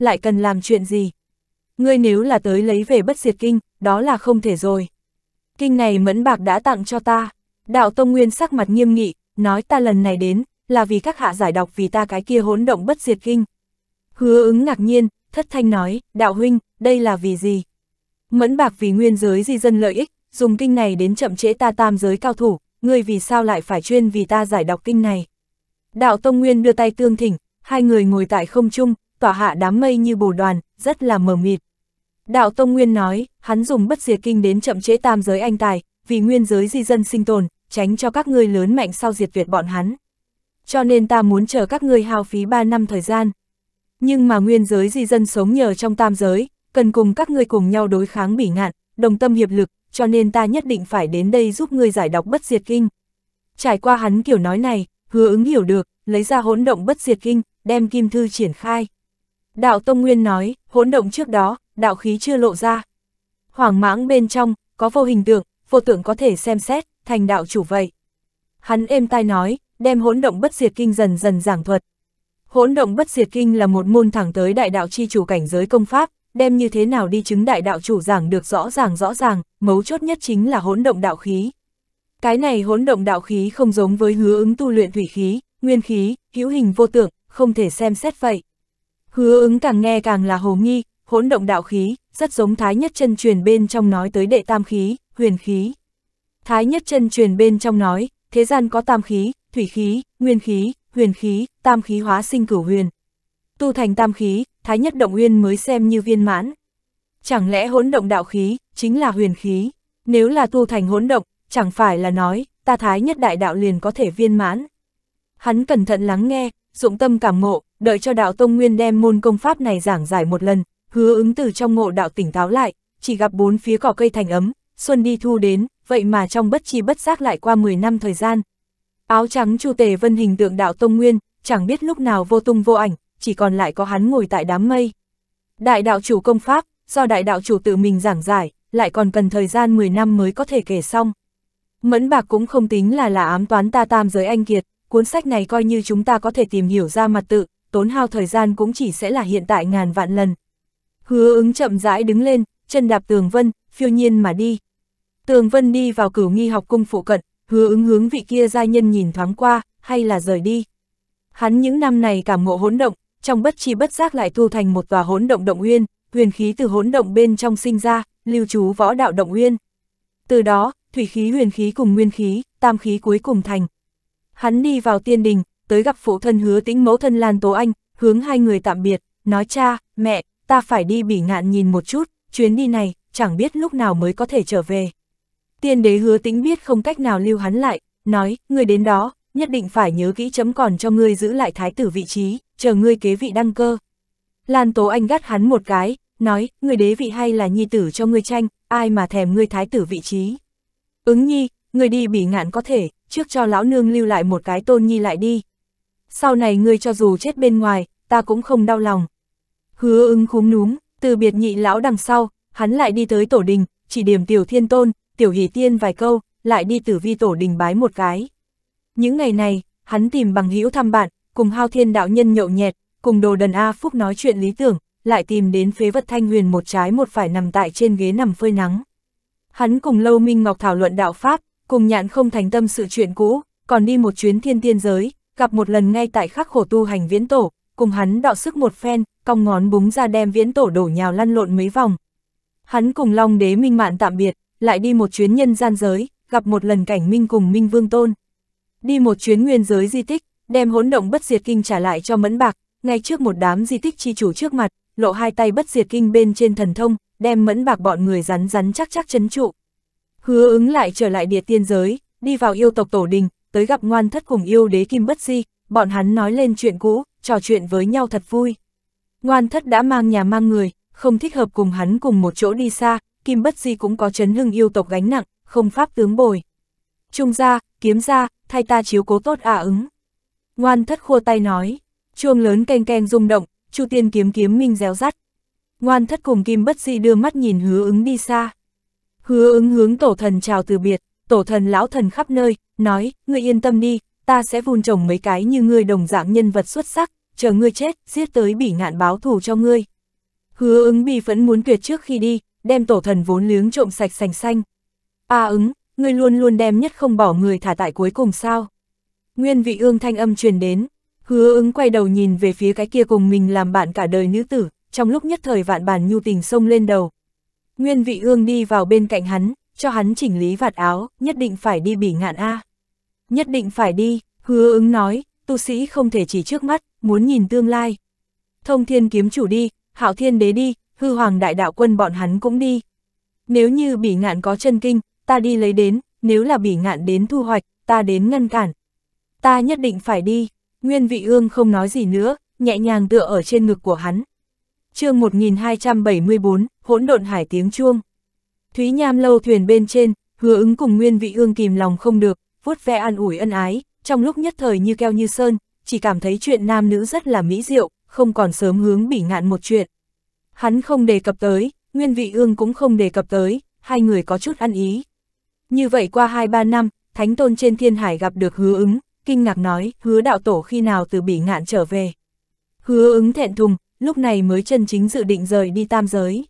lại cần làm chuyện gì? Ngươi nếu là tới lấy về bất diệt kinh, đó là không thể rồi. Kinh này mẫn bạc đã tặng cho ta. Đạo Tông Nguyên sắc mặt nghiêm nghị, nói ta lần này đến, là vì các hạ giải đọc vì ta cái kia hỗn động bất diệt kinh. Hứa ứng ngạc nhiên, thất thanh nói, đạo huynh, đây là vì gì? Mẫn bạc vì nguyên giới di dân lợi ích, dùng kinh này đến chậm trễ ta tam giới cao thủ, ngươi vì sao lại phải chuyên vì ta giải đọc kinh này? Đạo Tông Nguyên đưa tay tương thỉnh, hai người ngồi tại không trung, tỏa hạ đám mây như bù đoàn, rất là mờ mịt. Đạo Tông Nguyên nói, hắn dùng bất diệt kinh đến chậm chế tam giới anh tài, vì nguyên giới di dân sinh tồn, tránh cho các ngươi lớn mạnh sau diệt tuyệt bọn hắn. Cho nên ta muốn chờ các ngươi hao phí 3 năm thời gian. Nhưng mà nguyên giới di dân sống nhờ trong tam giới, cần cùng các ngươi cùng nhau đối kháng bỉ ngạn, đồng tâm hiệp lực, cho nên ta nhất định phải đến đây giúp ngươi giải đọc bất diệt kinh. Trải qua hắn kiểu nói này, hứa ứng hiểu được, lấy ra hỗn động bất diệt kinh, đem kim thư triển khai. Đạo Tông Nguyên nói, hỗn động trước đó, đạo khí chưa lộ ra. Hoảng mãng bên trong, có vô hình tượng, vô tượng có thể xem xét, thành đạo chủ vậy. Hắn êm tai nói, đem hỗn động bất diệt kinh dần dần giảng thuật. Hỗn động bất diệt kinh là một môn thẳng tới đại đạo chi chủ cảnh giới công pháp, đem như thế nào đi chứng đại đạo chủ giảng được rõ ràng rõ ràng, mấu chốt nhất chính là hỗn động đạo khí. Cái này hỗn động đạo khí không giống với hứa ứng tu luyện thủy khí, nguyên khí, hữu hình vô tượng, không thể xem xét vậy. Hứa ứng càng nghe càng là hồ nghi, hỗn động đạo khí, rất giống thái nhất chân truyền bên trong nói tới đệ tam khí, huyền khí. Thái nhất chân truyền bên trong nói, thế gian có tam khí, thủy khí, nguyên khí, huyền khí, tam khí hóa sinh cửu huyền. Tu thành tam khí, thái nhất động uyên mới xem như viên mãn. Chẳng lẽ hỗn động đạo khí, chính là huyền khí? Nếu là tu thành hỗn động, chẳng phải là nói, ta thái nhất đại đạo liền có thể viên mãn. Hắn cẩn thận lắng nghe, dụng tâm cảm ngộ, đợi cho đạo Tông Nguyên đem môn công pháp này giảng giải một lần, hứa ứng từ trong ngộ đạo tỉnh táo lại, chỉ gặp bốn phía cỏ cây thành ấm, xuân đi thu đến, vậy mà trong bất chi bất giác lại qua 10 năm thời gian. Áo trắng Chu Tề Vân hình tượng đạo Tông Nguyên, chẳng biết lúc nào vô tung vô ảnh, chỉ còn lại có hắn ngồi tại đám mây. Đại đạo chủ công pháp, do đại đạo chủ tự mình giảng giải, lại còn cần thời gian 10 năm mới có thể kể xong. Mẫn bạc cũng không tính là là ám toán ta tam giới anh kiệt, cuốn sách này coi như chúng ta có thể tìm hiểu ra mặt tự, tốn hao thời gian cũng chỉ sẽ là hiện tại ngàn vạn lần. Hứa ứng chậm rãi đứng lên, chân đạp tường vân, phiêu nhiên mà đi. Tường vân đi vào cửu nghi học cung phụ cận, hứa ứng hướng vị kia gia nhân nhìn thoáng qua, hay là rời đi. Hắn những năm này cảm ngộ hỗn động, trong bất chi bất giác lại thu thành một tòa hỗn động động uyên, huyền khí từ hỗn động bên trong sinh ra, lưu trú võ đạo động uyên. Từ đó, thủy khí huyền khí cùng nguyên khí, tam khí cuối cùng thành. Hắn đi vào tiên đình, tới gặp phụ thân hứa tĩnh mẫu thân Lan Tố Anh, hướng hai người tạm biệt, nói cha, mẹ, ta phải đi bỉ ngạn nhìn một chút, chuyến đi này, chẳng biết lúc nào mới có thể trở về. Tiên đế hứa tĩnh biết không cách nào lưu hắn lại, nói, người đến đó, nhất định phải nhớ kỹ chấm còn cho ngươi giữ lại thái tử vị trí, chờ ngươi kế vị đăng cơ. Lan Tố Anh gắt hắn một cái, nói, người đế vị hay là nhi tử cho ngươi tranh, ai mà thèm ngươi thái tử vị trí. Ứng nhi, người đi bỉ ngạn có thể, trước cho lão nương lưu lại một cái tôn nhi lại đi, sau này ngươi cho dù chết bên ngoài, ta cũng không đau lòng. Hứa ưng khúm núm, từ biệt nhị lão đằng sau, hắn lại đi tới tổ đình, chỉ điểm tiểu thiên tôn, tiểu hỷ tiên vài câu, lại đi tử vi tổ đình bái một cái. Những ngày này, hắn tìm bằng hữu thăm bạn, cùng hao thiên đạo nhân nhậu nhẹt, cùng đồ đần A Phúc nói chuyện lý tưởng, lại tìm đến phế vật thanh huyền một trái một phải nằm tại trên ghế nằm phơi nắng. Hắn cùng Lâu Minh Ngọc thảo luận đạo Pháp, cùng nhạn không thành tâm sự chuyện cũ, còn đi một chuyến thiên tiên giới, gặp một lần ngay tại khắc khổ tu hành viễn tổ, cùng hắn đọ sức một phen, cong ngón búng ra đem viễn tổ đổ nhào lăn lộn mấy vòng. Hắn cùng Long Đế Minh Mạn tạm biệt, lại đi một chuyến nhân gian giới, gặp một lần cảnh Minh cùng Minh Vương Tôn. Đi một chuyến nguyên giới di tích, đem hỗn động bất diệt kinh trả lại cho mẫn bạc, ngay trước một đám di tích chi chủ trước mặt, lộ hai tay bất diệt kinh bên trên thần thông, đem mẫn bạc bọn người rắn rắn chắc chắc chấn trụ. Hứa ứng lại trở lại địa tiên giới, đi vào yêu tộc tổ đình, tới gặp ngoan thất cùng yêu đế Kim Bất Di, bọn hắn nói lên chuyện cũ, trò chuyện với nhau thật vui. Ngoan thất đã mang nhà mang người, không thích hợp cùng hắn cùng một chỗ đi xa, Kim Bất Di cũng có chấn hưng yêu tộc gánh nặng, không pháp tướng bồi. Trung gia, kiếm gia, thay ta chiếu cố tốt à ứng. Ngoan thất khua tay nói, chuông lớn keng keng rung động, Chu Tiên kiếm kiếm minh réo rắt. Ngoan thất cùng Kim Bất Di đưa mắt nhìn hứa ứng đi xa. Hứa ứng hướng tổ thần chào từ biệt, tổ thần lão thần khắp nơi, nói, ngươi yên tâm đi, ta sẽ vun trồng mấy cái như ngươi đồng dạng nhân vật xuất sắc, chờ ngươi chết, giết tới bỉ ngạn báo thù cho ngươi. Hứa ứng bị vẫn muốn tuyệt trước khi đi, đem tổ thần vốn liếng trộm sạch sành xanh. A à ứng, ngươi luôn luôn đem nhất không bỏ người thả tại cuối cùng sao. Nguyên vị ương thanh âm truyền đến, hứa ứng quay đầu nhìn về phía cái kia cùng mình làm bạn cả đời nữ tử, trong lúc nhất thời vạn bản nhu tình sông lên đầu. Nguyên vị ương đi vào bên cạnh hắn, cho hắn chỉnh lý vạt áo, nhất định phải đi bỉ ngạn A. Nhất định phải đi, hứa ứng nói, tu sĩ không thể chỉ trước mắt, muốn nhìn tương lai. Thông thiên kiếm chủ đi, hạo thiên đế đi, hư hoàng đại đạo quân bọn hắn cũng đi. Nếu như bỉ ngạn có chân kinh, ta đi lấy đến, nếu là bỉ ngạn đến thu hoạch, ta đến ngăn cản. Ta nhất định phải đi, nguyên vị ương không nói gì nữa, nhẹ nhàng tựa ở trên ngực của hắn. chương 1274, hỗn độn hải tiếng chuông. Thúy Nham lâu thuyền bên trên, hứa ứng cùng nguyên vị ương kìm lòng không được, vuốt ve an ủi ân ái, trong lúc nhất thời như keo như sơn, chỉ cảm thấy chuyện nam nữ rất là mỹ diệu, không còn sớm hướng bỉ ngạn một chuyện. Hắn không đề cập tới, nguyên vị ương cũng không đề cập tới, hai người có chút ăn ý. Như vậy qua hai ba năm, Thánh Tôn trên thiên hải gặp được hứa ứng, kinh ngạc nói, hứa đạo tổ khi nào từ bỉ ngạn trở về. Hứa ứng thẹn thùng, lúc này mới chân chính dự định rời đi tam giới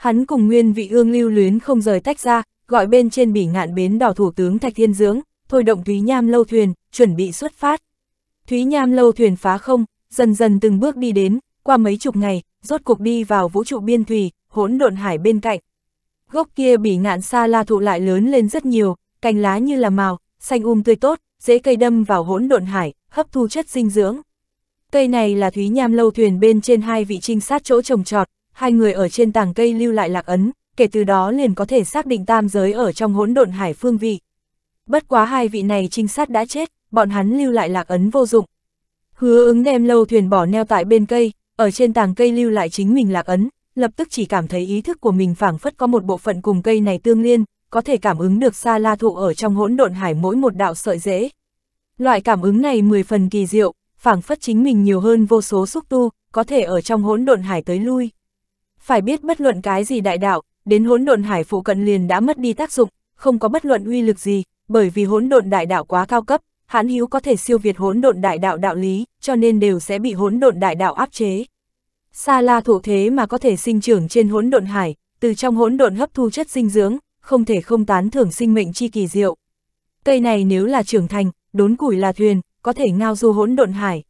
hắn cùng nguyên vị ương lưu luyến không rời tách ra, gọi bên trên bỉ ngạn bến đỏ thủ tướng Thạch Thiên Dưỡng, thôi động Thúy Nham lâu thuyền, chuẩn bị xuất phát. Thúy Nham lâu thuyền phá không, dần dần từng bước đi đến, qua mấy chục ngày, rốt cuộc đi vào vũ trụ biên thùy hỗn độn hải bên cạnh. Gốc kia bỉ ngạn xa la thụ lại lớn lên rất nhiều, cành lá như là màu, xanh um tươi tốt, dễ cây đâm vào hỗn độn hải, hấp thu chất dinh dưỡng. Cây này là Thúy Nham lâu thuyền bên trên hai vị trinh sát chỗ trồng trọt, hai người ở trên tàng cây lưu lại lạc ấn, kể từ đó liền có thể xác định tam giới ở trong hỗn độn hải phương vị. Bất quá hai vị này trinh sát đã chết, bọn hắn lưu lại lạc ấn vô dụng. Hứa ứng đem lâu thuyền bỏ neo tại bên cây, ở trên tàng cây lưu lại chính mình lạc ấn, lập tức chỉ cảm thấy ý thức của mình phảng phất có một bộ phận cùng cây này tương liên, có thể cảm ứng được xa la thụ ở trong hỗn độn hải mỗi một đạo sợi rễ. Loại cảm ứng này mười phần kỳ diệu, phảng phất chính mình nhiều hơn vô số xúc tu, có thể ở trong hỗn độn hải tới lui. Phải biết bất luận cái gì đại đạo, đến hỗn độn hải phụ cận liền đã mất đi tác dụng, không có bất luận uy lực gì, bởi vì hỗn độn đại đạo quá cao cấp, hãn hữu có thể siêu việt hỗn độn đại đạo đạo lý, cho nên đều sẽ bị hỗn độn đại đạo áp chế. Sa la thụ thế mà có thể sinh trưởng trên hỗn độn hải, từ trong hỗn độn hấp thu chất dinh dưỡng, không thể không tán thưởng sinh mệnh chi kỳ diệu. Cây này nếu là trưởng thành, đốn củi là thuyền, có thể ngao du hỗn độn hải.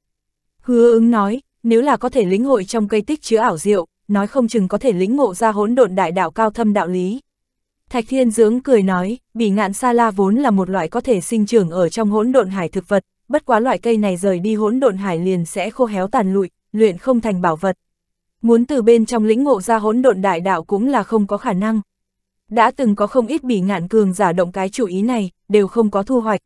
Hứa ứng nói, nếu là có thể lĩnh hội trong cây tích chứa ảo diệu, nói không chừng có thể lĩnh ngộ ra hỗn độn đại đạo cao thâm đạo lý. Thạch Thiên Dưỡng cười nói, bỉ ngạn sa la vốn là một loại có thể sinh trưởng ở trong hỗn độn hải thực vật, bất quá loại cây này rời đi hỗn độn hải liền sẽ khô héo tàn lụi, luyện không thành bảo vật. Muốn từ bên trong lĩnh ngộ ra hỗn độn đại đạo cũng là không có khả năng. Đã từng có không ít bỉ ngạn cường giả động cái chủ ý này, đều không có thu hoạch.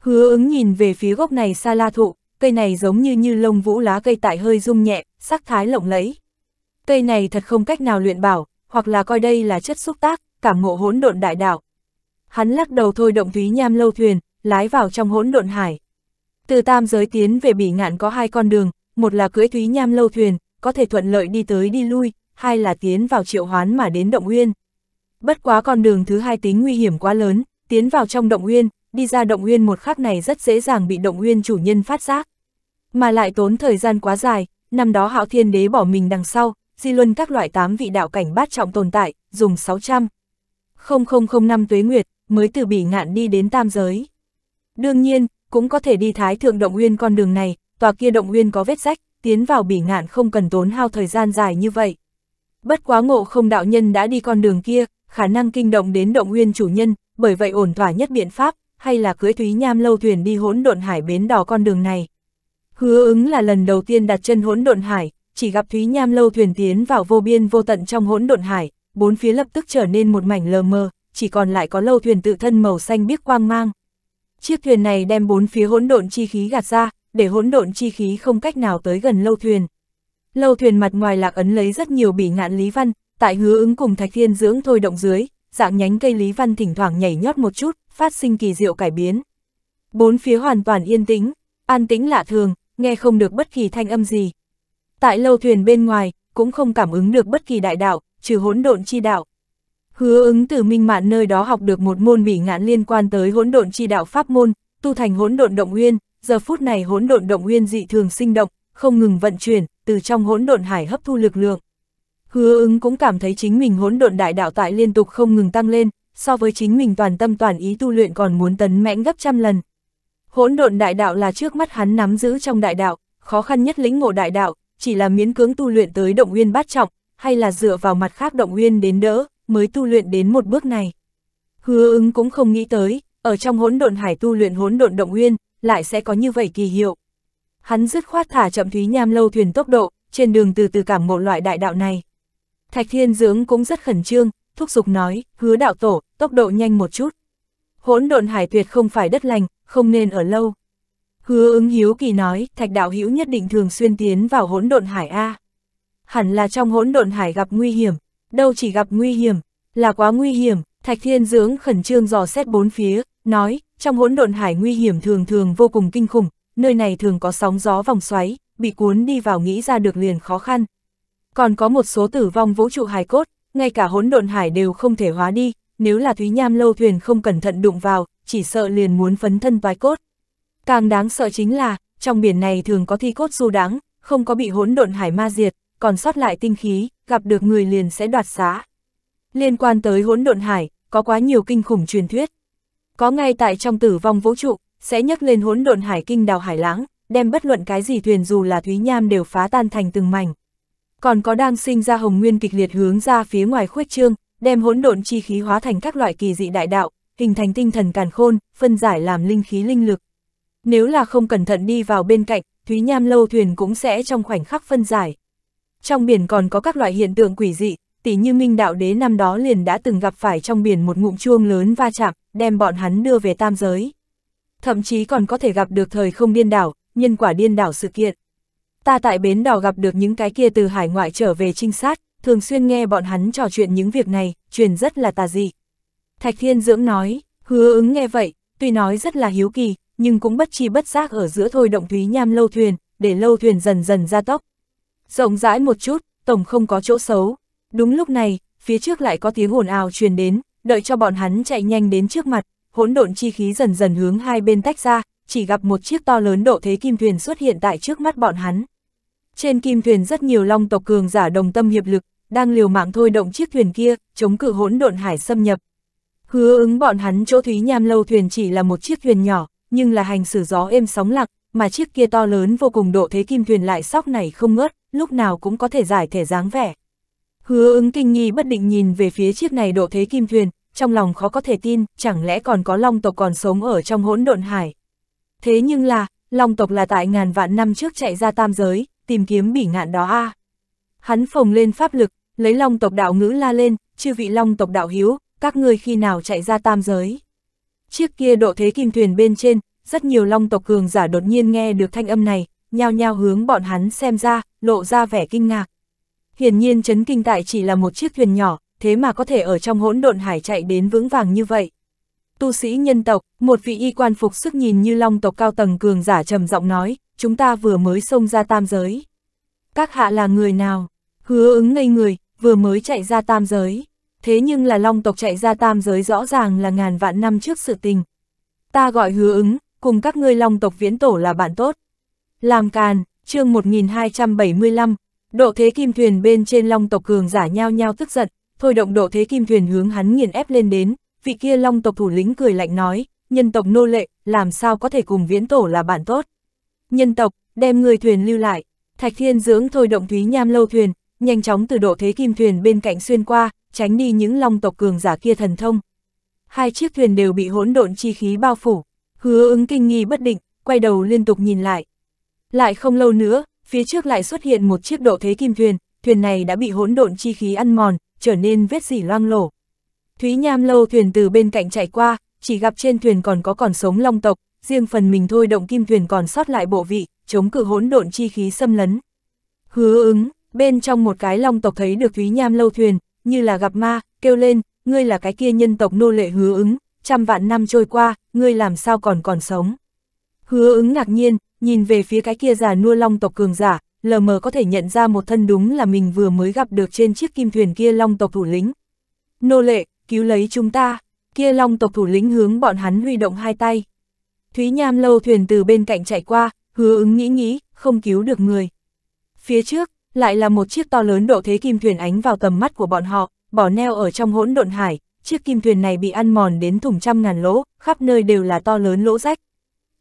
Hứa ứng nhìn về phía gốc này sa la thụ, cây này giống như như lông vũ lá cây tại hơi rung nhẹ, sắc thái lộng lẫy cây này thật không cách nào luyện bảo, hoặc là coi đây là chất xúc tác, cảm ngộ hỗn độn đại đạo. Hắn lắc đầu thôi động thúy nham lâu thuyền, lái vào trong hỗn độn hải. Từ tam giới tiến về bỉ ngạn có hai con đường, một là cưỡi thúy nham lâu thuyền, có thể thuận lợi đi tới đi lui, hai là tiến vào triệu hoán mà đến động nguyên. Bất quá con đường thứ hai tính nguy hiểm quá lớn, tiến vào trong động nguyên, đi ra động nguyên một khắc này rất dễ dàng bị động nguyên chủ nhân phát giác. Mà lại tốn thời gian quá dài, năm đó hạo thiên đế bỏ mình đằng sau, Di Luân các loại tám vị đạo cảnh bát trọng tồn tại, dùng 600. 0005 tuế nguyệt, mới từ bỉ ngạn đi đến tam giới. Đương nhiên, cũng có thể đi thái thượng động nguyên con đường này, tòa kia động nguyên có vết rách, tiến vào bỉ ngạn không cần tốn hao thời gian dài như vậy. Bất quá ngộ không đạo nhân đã đi con đường kia, khả năng kinh động đến động nguyên chủ nhân, bởi vậy ổn thỏa nhất biện pháp, hay là cưới thúy nham lâu thuyền đi hỗn độn hải bến đỏ con đường này. Hứa ứng là lần đầu tiên đặt chân hỗn độn hải, chỉ gặp Thúy Nham lâu thuyền tiến vào vô biên vô tận trong hỗn độn hải, bốn phía lập tức trở nên một mảnh lờ mờ, chỉ còn lại có lâu thuyền tự thân màu xanh biếc quang mang. Chiếc thuyền này đem bốn phía hỗn độn chi khí gạt ra, để hỗn độn chi khí không cách nào tới gần lâu thuyền. Lâu thuyền mặt ngoài lạc ấn lấy rất nhiều bỉ ngạn lý văn, tại hứa ứng cùng Thạch Thiên dưỡng thôi động dưới, dạng nhánh cây lý văn thỉnh thoảng nhảy nhót một chút, phát sinh kỳ diệu cải biến. Bốn phía hoàn toàn yên tĩnh, an tĩnh lạ thường, nghe không được bất kỳ thanh âm gì, Tại lâu thuyền bên ngoài, cũng không cảm ứng được bất kỳ đại đạo, trừ hỗn độn chi đạo. Hứa ứng từ minh mạn nơi đó học được một môn bỉ ngạn liên quan tới hỗn độn chi đạo pháp môn, tu thành hỗn độn động nguyên, giờ phút này hỗn độn động nguyên dị thường sinh động, không ngừng vận chuyển, từ trong hỗn độn hải hấp thu lực lượng. Hứa ứng cũng cảm thấy chính mình hỗn độn đại đạo tại liên tục không ngừng tăng lên, so với chính mình toàn tâm toàn ý tu luyện còn muốn tấn mãnh gấp trăm lần. Hỗn độn đại đạo là trước mắt hắn nắm giữ trong đại đạo, khó khăn nhất lĩnh ngộ đại đạo, chỉ là miễn cưỡng tu luyện tới động nguyên bát trọng, hay là dựa vào mặt khác động nguyên đến đỡ, mới tu luyện đến một bước này. Hứa ứng cũng không nghĩ tới, ở trong hỗn độn hải tu luyện hỗn độn động nguyên, lại sẽ có như vậy kỳ hiệu. Hắn dứt khoát thả chậm Thúy Nham lâu thuyền tốc độ, trên đường từ từ cảm ngộ loại đại đạo này. Thạch Thiên Dưỡng cũng rất khẩn trương, thúc giục nói, hứa đạo tổ, tốc độ nhanh một chút. Hỗn độn hải tuyệt không phải đất lành, không nên ở lâu. Hứa ứng hiếu kỳ nói, thạch đạo hữu nhất định thường xuyên tiến vào hỗn độn hải A. Hẳn là trong hỗn độn hải gặp nguy hiểm, đâu chỉ gặp nguy hiểm, là quá nguy hiểm, thạch thiên dưỡng khẩn trương dò xét bốn phía, nói, trong hỗn độn hải nguy hiểm thường thường vô cùng kinh khủng, nơi này thường có sóng gió vòng xoáy, bị cuốn đi vào nghĩ ra được liền khó khăn. Còn có một số tử vong vũ trụ hài cốt, ngay cả hỗn độn hải đều không thể hóa đi, nếu là Thúy Nham lâu thuyền không cẩn thận đụng vào, chỉ sợ liền muốn phấn thân toái cốt. Càng đáng sợ chính là, trong biển này thường có thi cốt du đáng, không có bị hỗn độn hải ma diệt, còn sót lại tinh khí, gặp được người liền sẽ đoạt xá. Liên quan tới hỗn độn hải, có quá nhiều kinh khủng truyền thuyết. Có ngay tại trong tử vong vũ trụ, sẽ nhắc lên hỗn độn hải kinh đào hải lãng, đem bất luận cái gì thuyền dù là thúy nham đều phá tan thành từng mảnh. Còn có đang sinh ra hồng nguyên kịch liệt hướng ra phía ngoài khuếch trương, đem hỗn độn chi khí hóa thành các loại kỳ dị đại đạo, hình thành tinh thần càn khôn, phân giải làm linh khí linh lực. Nếu là không cẩn thận đi vào bên cạnh, Thúy Nham lâu thuyền cũng sẽ trong khoảnh khắc phân giải. Trong biển còn có các loại hiện tượng quỷ dị, tỷ như Minh Đạo Đế năm đó liền đã từng gặp phải trong biển một ngụm chuông lớn va chạm, đem bọn hắn đưa về tam giới. Thậm chí còn có thể gặp được thời không điên đảo, nhân quả điên đảo sự kiện. Ta tại bến đỏ gặp được những cái kia từ hải ngoại trở về trinh sát, thường xuyên nghe bọn hắn trò chuyện những việc này, truyền rất là tà dị. Thạch Thiên Dưỡng nói, hứa ứng nghe vậy, tuy nói rất là hiếu kỳ, nhưng cũng bất chi bất giác ở giữa thôi động Thúy Nham lâu thuyền, để lâu thuyền dần dần ra tốc. Rộng rãi một chút, tổng không có chỗ xấu. Đúng lúc này, phía trước lại có tiếng ồn ào truyền đến, đợi cho bọn hắn chạy nhanh đến trước mặt, hỗn độn chi khí dần dần hướng hai bên tách ra, chỉ gặp một chiếc to lớn độ thế kim thuyền xuất hiện tại trước mắt bọn hắn. Trên kim thuyền rất nhiều long tộc cường giả đồng tâm hiệp lực, đang liều mạng thôi động chiếc thuyền kia, chống cự hỗn độn hải xâm nhập. Hứa ứng bọn hắn chỗ Thúy Nham lâu thuyền chỉ là một chiếc thuyền nhỏ, nhưng là hành xử gió êm sóng lặng mà chiếc kia to lớn vô cùng độ thế kim thuyền lại sóc này không ngớt, lúc nào cũng có thể giải thể dáng vẻ. Hứa ứng kinh nghi bất định nhìn về phía chiếc này độ thế kim thuyền, trong lòng khó có thể tin, chẳng lẽ còn có long tộc còn sống ở trong hỗn độn hải. Thế nhưng là, long tộc là tại ngàn vạn năm trước chạy ra tam giới, tìm kiếm bỉ ngạn đó a Hắn phồng lên pháp lực, lấy long tộc đạo ngữ la lên, chư vị long tộc đạo hiếu, các ngươi khi nào chạy ra tam giới. Chiếc kia độ thế kim thuyền bên trên, rất nhiều long tộc cường giả đột nhiên nghe được thanh âm này, nhao nhao hướng bọn hắn xem ra, lộ ra vẻ kinh ngạc. Hiển nhiên chấn kinh tại chỉ là một chiếc thuyền nhỏ, thế mà có thể ở trong hỗn độn hải chạy đến vững vàng như vậy. Tu sĩ nhân tộc, một vị y quan phục sức nhìn như long tộc cao tầng cường giả trầm giọng nói, chúng ta vừa mới xông ra tam giới. Các hạ là người nào? Hứa ứng ngây người, vừa mới chạy ra tam giới thế nhưng là long tộc chạy ra tam giới rõ ràng là ngàn vạn năm trước sự tình. Ta gọi hứa ứng, cùng các ngươi long tộc viễn tổ là bạn tốt. Làm càn, chương 1275, độ thế kim thuyền bên trên long tộc cường giả nhao nhao tức giận, thôi động độ thế kim thuyền hướng hắn nghiền ép lên đến, vị kia long tộc thủ lĩnh cười lạnh nói, nhân tộc nô lệ, làm sao có thể cùng viễn tổ là bạn tốt. Nhân tộc, đem người thuyền lưu lại, thạch thiên dưỡng thôi động thúy nham lâu thuyền, nhanh chóng từ độ thế kim thuyền bên cạnh xuyên qua, tránh đi những long tộc cường giả kia thần thông. Hai chiếc thuyền đều bị hỗn độn chi khí bao phủ, hứa ứng kinh nghi bất định, quay đầu liên tục nhìn lại. Lại không lâu nữa, phía trước lại xuất hiện một chiếc độ thế kim thuyền, thuyền này đã bị hỗn độn chi khí ăn mòn, trở nên vết dỉ loang lổ. Thúy Nham lâu thuyền từ bên cạnh chạy qua, chỉ gặp trên thuyền còn có còn sống long tộc, riêng phần mình thôi động kim thuyền còn sót lại bộ vị, chống cự hỗn độn chi khí xâm lấn. Hứa ứng, bên trong một cái long tộc thấy được Thúy Nham lâu thuyền, như là gặp ma, kêu lên, ngươi là cái kia nhân tộc nô lệ hứa ứng, trăm vạn năm trôi qua, ngươi làm sao còn còn sống. Hứa ứng ngạc nhiên, nhìn về phía cái kia già nua long tộc cường giả, lờ mờ có thể nhận ra một thân đúng là mình vừa mới gặp được trên chiếc kim thuyền kia long tộc thủ lĩnh. Nô lệ, cứu lấy chúng ta, kia long tộc thủ lĩnh hướng bọn hắn huy động hai tay. Thúy Nham lâu thuyền từ bên cạnh chạy qua, hứa ứng nghĩ nghĩ, không cứu được người. Phía trước, lại là một chiếc to lớn độ thế kim thuyền ánh vào tầm mắt của bọn họ, bỏ neo ở trong hỗn độn hải, chiếc kim thuyền này bị ăn mòn đến thủng trăm ngàn lỗ, khắp nơi đều là to lớn lỗ rách.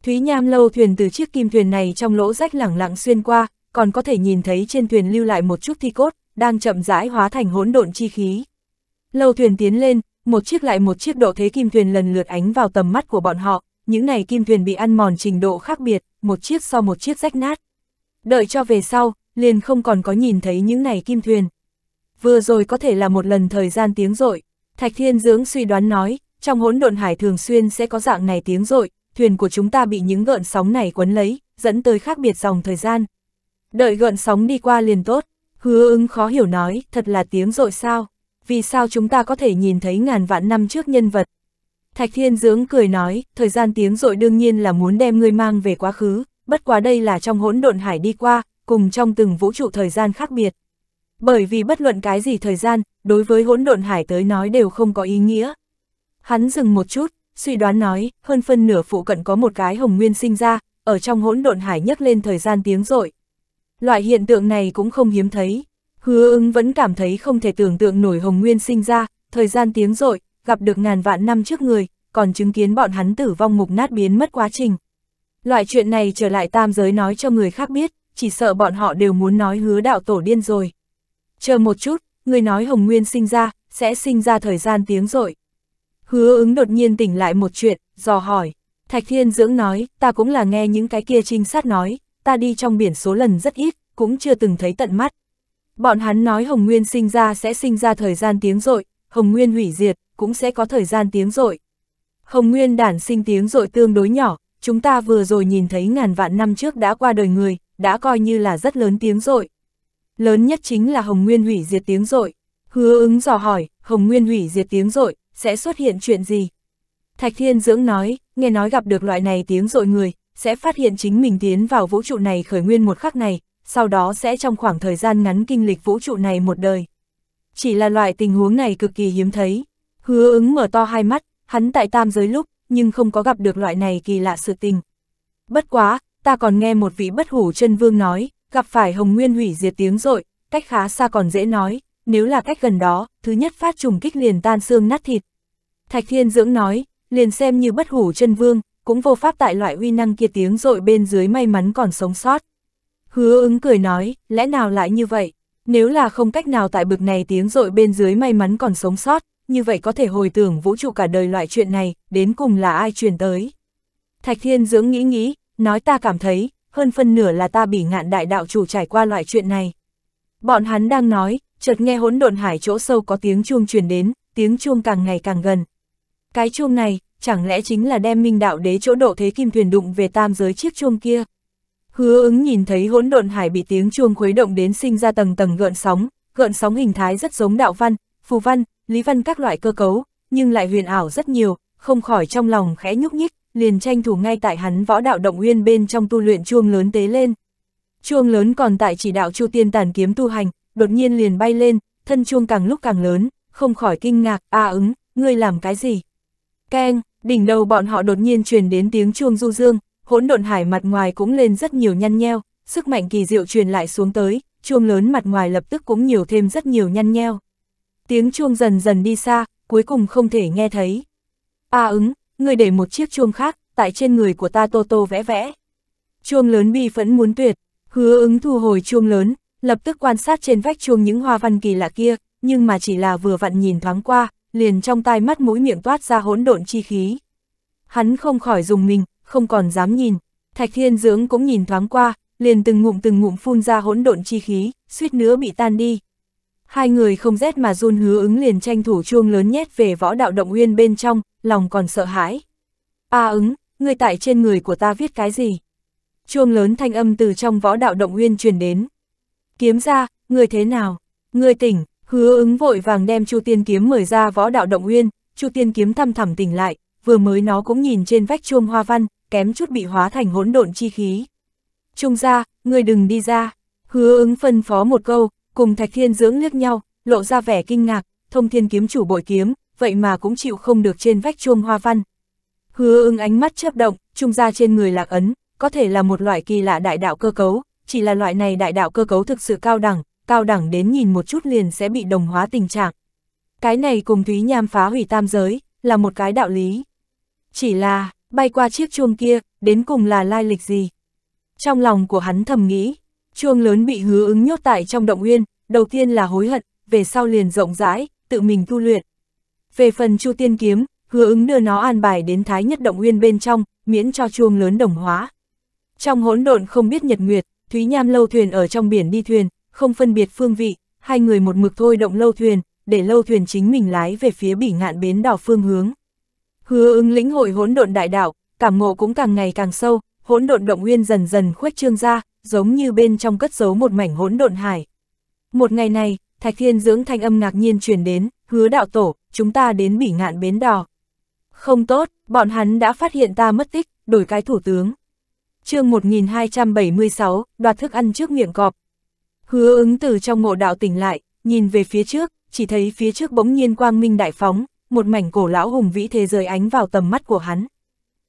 Thúy Nham lâu thuyền từ chiếc kim thuyền này trong lỗ rách lẳng lặng xuyên qua, còn có thể nhìn thấy trên thuyền lưu lại một chút thi cốt, đang chậm rãi hóa thành hỗn độn chi khí. Lâu thuyền tiến lên, một chiếc lại một chiếc độ thế kim thuyền lần lượt ánh vào tầm mắt của bọn họ, những này kim thuyền bị ăn mòn trình độ khác biệt, một chiếc so một chiếc rách nát. Đợi cho về sau, liền không còn có nhìn thấy những này kim thuyền. Vừa rồi có thể là một lần thời gian tiếng rội, Thạch Thiên Dưỡng suy đoán nói, trong hỗn độn hải thường xuyên sẽ có dạng này tiếng rội, thuyền của chúng ta bị những gợn sóng này quấn lấy, dẫn tới khác biệt dòng thời gian. Đợi gợn sóng đi qua liền tốt, hứa ứng khó hiểu nói, thật là tiếng rội sao, vì sao chúng ta có thể nhìn thấy ngàn vạn năm trước nhân vật. Thạch Thiên Dưỡng cười nói, thời gian tiếng rội đương nhiên là muốn đem ngươi mang về quá khứ, bất quá đây là trong hỗn độn hải đi qua, cùng trong từng vũ trụ thời gian khác biệt. Bởi vì bất luận cái gì thời gian, đối với hỗn độn hải tới nói đều không có ý nghĩa. Hắn dừng một chút, suy đoán nói, hơn phân nửa phụ cận có một cái hồng nguyên sinh ra, ở trong hỗn độn hải nhấc lên thời gian tiếng rội. Loại hiện tượng này cũng không hiếm thấy. Hứa ứng vẫn cảm thấy không thể tưởng tượng nổi hồng nguyên sinh ra, thời gian tiếng rội, gặp được ngàn vạn năm trước người, còn chứng kiến bọn hắn tử vong mục nát biến mất quá trình. Loại chuyện này trở lại tam giới nói cho người khác biết, chỉ sợ bọn họ đều muốn nói hứa đạo tổ điên rồi. Chờ một chút, người nói Hồng Nguyên sinh ra, sẽ sinh ra thời gian tiếng rội. Hứa ứng đột nhiên tỉnh lại một chuyện, dò hỏi. Thạch Thiên Dưỡng nói, ta cũng là nghe những cái kia trinh sát nói, ta đi trong biển số lần rất ít, cũng chưa từng thấy tận mắt. Bọn hắn nói Hồng Nguyên sinh ra sẽ sinh ra thời gian tiếng rội, Hồng Nguyên hủy diệt, cũng sẽ có thời gian tiếng rội. Hồng Nguyên đản sinh tiếng rội tương đối nhỏ, chúng ta vừa rồi nhìn thấy ngàn vạn năm trước đã qua đời người, đã coi như là rất lớn tiếng rồi. Lớn nhất chính là Hồng Nguyên hủy diệt tiếng rồi. Hứa ứng dò hỏi, Hồng Nguyên hủy diệt tiếng rồi, sẽ xuất hiện chuyện gì? Thạch Thiên Dưỡng nói, nghe nói gặp được loại này tiếng dội người, sẽ phát hiện chính mình tiến vào vũ trụ này khởi nguyên một khắc này, sau đó sẽ trong khoảng thời gian ngắn kinh lịch vũ trụ này một đời. Chỉ là loại tình huống này cực kỳ hiếm thấy. Hứa ứng mở to hai mắt, hắn tại tam giới lúc, nhưng không có gặp được loại này kỳ lạ sự tình. Bất quá, ta còn nghe một vị bất hủ chân vương nói, gặp phải Hồng Nguyên hủy diệt tiếng rội, cách khá xa còn dễ nói, nếu là cách gần đó, thứ nhất phát trùng kích liền tan xương nát thịt. Thạch Thiên Dưỡng nói, liền xem như bất hủ chân vương, cũng vô pháp tại loại uy năng kia tiếng rội bên dưới may mắn còn sống sót. Hứa ứng cười nói, lẽ nào lại như vậy? Nếu là không cách nào tại bực này tiếng rội bên dưới may mắn còn sống sót, như vậy có thể hồi tưởng vũ trụ cả đời loại chuyện này, đến cùng là ai truyền tới. Thạch Thiên Dưỡng nghĩ nghĩ, nói ta cảm thấy, hơn phân nửa là ta bị ngạn đại đạo chủ trải qua loại chuyện này. Bọn hắn đang nói, chợt nghe hỗn độn hải chỗ sâu có tiếng chuông truyền đến, tiếng chuông càng ngày càng gần. Cái chuông này, chẳng lẽ chính là đem minh đạo đế chỗ độ thế kim thuyền đụng về tam giới chiếc chuông kia. Hứa ứng nhìn thấy hỗn độn hải bị tiếng chuông khuấy động đến sinh ra tầng tầng gợn sóng, gợn sóng hình thái rất giống đạo văn, phù văn, lý văn các loại cơ cấu, nhưng lại huyền ảo rất nhiều, không khỏi trong lòng khẽ nhúc nhích, liền tranh thủ ngay tại hắn võ đạo động uyên bên trong tu luyện chuông lớn tế lên. Chuông lớn còn tại chỉ đạo Chu Tiên Tàn kiếm tu hành, đột nhiên liền bay lên, thân chuông càng lúc càng lớn, không khỏi kinh ngạc, a ứng, ngươi làm cái gì? Keng, đỉnh đầu bọn họ đột nhiên truyền đến tiếng chuông du dương, hỗn độn hải mặt ngoài cũng lên rất nhiều nhăn nheo, sức mạnh kỳ diệu truyền lại xuống tới, chuông lớn mặt ngoài lập tức cũng nhiều thêm rất nhiều nhăn nheo. Tiếng chuông dần dần đi xa, cuối cùng không thể nghe thấy. A ứng, người để một chiếc chuông khác, tại trên người của ta tô tô vẽ vẽ. Chuông lớn bi phẫn muốn tuyệt, hứa ứng thu hồi chuông lớn, lập tức quan sát trên vách chuông những hoa văn kỳ lạ kia, nhưng mà chỉ là vừa vặn nhìn thoáng qua, liền trong tai mắt mũi miệng toát ra hỗn độn chi khí. Hắn không khỏi dùng mình, không còn dám nhìn, thạch thiên dưỡng cũng nhìn thoáng qua, liền từng ngụm từng ngụm phun ra hỗn độn chi khí, suýt nữa bị tan đi. Hai người không rét mà run hứa ứng liền tranh thủ chuông lớn nhét về võ đạo động uyên bên trong, lòng còn sợ hãi. A à ứng, người tại trên người của ta viết cái gì? Chuông lớn thanh âm từ trong võ đạo động nguyên truyền đến. Kiếm ra, người thế nào? Người tỉnh, hứa ứng vội vàng đem Chu Tiên Kiếm mời ra võ đạo động nguyên, Chu Tiên Kiếm thăm thẳm tỉnh lại, vừa mới nó cũng nhìn trên vách chuông hoa văn, kém chút bị hóa thành hỗn độn chi khí. Trung ra, người đừng đi ra. Hứa ứng phân phó một câu, cùng Thạch Thiên Dưỡng liếc nhau, lộ ra vẻ kinh ngạc, thông thiên kiếm chủ bội kiếm, vậy mà cũng chịu không được trên vách chuông hoa văn. Hứa ưng ánh mắt chớp động, trung ra trên người lạc ấn, có thể là một loại kỳ lạ đại đạo cơ cấu, chỉ là loại này đại đạo cơ cấu thực sự cao đẳng, cao đẳng đến nhìn một chút liền sẽ bị đồng hóa tình trạng. Cái này cùng Thúy Nham phá hủy tam giới, là một cái đạo lý. Chỉ là, bay qua chiếc chuông kia, đến cùng là lai lịch gì? Trong lòng của hắn thầm nghĩ, chuông lớn bị hứa ứng nhốt tại trong động nguyên đầu tiên là hối hận, về sau liền rộng rãi, tự mình tu luyện, về phần Chu Tiên Kiếm, hứa ứng đưa nó an bài đến Thái Nhất Động nguyên bên trong, miễn cho chuông lớn đồng hóa. Trong hỗn độn không biết nhật nguyệt, Thúy Nham lâu thuyền ở trong biển đi thuyền, không phân biệt phương vị, hai người một mực thôi động lâu thuyền, để lâu thuyền chính mình lái về phía bỉ ngạn bến đỏ phương hướng. Hứa ứng lĩnh hội hỗn độn đại đạo, cảm ngộ cũng càng ngày càng sâu, hỗn độn động nguyên dần dần khuếch trương ra, giống như bên trong cất giấu một mảnh hỗn độn hải. Một ngày này, Thạch Thiên dưỡng thanh âm ngạc nhiên truyền đến, hứa đạo tổ, chúng ta đến bỉ ngạn bến đò. Không tốt, bọn hắn đã phát hiện ta mất tích, đổi cái thủ tướng. chương 1276, đoạt thức ăn trước miệng cọp. Hứa ứng từ trong mộ đạo tỉnh lại, nhìn về phía trước, chỉ thấy phía trước bỗng nhiên quang minh đại phóng, một mảnh cổ lão hùng vĩ thế giới ánh vào tầm mắt của hắn.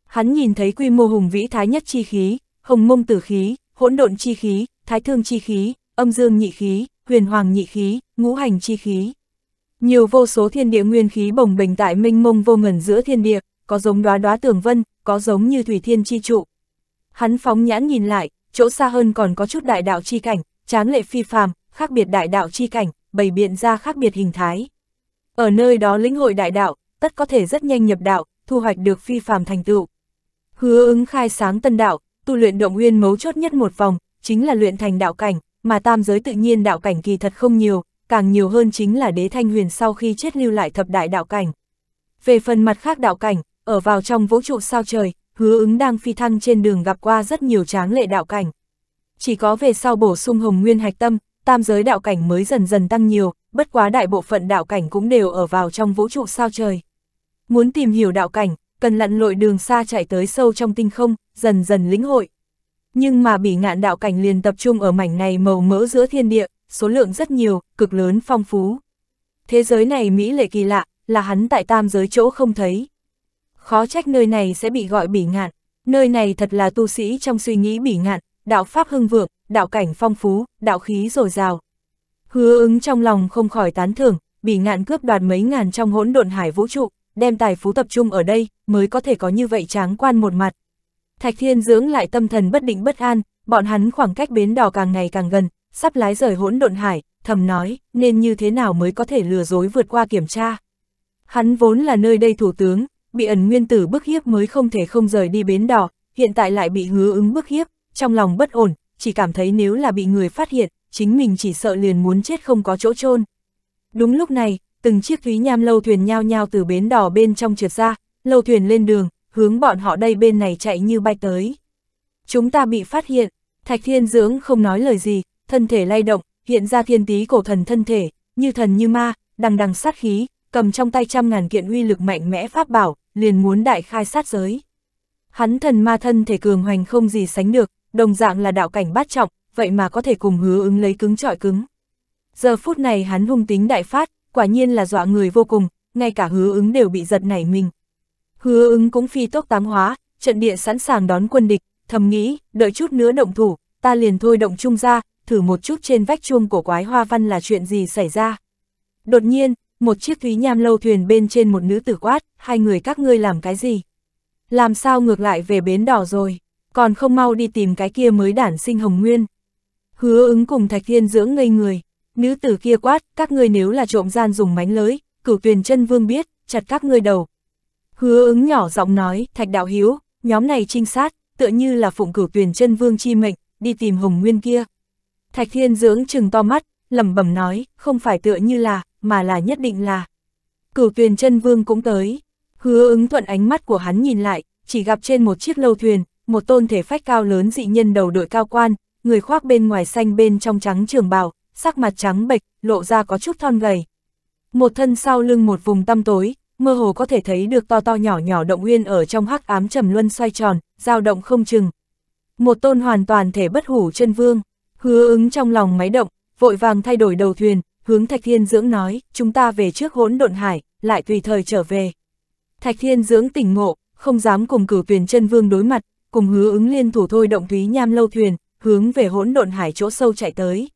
Hắn nhìn thấy quy mô hùng vĩ thái nhất chi khí, hồng mông tử khí, hỗn độn chi khí, thái thương chi khí, âm dương nhị khí, huyền hoàng nhị khí, ngũ hành chi khí. Nhiều vô số thiên địa nguyên khí bồng bềnh tại minh mông vô ngần giữa thiên địa, có giống đoá đoá tường vân, có giống như thủy thiên chi trụ. Hắn phóng nhãn nhìn lại, chỗ xa hơn còn có chút đại đạo chi cảnh, tráng lệ phi phàm, khác biệt đại đạo chi cảnh, bày biện ra khác biệt hình thái. Ở nơi đó lĩnh hội đại đạo, tất có thể rất nhanh nhập đạo, thu hoạch được phi phàm thành tựu. Hứa ứng khai sáng tân đạo, tu luyện động nguyên mấu chốt nhất một vòng, chính là luyện thành đạo cảnh, mà tam giới tự nhiên đạo cảnh kỳ thật không nhiều, càng nhiều hơn chính là đế thanh huyền sau khi chết lưu lại thập đại đạo cảnh. Về phần mặt khác đạo cảnh, ở vào trong vũ trụ sao trời, hứa ứng đang phi thăng trên đường gặp qua rất nhiều tráng lệ đạo cảnh. Chỉ có về sau bổ sung hồng nguyên hạch tâm, tam giới đạo cảnh mới dần dần tăng nhiều, bất quá đại bộ phận đạo cảnh cũng đều ở vào trong vũ trụ sao trời. Muốn tìm hiểu đạo cảnh, cần lặn lội đường xa chạy tới sâu trong tinh không, dần dần lĩnh hội. Nhưng mà bị ngạn đạo cảnh liền tập trung ở mảnh này màu mỡ giữa thiên địa, số lượng rất nhiều, cực lớn phong phú. Thế giới này mỹ lệ kỳ lạ, là hắn tại tam giới chỗ không thấy. Khó trách nơi này sẽ bị gọi bỉ ngạn, nơi này thật là tu sĩ trong suy nghĩ bỉ ngạn, đạo pháp hưng vượng, đạo cảnh phong phú, đạo khí dồi dào. Hứa ứng trong lòng không khỏi tán thưởng, bỉ ngạn cướp đoạt mấy ngàn trong hỗn độn hải vũ trụ, đem tài phú tập trung ở đây, mới có thể có như vậy tráng quan một mặt. Thạch Thiên dưỡng lại tâm thần bất định bất an, bọn hắn khoảng cách bến đỏ càng ngày càng gần, sắp lái rời hỗn độn hải, thầm nói, nên như thế nào mới có thể lừa dối vượt qua kiểm tra. Hắn vốn là nơi đây thủ tướng, bị ẩn nguyên tử bức hiếp mới không thể không rời đi bến đỏ, hiện tại lại bị hứa ứng bức hiếp, trong lòng bất ổn, chỉ cảm thấy nếu là bị người phát hiện, chính mình chỉ sợ liền muốn chết không có chỗ chôn. Đúng lúc này, từng chiếc thúy nham lâu thuyền nhao nhao từ bến đỏ bên trong trượt ra, lâu thuyền lên đường, hướng bọn họ đây bên này chạy như bay tới. Chúng ta bị phát hiện, Thạch Thiên Dưỡng không nói lời gì, thân thể lay động, hiện ra thiên tí cổ thần thân thể, như thần như ma, đằng đằng sát khí, cầm trong tay trăm ngàn kiện uy lực mạnh mẽ pháp bảo, liền muốn đại khai sát giới. Hắn thần ma thân thể cường hoành không gì sánh được, đồng dạng là đạo cảnh bát trọng, vậy mà có thể cùng hứa ứng lấy cứng trọi cứng. Giờ phút này hắn hung tính đại phát, quả nhiên là dọa người vô cùng, ngay cả hứa ứng đều bị giật nảy mình. Hứa ứng cũng phi tốc tám hóa, trận địa sẵn sàng đón quân địch, thầm nghĩ, đợi chút nữa động thủ, ta liền thôi động chung ra, thử một chút trên vách chuông của quái hoa văn là chuyện gì xảy ra. Đột nhiên, một chiếc thúy nham lâu thuyền bên trên một nữ tử quát, hai người các ngươi làm cái gì? Làm sao ngược lại về bến đỏ rồi, còn không mau đi tìm cái kia mới đản sinh hồng nguyên. Hứa ứng cùng thạch thiên dưỡng ngây người, nữ tử kia quát, các ngươi nếu là trộm gian dùng mánh lới, cửu tuyền chân vương biết, chặt các ngươi đầu. Hứa ứng nhỏ giọng nói, thạch đạo hiếu, nhóm này trinh sát, tựa như là phụng cửu tuyền chân vương chi mệnh, đi tìm hồng nguyên kia. Thạch Thiên Dưỡng chừng to mắt, lẩm bẩm nói, không phải tựa như là, mà là nhất định là. Cửu Tuyền Chân Vương cũng tới. Hứa ứng thuận ánh mắt của hắn nhìn lại, chỉ gặp trên một chiếc lâu thuyền, một tôn thể phách cao lớn dị nhân đầu đội cao quan, người khoác bên ngoài xanh bên trong trắng trường bào, sắc mặt trắng bệch, lộ ra có chút thon gầy. Một thân sau lưng một vùng tăm tối, mơ hồ có thể thấy được to to nhỏ nhỏ động nguyên ở trong hắc ám trầm luân xoay tròn, dao động không chừng. Một tôn hoàn toàn thể bất hủ chân vương. Hứa ứng trong lòng máy động, vội vàng thay đổi đầu thuyền, hướng Thạch Thiên Dưỡng nói, chúng ta về trước hỗn độn hải, lại tùy thời trở về. Thạch Thiên Dưỡng tỉnh ngộ, không dám cùng cử tuyển chân vương đối mặt, cùng hứa ứng liên thủ thôi động thúy nham lâu thuyền, hướng về hỗn độn hải chỗ sâu chạy tới.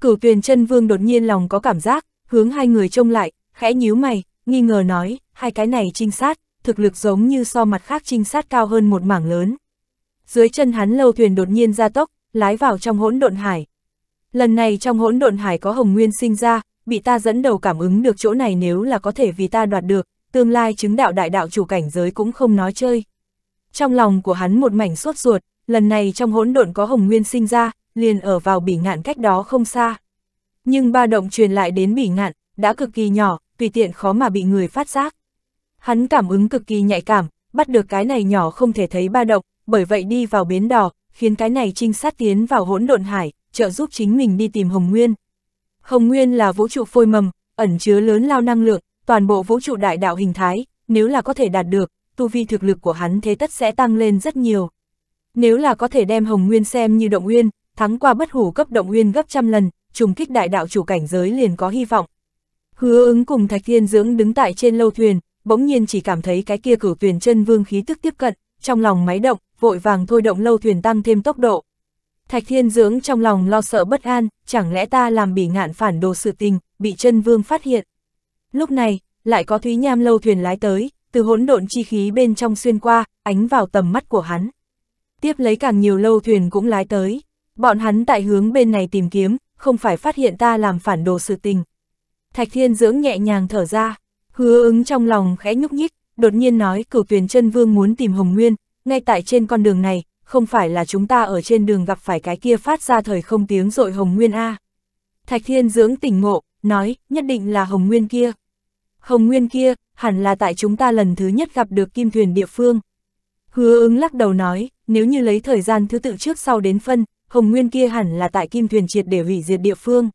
Cửu tuyển chân vương đột nhiên lòng có cảm giác, hướng hai người trông lại, khẽ nhíu mày, nghi ngờ nói, hai cái này trinh sát, thực lực giống như so mặt khác trinh sát cao hơn một mảng lớn. Dưới chân hắn lâu thuyền đột nhiên ra tốc, lái vào trong hỗn độn hải. Lần này trong hỗn độn hải có Hồng Nguyên sinh ra, bị ta dẫn đầu cảm ứng được chỗ này nếu là có thể vì ta đoạt được, tương lai chứng đạo đại đạo chủ cảnh giới cũng không nói chơi. Trong lòng của hắn một mảnh suốt ruột, lần này trong hỗn độn có Hồng Nguyên sinh ra, liền ở vào bỉ ngạn cách đó không xa. Nhưng ba động truyền lại đến bỉ ngạn, đã cực kỳ nhỏ, tùy tiện khó mà bị người phát giác. Hắn cảm ứng cực kỳ nhạy cảm, bắt được cái này nhỏ không thể thấy ba động, bởi vậy đi vào bến đỏ, khiến cái này trinh sát tiến vào hỗn độn hải, trợ giúp chính mình đi tìm Hồng Nguyên. Hồng Nguyên là vũ trụ phôi mầm, ẩn chứa lớn lao năng lượng, toàn bộ vũ trụ đại đạo hình thái, nếu là có thể đạt được, tu vi thực lực của hắn thế tất sẽ tăng lên rất nhiều. Nếu là có thể đem Hồng Nguyên xem như động nguyên, thắng qua bất hủ cấp động nguyên gấp trăm lần, trùng kích đại đạo chủ cảnh giới liền có hy vọng. Hứa ứng cùng Thạch Thiên Dưỡng đứng tại trên lâu thuyền, bỗng nhiên chỉ cảm thấy cái kia cửu tuyển chân vương khí tức tiếp cận, trong lòng máy động, vội vàng thôi động lâu thuyền tăng thêm tốc độ. Thạch Thiên Dưỡng trong lòng lo sợ bất an, chẳng lẽ ta làm bị ngạn phản đồ sự tình, bị chân vương phát hiện. Lúc này, lại có Thúy Nham lâu thuyền lái tới, từ hỗn độn chi khí bên trong xuyên qua, ánh vào tầm mắt của hắn. Tiếp lấy càng nhiều lâu thuyền cũng lái tới, bọn hắn tại hướng bên này tìm kiếm, không phải phát hiện ta làm phản đồ sự tình. Thạch Thiên Dưỡng nhẹ nhàng thở ra, hứa ứng trong lòng khẽ nhúc nhích, đột nhiên nói cửu tuyển chân vương muốn tìm Hồng Nguyên, ngay tại trên con đường này, không phải là chúng ta ở trên đường gặp phải cái kia phát ra thời không tiếng rội Hồng Nguyên A. Thạch Thiên dưỡng tỉnh ngộ, nói, nhất định là Hồng Nguyên kia. Hồng Nguyên kia, hẳn là tại chúng ta lần thứ nhất gặp được kim thuyền địa phương. Hứa ứng lắc đầu nói, nếu như lấy thời gian thứ tự trước sau đến phân, Hồng Nguyên kia hẳn là tại kim thuyền triệt để hủy diệt địa phương.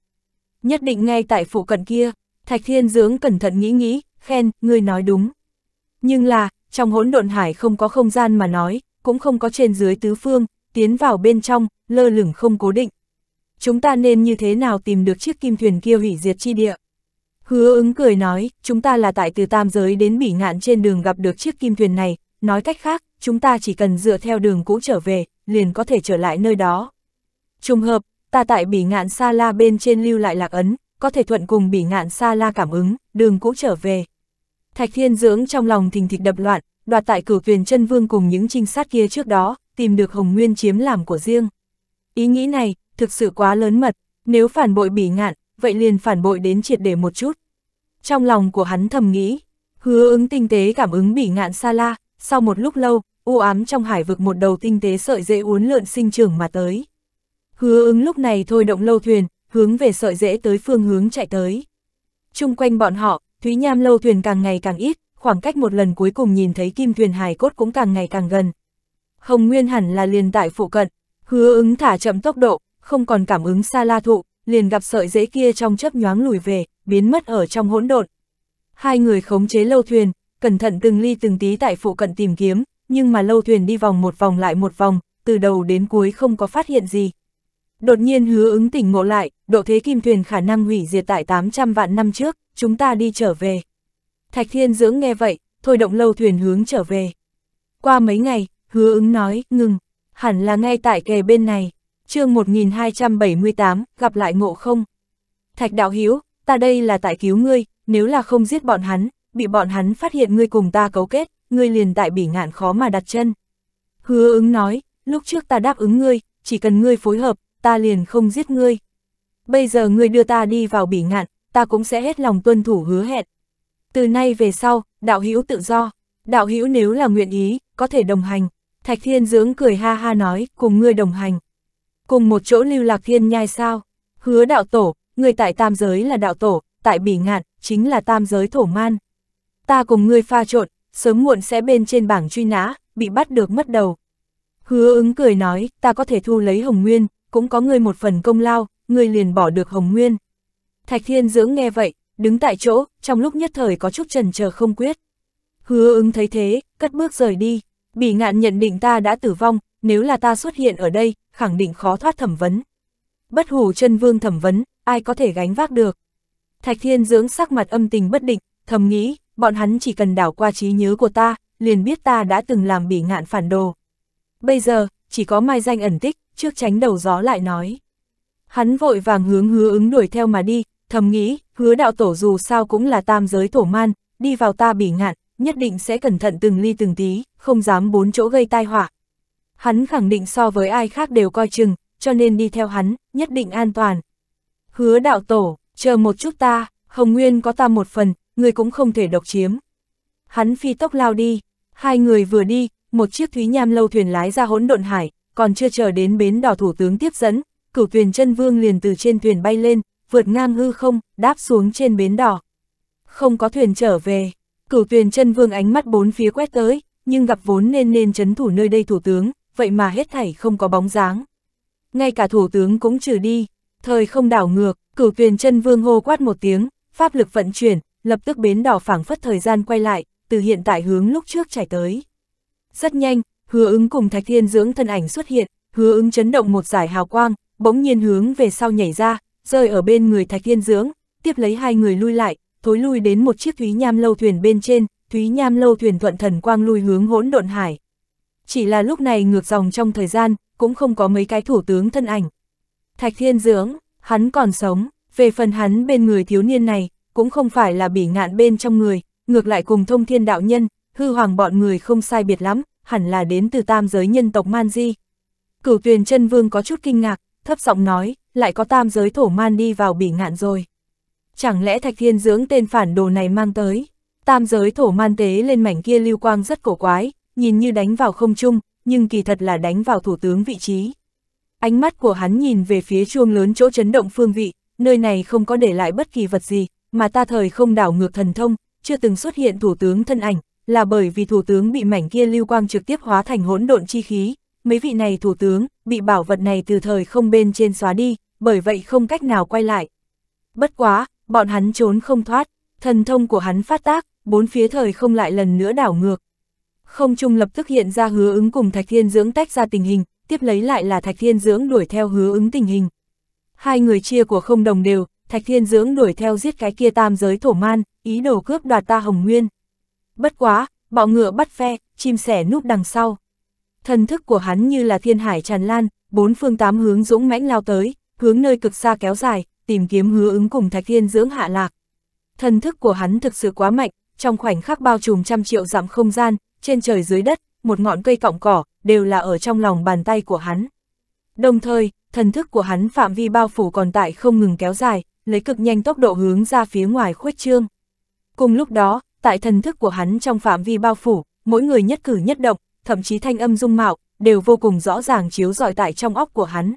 Nhất định ngay tại phụ cận kia, Thạch Thiên Dưỡng cẩn thận nghĩ nghĩ, khen, ngươi nói đúng. Nhưng là, trong hỗn độn hải không có không gian mà nói, cũng không có trên dưới tứ phương, tiến vào bên trong, lơ lửng không cố định. Chúng ta nên như thế nào tìm được chiếc kim thuyền kia hủy diệt chi địa? Hứa ứng cười nói, chúng ta là tại từ tam giới đến bỉ ngạn trên đường gặp được chiếc kim thuyền này, nói cách khác, chúng ta chỉ cần dựa theo đường cũ trở về, liền có thể trở lại nơi đó. Trùng hợp, ta tại bỉ ngạn Sa La bên trên lưu lại lạc ấn, có thể thuận cùng bỉ ngạn Sa La cảm ứng, đường cũ trở về, Thạch Thiên Dưỡng trong lòng thình thịch đập loạn, đoạt tại cử quyền chân vương cùng những trinh sát kia trước đó, tìm được Hồng Nguyên chiếm làm của riêng. Ý nghĩ này, thực sự quá lớn mật, nếu phản bội bỉ ngạn, vậy liền phản bội đến triệt để một chút. Trong lòng của hắn thầm nghĩ, hứa ứng tinh tế cảm ứng bỉ ngạn xa la, sau một lúc lâu, u ám trong hải vực một đầu tinh tế sợi dễ uốn lượn sinh trưởng mà tới. Hứa ứng lúc này thôi động lâu thuyền, hướng về sợi dễ tới phương hướng chạy tới. Trung quanh bọn họ, Thúy Nham lâu thuyền càng ngày càng ít, khoảng cách một lần cuối cùng nhìn thấy kim thuyền hài cốt cũng càng ngày càng gần. Hồng Nguyên hẳn là liền tại phụ cận, hứa ứng thả chậm tốc độ, không còn cảm ứng xa la thụ, liền gặp sợi dễ kia trong chớp nhoáng lùi về, biến mất ở trong hỗn độn. Hai người khống chế lâu thuyền, cẩn thận từng ly từng tí tại phụ cận tìm kiếm, nhưng mà lâu thuyền đi vòng một vòng lại một vòng, từ đầu đến cuối không có phát hiện gì. Đột nhiên hứa ứng tỉnh ngộ lại, độ thế kim thuyền khả năng hủy diệt tại 800 vạn năm trước, chúng ta đi trở về. Thạch Thiên Dưỡng nghe vậy, thôi động lâu thuyền hướng trở về. Qua mấy ngày, hứa ứng nói, ngừng, hẳn là ngay tại kề bên này, chương 1278, gặp lại ngộ không. Thạch Đạo Hiếu, ta đây là tại cứu ngươi, nếu là không giết bọn hắn, bị bọn hắn phát hiện ngươi cùng ta cấu kết, ngươi liền tại bỉ ngạn khó mà đặt chân. Hứa ứng nói, lúc trước ta đáp ứng ngươi, chỉ cần ngươi phối hợp, ta liền không giết ngươi. Bây giờ ngươi đưa ta đi vào bỉ ngạn, ta cũng sẽ hết lòng tuân thủ hứa hẹn. Từ nay về sau, đạo hữu tự do, đạo hữu nếu là nguyện ý, có thể đồng hành. Thạch Thiên Dưỡng cười ha ha nói, cùng ngươi đồng hành. Cùng một chỗ lưu lạc thiên nhai sao? Hứa đạo tổ, người tại tam giới là đạo tổ, tại bỉ ngạn, chính là tam giới thổ man. Ta cùng ngươi pha trộn, sớm muộn sẽ bên trên bảng truy nã, bị bắt được mất đầu. Hứa ứng cười nói, ta có thể thu lấy Hồng Nguyên, cũng có ngươi một phần công lao, ngươi liền bỏ được Hồng Nguyên. Thạch Thiên Dưỡng nghe vậy, đứng tại chỗ, trong lúc nhất thời có chút trần chờ không quyết. Hứa ứng thấy thế, cất bước rời đi, bị ngạn nhận định ta đã tử vong, nếu là ta xuất hiện ở đây, khẳng định khó thoát thẩm vấn. Bất hủ chân vương thẩm vấn, ai có thể gánh vác được. Thạch Thiên Dưỡng sắc mặt âm tình bất định, thầm nghĩ, bọn hắn chỉ cần đảo qua trí nhớ của ta, liền biết ta đã từng làm bị ngạn phản đồ. Bây giờ, chỉ có mai danh ẩn tích, trước tránh đầu gió lại nói. Hắn vội vàng hướng hứa ứng đuổi theo mà đi, thầm nghĩ, hứa đạo tổ dù sao cũng là tam giới thổ man, đi vào ta bỉ ngạn, nhất định sẽ cẩn thận từng ly từng tí, không dám bốn chỗ gây tai họa. Hắn khẳng định so với ai khác đều coi chừng, cho nên đi theo hắn, nhất định an toàn. Hứa đạo tổ, chờ một chút ta, Hồng Nguyên có ta một phần, người cũng không thể độc chiếm. Hắn phi tốc lao đi, hai người vừa đi, một chiếc thúy nham lâu thuyền lái ra hỗn độn hải, còn chưa chờ đến bến đỏ thủ tướng tiếp dẫn, cửu thuyền chân vương liền từ trên thuyền bay lên, vượt ngang hư không, đáp xuống trên bến đỏ. Không có thuyền trở về, cửu tuyền chân vương ánh mắt bốn phía quét tới, nhưng gặp vốn nên nên chấn thủ nơi đây thủ tướng, vậy mà hết thảy không có bóng dáng. Ngay cả thủ tướng cũng trừ đi, thời không đảo ngược, cửu tuyền chân vương hô quát một tiếng, pháp lực vận chuyển, lập tức bến đỏ phảng phất thời gian quay lại, từ hiện tại hướng lúc trước chảy tới. Rất nhanh, hứa ứng cùng thạch thiên dưỡng thân ảnh xuất hiện, hứa ứng chấn động một giải hào quang, bỗng nhiên hướng về sau nhảy ra, rơi ở bên người Thạch Thiên Dưỡng, tiếp lấy hai người lui lại, thối lui đến một chiếc Thúy Nham lâu thuyền bên trên, Thúy Nham lâu thuyền thuận thần quang lui hướng hỗn độn hải. Chỉ là lúc này ngược dòng trong thời gian, cũng không có mấy cái thủ tướng thân ảnh. Thạch Thiên Dưỡng, hắn còn sống, về phần hắn bên người thiếu niên này, cũng không phải là bị ngạn bên trong người, ngược lại cùng thông thiên đạo nhân, hư hoàng bọn người không sai biệt lắm, hẳn là đến từ tam giới nhân tộc Man Di. Cửu tuyền chân vương có chút kinh ngạc, thấp giọng nói, lại có tam giới thổ man đi vào bỉ ngạn rồi. Chẳng lẽ Thạch Thiên dưỡng tên phản đồ này mang tới? Tam giới thổ man tế lên mảnh kia lưu quang rất cổ quái, nhìn như đánh vào không trung, nhưng kỳ thật là đánh vào thủ tướng vị trí. Ánh mắt của hắn nhìn về phía chuông lớn chỗ chấn động phương vị, nơi này không có để lại bất kỳ vật gì, mà ta thời không đảo ngược thần thông, chưa từng xuất hiện thủ tướng thân ảnh, là bởi vì thủ tướng bị mảnh kia lưu quang trực tiếp hóa thành hỗn độn chi khí, mấy vị này thủ tướng, bị bảo vật này từ thời không bên trên xóa đi, bởi vậy không cách nào quay lại. Bất quá, bọn hắn trốn không thoát, thần thông của hắn phát tác, bốn phía thời không lại lần nữa đảo ngược. Không trung lập tức hiện ra hứa ứng cùng Thạch Thiên Dưỡng tách ra tình hình, tiếp lấy lại là Thạch Thiên Dưỡng đuổi theo hứa ứng tình hình. Hai người chia của không đồng đều, Thạch Thiên Dưỡng đuổi theo giết cái kia tam giới thổ man, ý đồ cướp đoạt ta Hồng Nguyên. Bất quá, bọ ngựa bắt phe, chim sẻ núp đằng sau thần thức của hắn như là thiên hải tràn lan, bốn phương tám hướng dũng mãnh lao tới, hướng nơi cực xa kéo dài, tìm kiếm hứa ứng cùng Thạch Thiên dưỡng hạ lạc. Thần thức của hắn thực sự quá mạnh, trong khoảnh khắc bao trùm trăm triệu dặm không gian, trên trời dưới đất, một ngọn cây cọng cỏ, đều là ở trong lòng bàn tay của hắn. Đồng thời, thần thức của hắn phạm vi bao phủ còn tại không ngừng kéo dài, lấy cực nhanh tốc độ hướng ra phía ngoài khuếch trương. Cùng lúc đó, tại thần thức của hắn trong phạm vi bao phủ, mỗi người nhất cử nhất động, thậm chí thanh âm dung mạo, đều vô cùng rõ ràng chiếu rọi tại trong óc của hắn.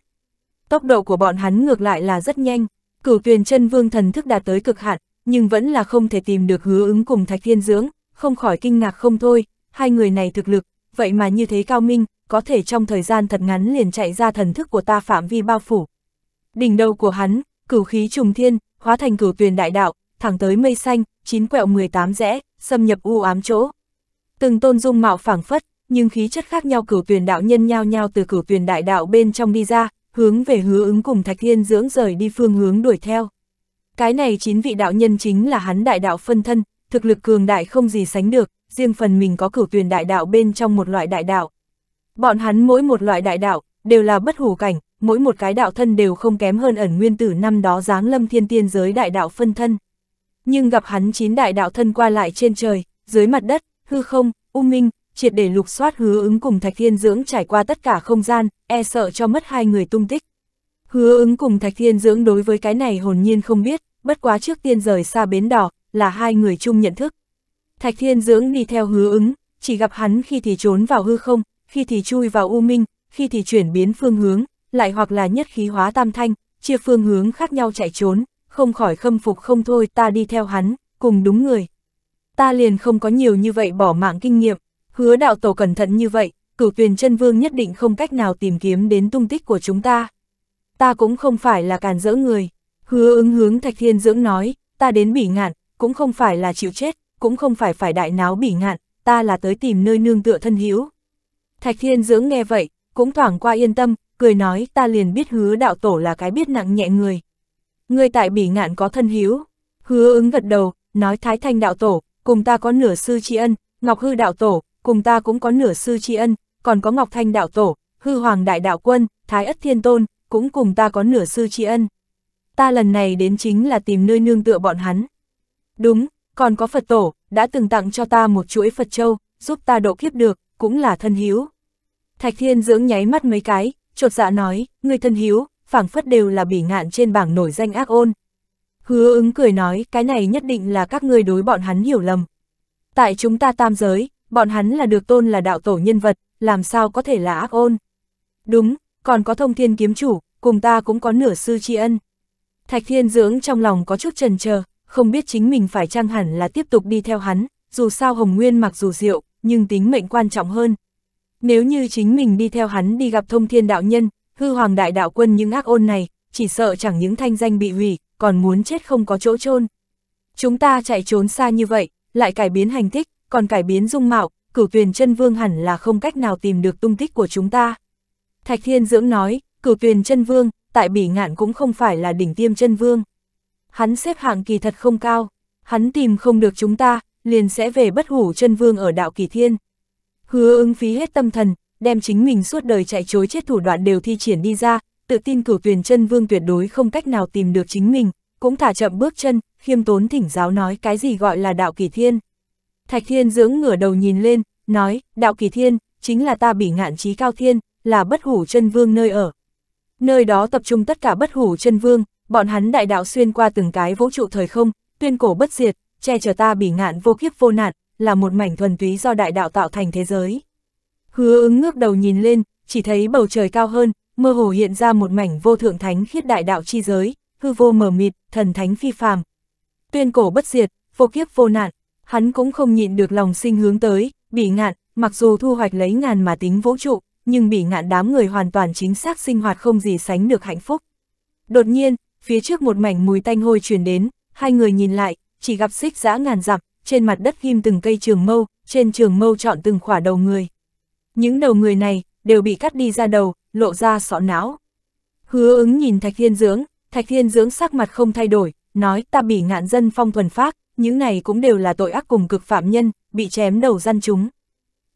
Tốc độ của bọn hắn ngược lại là rất nhanh, cửu tuyền chân vương thần thức đạt tới cực hạn, nhưng vẫn là không thể tìm được hứa ứng cùng Thạch Thiên Dưỡng, không khỏi kinh ngạc không thôi, hai người này thực lực, vậy mà như thế cao minh, có thể trong thời gian thật ngắn liền chạy ra thần thức của ta phạm vi bao phủ. Đỉnh đầu của hắn, cửu khí trùng thiên, hóa thành cửu tuyền đại đạo, thẳng tới mây xanh, chín quẹo 18 rẽ, xâm nhập u ám chỗ. Từng tôn dung mạo phảng phất, nhưng khí chất khác nhau cửu tuyền đạo nhân nhao nhao từ cửu tuyền đại đạo bên trong đi ra, hướng về hứa ứng cùng Thạch Thiên dưỡng rời đi phương hướng đuổi theo. Cái này chín vị đạo nhân chính là hắn đại đạo phân thân, thực lực cường đại không gì sánh được, riêng phần mình có cửu tuyền đại đạo bên trong một loại đại đạo. Bọn hắn mỗi một loại đại đạo, đều là bất hủ cảnh, mỗi một cái đạo thân đều không kém hơn ẩn nguyên tử năm đó giáng lâm thiên tiên giới đại đạo phân thân. Nhưng gặp hắn chín đại đạo thân qua lại trên trời, dưới mặt đất, hư không, u minh, triệt để lục soát hứa ứng cùng Thạch Thiên Dưỡng trải qua tất cả không gian, e sợ cho mất hai người tung tích. Hứa ứng cùng Thạch Thiên Dưỡng đối với cái này hồn nhiên không biết, bất quá trước tiên rời xa bến đỏ, là hai người chung nhận thức. Thạch Thiên Dưỡng đi theo hứa ứng, chỉ gặp hắn khi thì trốn vào hư không, khi thì chui vào u minh, khi thì chuyển biến phương hướng, lại hoặc là nhất khí hóa tam thanh, chia phương hướng khác nhau chạy trốn, không khỏi khâm phục không thôi ta đi theo hắn, cùng đúng người. Ta liền không có nhiều như vậy bỏ mạng kinh nghiệm, hứa đạo tổ cẩn thận như vậy, cửu tuyền chân vương nhất định không cách nào tìm kiếm đến tung tích của chúng ta. Ta cũng không phải là càn dỡ người, hứa ứng hướng thạch thiên dưỡng nói, ta đến bỉ ngạn, cũng không phải là chịu chết, cũng không phải phải đại náo bỉ ngạn, ta là tới tìm nơi nương tựa thân hữu. Thạch thiên dưỡng nghe vậy, cũng thoảng qua yên tâm, cười nói ta liền biết hứa đạo tổ là cái biết nặng nhẹ người. Người tại bỉ ngạn có thân hữu hứa ứng gật đầu, nói thái thanh đạo tổ, cùng ta có nửa sư tri ân, ngọc hư đạo tổ, cùng ta cũng có nửa sư tri ân, còn có Ngọc Thanh đạo tổ, hư hoàng đại đạo quân, thái ất thiên tôn, cũng cùng ta có nửa sư tri ân. Ta lần này đến chính là tìm nơi nương tựa bọn hắn. Đúng, còn có Phật tổ, đã từng tặng cho ta một chuỗi Phật châu, giúp ta độ kiếp được, cũng là thân hiếu. Thạch thiên dưỡng nháy mắt mấy cái, chột dạ nói, người thân hiếu, phảng phất đều là bỉ ngạn trên bảng nổi danh ác ôn. Hứa ứng cười nói, cái này nhất định là các ngươi đối bọn hắn hiểu lầm. Tại chúng ta tam giới, bọn hắn là được tôn là đạo tổ nhân vật, làm sao có thể là ác ôn. Đúng, còn có thông thiên kiếm chủ, cùng ta cũng có nửa sư tri ân. Thạch thiên dưỡng trong lòng có chút trần chờ không biết chính mình phải chăng hẳn là tiếp tục đi theo hắn, dù sao Hồng Nguyên mặc dù diệu, nhưng tính mệnh quan trọng hơn. Nếu như chính mình đi theo hắn đi gặp thông thiên đạo nhân, hư hoàng đại đạo quân những ác ôn này, chỉ sợ chẳng những thanh danh bị hủy, còn muốn chết không có chỗ chôn Chúng ta chạy trốn xa như vậy, lại cải biến hành tích, còn cải biến dung mạo, cửu tuyền chân vương hẳn là không cách nào tìm được tung tích của chúng ta. Thạch Thiên Dưỡng nói, cửu tuyền chân vương, tại bỉ ngạn cũng không phải là đỉnh tiêm chân vương. Hắn xếp hạng kỳ thật không cao, hắn tìm không được chúng ta, liền sẽ về bất hủ chân vương ở đạo kỳ thiên. Hứa ứng phí hết tâm thần, đem chính mình suốt đời chạy chối chết thủ đoạn đều thi triển đi ra, tự tin cửu tuyền chân vương tuyệt đối không cách nào tìm được chính mình, cũng thả chậm bước chân, khiêm tốn thỉnh giáo nói cái gì gọi là đạo kỳ thiên. Thạch Thiên dưỡng ngửa đầu nhìn lên, nói, đạo kỳ thiên, chính là ta bị ngạn trí cao thiên, là bất hủ chân vương nơi ở. Nơi đó tập trung tất cả bất hủ chân vương, bọn hắn đại đạo xuyên qua từng cái vũ trụ thời không, tuyên cổ bất diệt, che chở ta bị ngạn vô kiếp vô nạn, là một mảnh thuần túy do đại đạo tạo thành thế giới. Hứa ứng ngước đầu nhìn lên, chỉ thấy bầu trời cao hơn, mơ hồ hiện ra một mảnh vô thượng thánh khiết đại đạo chi giới, hư vô mờ mịt, thần thánh phi phàm. Tuyên cổ bất diệt, vô kiếp vô nạn, hắn cũng không nhịn được lòng sinh hướng tới, bị ngạn, mặc dù thu hoạch lấy ngàn mà tính vũ trụ, nhưng bị ngạn đám người hoàn toàn chính xác sinh hoạt không gì sánh được hạnh phúc. Đột nhiên, phía trước một mảnh mùi tanh hôi truyền đến, hai người nhìn lại, chỉ gặp xích dã ngàn dặm, trên mặt đất ghim từng cây trường mâu, trên trường mâu chọn từng khỏa đầu người. Những đầu người này, đều bị cắt đi ra đầu, lộ ra sọ não. Hứa ứng nhìn Thạch Thiên Dưỡng, Thạch Thiên Dưỡng sắc mặt không thay đổi, nói ta bị ngạn dân phong thuần phát những này cũng đều là tội ác cùng cực phạm nhân, bị chém đầu răn chúng.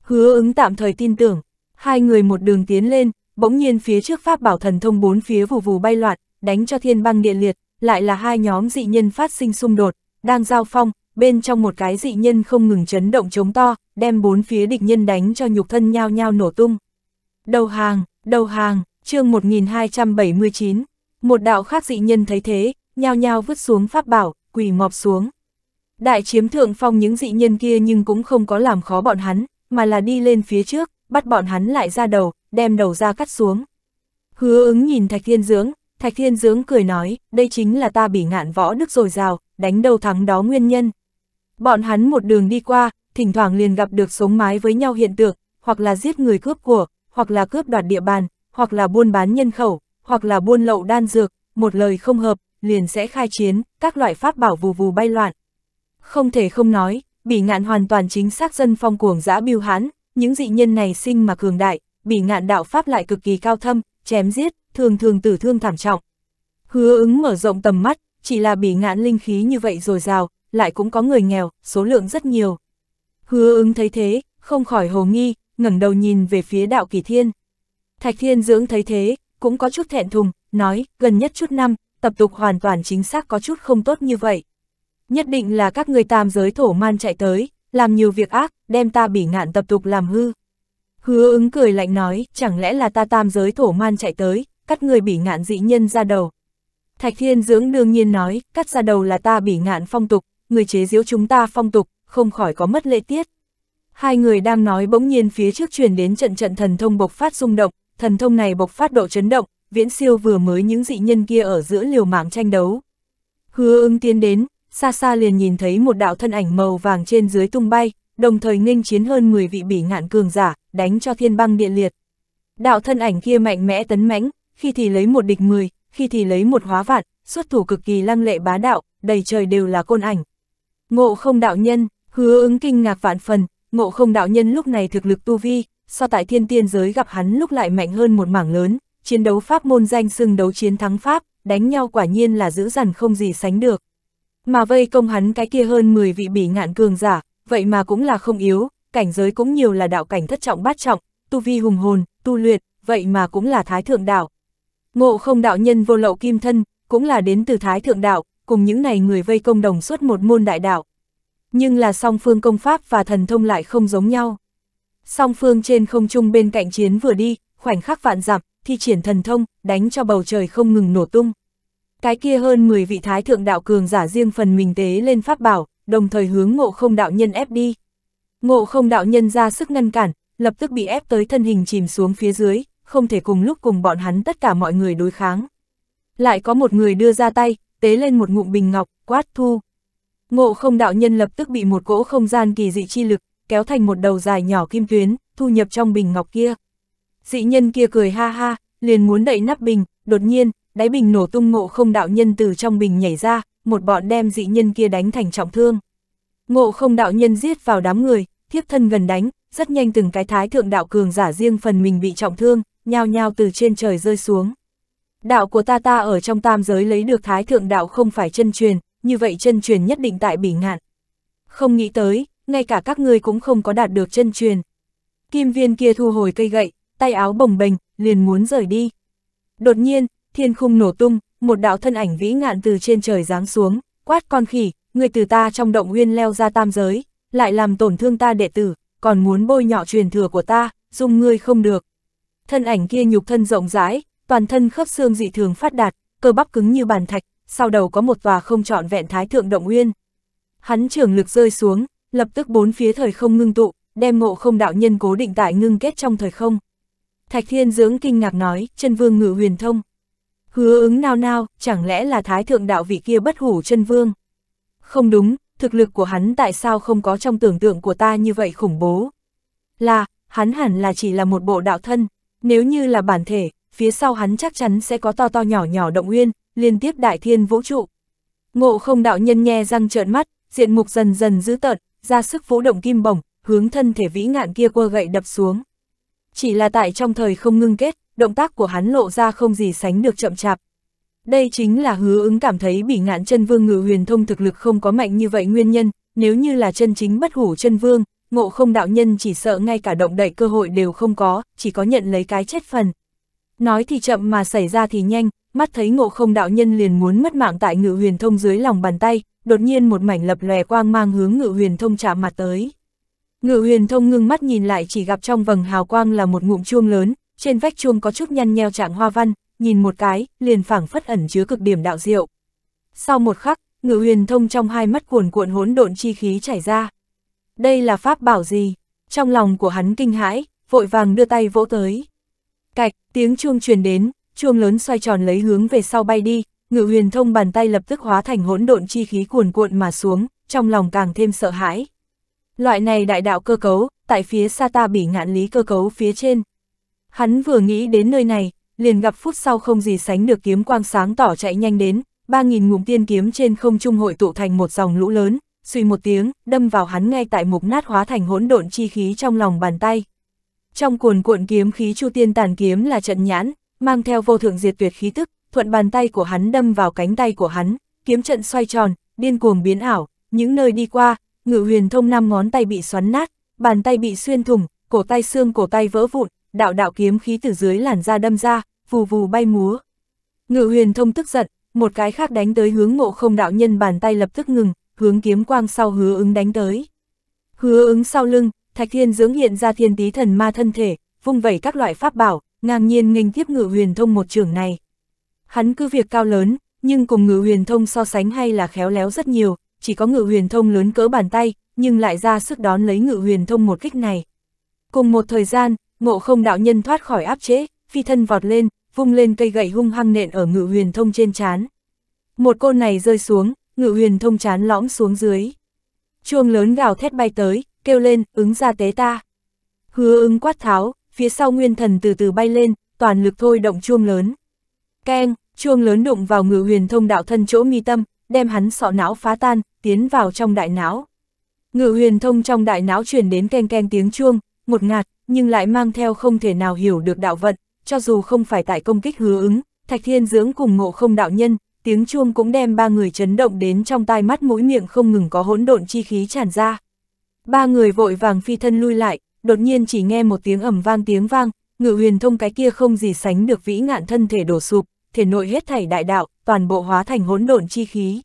Hứa ứng tạm thời tin tưởng, hai người một đường tiến lên, bỗng nhiên phía trước pháp bảo thần thông bốn phía vù vù bay loạn, đánh cho thiên băng địa liệt, lại là hai nhóm dị nhân phát sinh xung đột, đang giao phong, bên trong một cái dị nhân không ngừng chấn động chống to, đem bốn phía địch nhân đánh cho nhục thân nhao nhao nổ tung. Đầu hàng, đầu hàng, chương 1279, một đạo khác dị nhân thấy thế, nhao nhao vứt xuống pháp bảo, quỳ mọp xuống. Đại chiếm thượng phong những dị nhân kia nhưng cũng không có làm khó bọn hắn, mà là đi lên phía trước, bắt bọn hắn lại ra đầu, đem đầu ra cắt xuống. Hứa ứng nhìn Thạch Thiên Dưỡng, Thạch Thiên Dưỡng cười nói, đây chính là ta bị ngạn võ đức rồi rào, đánh đầu thắng đó nguyên nhân. Bọn hắn một đường đi qua, thỉnh thoảng liền gặp được sống mái với nhau hiện tượng, hoặc là giết người cướp của, hoặc là cướp đoạt địa bàn, hoặc là buôn bán nhân khẩu, hoặc là buôn lậu đan dược, một lời không hợp, liền sẽ khai chiến, các loại pháp bảo vù vù bay loạn, không thể không nói, bỉ ngạn hoàn toàn chính xác dân phong cuồng dã biêu hán, những dị nhân này sinh mà cường đại, bỉ ngạn đạo pháp lại cực kỳ cao thâm, chém giết, thường thường tử thương thảm trọng. Hứa ứng mở rộng tầm mắt, chỉ là bỉ ngạn linh khí như vậy rồi rào, lại cũng có người nghèo, số lượng rất nhiều. Hứa ứng thấy thế, không khỏi hồ nghi, ngẩng đầu nhìn về phía đạo kỳ thiên. Thạch thiên dưỡng thấy thế, cũng có chút thẹn thùng, nói, gần nhất chút năm, tập tục hoàn toàn chính xác có chút không tốt như vậy nhất định là các người tam giới thổ man chạy tới, làm nhiều việc ác, đem ta bỉ ngạn tập tục làm hư. Hứa ứng cười lạnh nói, chẳng lẽ là ta tam giới thổ man chạy tới, cắt người bỉ ngạn dị nhân ra đầu. Thạch Thiên Dưỡng đương nhiên nói, cắt ra đầu là ta bỉ ngạn phong tục, người chế giễu chúng ta phong tục, không khỏi có mất lễ tiết. Hai người đang nói bỗng nhiên phía trước truyền đến trận trận thần thông bộc phát rung động, thần thông này bộc phát độ chấn động, viễn siêu vừa mới những dị nhân kia ở giữa liều mạng tranh đấu. Hứa ứng tiến đến, xa xa liền nhìn thấy một đạo thân ảnh màu vàng trên dưới tung bay, đồng thời nghênh chiến hơn 10 vị bỉ ngạn cường giả, đánh cho thiên băng địa liệt. Đạo thân ảnh kia mạnh mẽ tấn mãnh, khi thì lấy một địch 10, khi thì lấy một hóa vạn, xuất thủ cực kỳ lăng lệ bá đạo, đầy trời đều là côn ảnh. Ngộ không đạo nhân, hứa ứng kinh ngạc vạn phần, ngộ không đạo nhân lúc này thực lực tu vi, so tại thiên tiên giới gặp hắn lúc lại mạnh hơn một mảng lớn, chiến đấu pháp môn danh xưng đấu chiến thắng pháp, đánh nhau quả nhiên là dữ dằn không gì sánh được mà vây công hắn cái kia hơn 10 vị bỉ ngạn cường giả, vậy mà cũng là không yếu, cảnh giới cũng nhiều là đạo cảnh thất trọng bát trọng, tu vi hùng hồn, tu luyện, vậy mà cũng là thái thượng đạo. Ngộ không đạo nhân vô lậu kim thân, cũng là đến từ thái thượng đạo, cùng những này người vây công đồng suốt một môn đại đạo. Nhưng là song phương công pháp và thần thông lại không giống nhau. Song phương trên không trung bên cạnh chiến vừa đi, khoảnh khắc vạn dặm, thi triển thần thông, đánh cho bầu trời không ngừng nổ tung. Cái kia hơn 10 vị thái thượng đạo cường giả riêng phần mình tế lên pháp bảo, đồng thời hướng ngộ không đạo nhân ép đi. Ngộ không đạo nhân ra sức ngăn cản, lập tức bị ép tới thân hình chìm xuống phía dưới, không thể cùng lúc cùng bọn hắn tất cả mọi người đối kháng. Lại có một người đưa ra tay, tế lên một ngụm bình ngọc, quát thu. Ngộ không đạo nhân lập tức bị một cỗ không gian kỳ dị chi lực, kéo thành một đầu dài nhỏ kim tuyến, thu nhập trong bình ngọc kia. Dị nhân kia cười ha ha, liền muốn đậy nắp bình, đột nhiên, đáy bình nổ tung ngộ không đạo nhân từ trong bình nhảy ra, một bọn đem dị nhân kia đánh thành trọng thương. Ngộ không đạo nhân giết vào đám người, thiếp thân gần đánh, rất nhanh từng cái thái thượng đạo cường giả riêng phần mình bị trọng thương, nhao nhao từ trên trời rơi xuống. Đạo của ta ta ở trong tam giới lấy được thái thượng đạo không phải chân truyền, như vậy chân truyền nhất định tại bỉ ngạn. Không nghĩ tới, ngay cả các ngươi cũng không có đạt được chân truyền. Kim viên kia thu hồi cây gậy, tay áo bồng bềnh, liền muốn rời đi. Đột nhiên, thiên khung nổ tung, một đạo thân ảnh vĩ ngạn từ trên trời giáng xuống, quát con khỉ, người từ ta trong động nguyên leo ra tam giới, lại làm tổn thương ta đệ tử, còn muốn bôi nhọ truyền thừa của ta, dung ngươi không được. Thân ảnh kia nhục thân rộng rãi, toàn thân khớp xương dị thường phát đạt, cơ bắp cứng như bàn thạch, sau đầu có một tòa không trọn vẹn thái thượng động nguyên. Hắn trưởng lực rơi xuống, lập tức bốn phía thời không ngưng tụ, đem ngộ không đạo nhân cố định tại ngưng kết trong thời không. Thạch Thiên dưỡng kinh ngạc nói, chân vương ngự huyền thông. Hứa ứng nao nao, chẳng lẽ là thái thượng đạo vị kia bất hủ chân vương? Không đúng, thực lực của hắn tại sao không có trong tưởng tượng của ta như vậy khủng bố? Là, hắn hẳn là chỉ là một bộ đạo thân, nếu như là bản thể, phía sau hắn chắc chắn sẽ có to to nhỏ nhỏ động nguyên, liên tiếp đại thiên vũ trụ. Ngộ không đạo nhân nhe răng trợn mắt, diện mục dần dần dữ tợn, ra sức vũ động kim bổng, hướng thân thể vĩ ngạn kia quơ gậy đập xuống. Chỉ là tại trong thời không ngưng kết, động tác của hắn lộ ra không gì sánh được chậm chạp. Đây chính là hứa ứng cảm thấy bị ngạn chân vương ngự huyền thông thực lực không có mạnh như vậy nguyên nhân, nếu như là chân chính bất hủ chân vương, ngộ không đạo nhân chỉ sợ ngay cả động đậy cơ hội đều không có, chỉ có nhận lấy cái chết phần. Nói thì chậm mà xảy ra thì nhanh, mắt thấy ngộ không đạo nhân liền muốn mất mạng tại ngự huyền thông dưới lòng bàn tay, đột nhiên một mảnh lập lòe quang mang hướng ngự huyền thông chạm mặt tới. Ngự huyền thông ngưng mắt nhìn lại chỉ gặp trong vầng hào quang là một ngụm chuông lớn, trên vách chuông có chút nhăn nheo trạng hoa văn, nhìn một cái, liền phảng phất ẩn chứa cực điểm đạo diệu. Sau một khắc, ngự huyền thông trong hai mắt cuồn cuộn hỗn độn chi khí chảy ra. Đây là pháp bảo gì? Trong lòng của hắn kinh hãi, vội vàng đưa tay vỗ tới. Cạch, tiếng chuông truyền đến, chuông lớn xoay tròn lấy hướng về sau bay đi, ngự huyền thông bàn tay lập tức hóa thành hỗn độn chi khí cuồn cuộn mà xuống, trong lòng càng thêm sợ hãi. Loại này đại đạo cơ cấu, tại phía xa ta bỉ ngạn lý cơ cấu phía trên, Hắn vừa nghĩ đến nơi này, liền gặp phút sau không gì sánh được kiếm quang sáng tỏ chạy nhanh đến, 3.000 ngụm tiên kiếm trên không trung hội tụ thành một dòng lũ lớn, suy một tiếng, đâm vào hắn ngay tại mục nát hóa thành hỗn độn chi khí trong lòng bàn tay. Trong cuồn cuộn kiếm khí chu tiên tàn kiếm là trận nhãn, mang theo vô thượng diệt tuyệt khí tức, thuận bàn tay của hắn đâm vào cánh tay của hắn, kiếm trận xoay tròn, điên cuồng biến ảo, những nơi đi qua, ngự huyền thông năm ngón tay bị xoắn nát, bàn tay bị xuyên thủng, cổ tay xương cổ tay vỡ vụn, đạo đạo kiếm khí từ dưới làn da đâm ra, vù vù bay múa. Ngự huyền thông tức giận, một cái khác đánh tới hướng ngộ không đạo nhân bàn tay lập tức ngừng, hướng kiếm quang sau hứa ứng đánh tới. Hứa ứng sau lưng, thạch thiên dưỡng hiện ra thiên tí thần ma thân thể, vung vẩy các loại pháp bảo, ngang nhiên nghênh tiếp ngự huyền thông một trường này. Hắn cứ việc cao lớn, nhưng cùng ngự huyền thông so sánh hay là khéo léo rất nhiều, chỉ có ngự huyền thông lớn cỡ bàn tay, nhưng lại ra sức đón lấy ngự huyền thông một kích này. Cùng một thời gian, Ngộ không đạo nhân thoát khỏi áp chế, phi thân vọt lên, vung lên cây gậy hung hăng nện ở ngự huyền thông trên chán. Một côn này rơi xuống, ngự huyền thông chán lõm xuống dưới. Chuông lớn gào thét bay tới, kêu lên, ứng ra tế ta. Hứa ứng quát tháo, phía sau nguyên thần từ từ bay lên, toàn lực thôi động chuông lớn. Keng, chuông lớn đụng vào ngự huyền thông đạo thân chỗ mi tâm, đem hắn sọ não phá tan, tiến vào trong đại não. Ngự huyền thông trong đại não truyền đến keng keng tiếng chuông, một ngạt, nhưng lại mang theo không thể nào hiểu được đạo vận, cho dù không phải tại công kích hứa ứng, Thạch Thiên Dưỡng cùng ngộ không đạo nhân, tiếng chuông cũng đem ba người chấn động đến trong tai mắt mũi miệng không ngừng có hỗn độn chi khí tràn ra. Ba người vội vàng phi thân lui lại, đột nhiên chỉ nghe một tiếng ẩm vang tiếng vang, ngự huyền thông cái kia không gì sánh được vĩ ngạn thân thể đổ sụp, thể nội hết thảy đại đạo, toàn bộ hóa thành hỗn độn chi khí.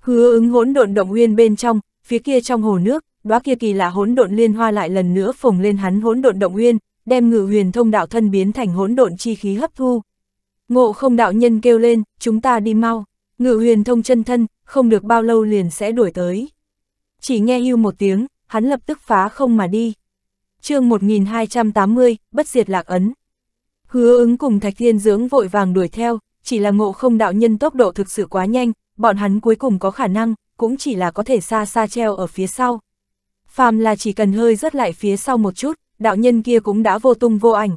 Hứa ứng hỗn độn động nguyên bên trong, phía kia trong hồ nước, đóa kia kỳ lạ hỗn độn liên hoa lại lần nữa phồng lên hắn hỗn độn động nguyên đem ngự huyền thông đạo thân biến thành hỗn độn chi khí hấp thu. Ngộ không đạo nhân kêu lên, chúng ta đi mau, ngự huyền thông chân thân, không được bao lâu liền sẽ đuổi tới. Chỉ nghe hưu một tiếng, hắn lập tức phá không mà đi. chương 1280, bất diệt lạc ấn. Hứa ứng cùng thạch thiên dưỡng vội vàng đuổi theo, chỉ là ngộ không đạo nhân tốc độ thực sự quá nhanh, bọn hắn cuối cùng có khả năng, cũng chỉ là có thể xa xa treo ở phía sau phàm là chỉ cần hơi rớt lại phía sau một chút, đạo nhân kia cũng đã vô tung vô ảnh.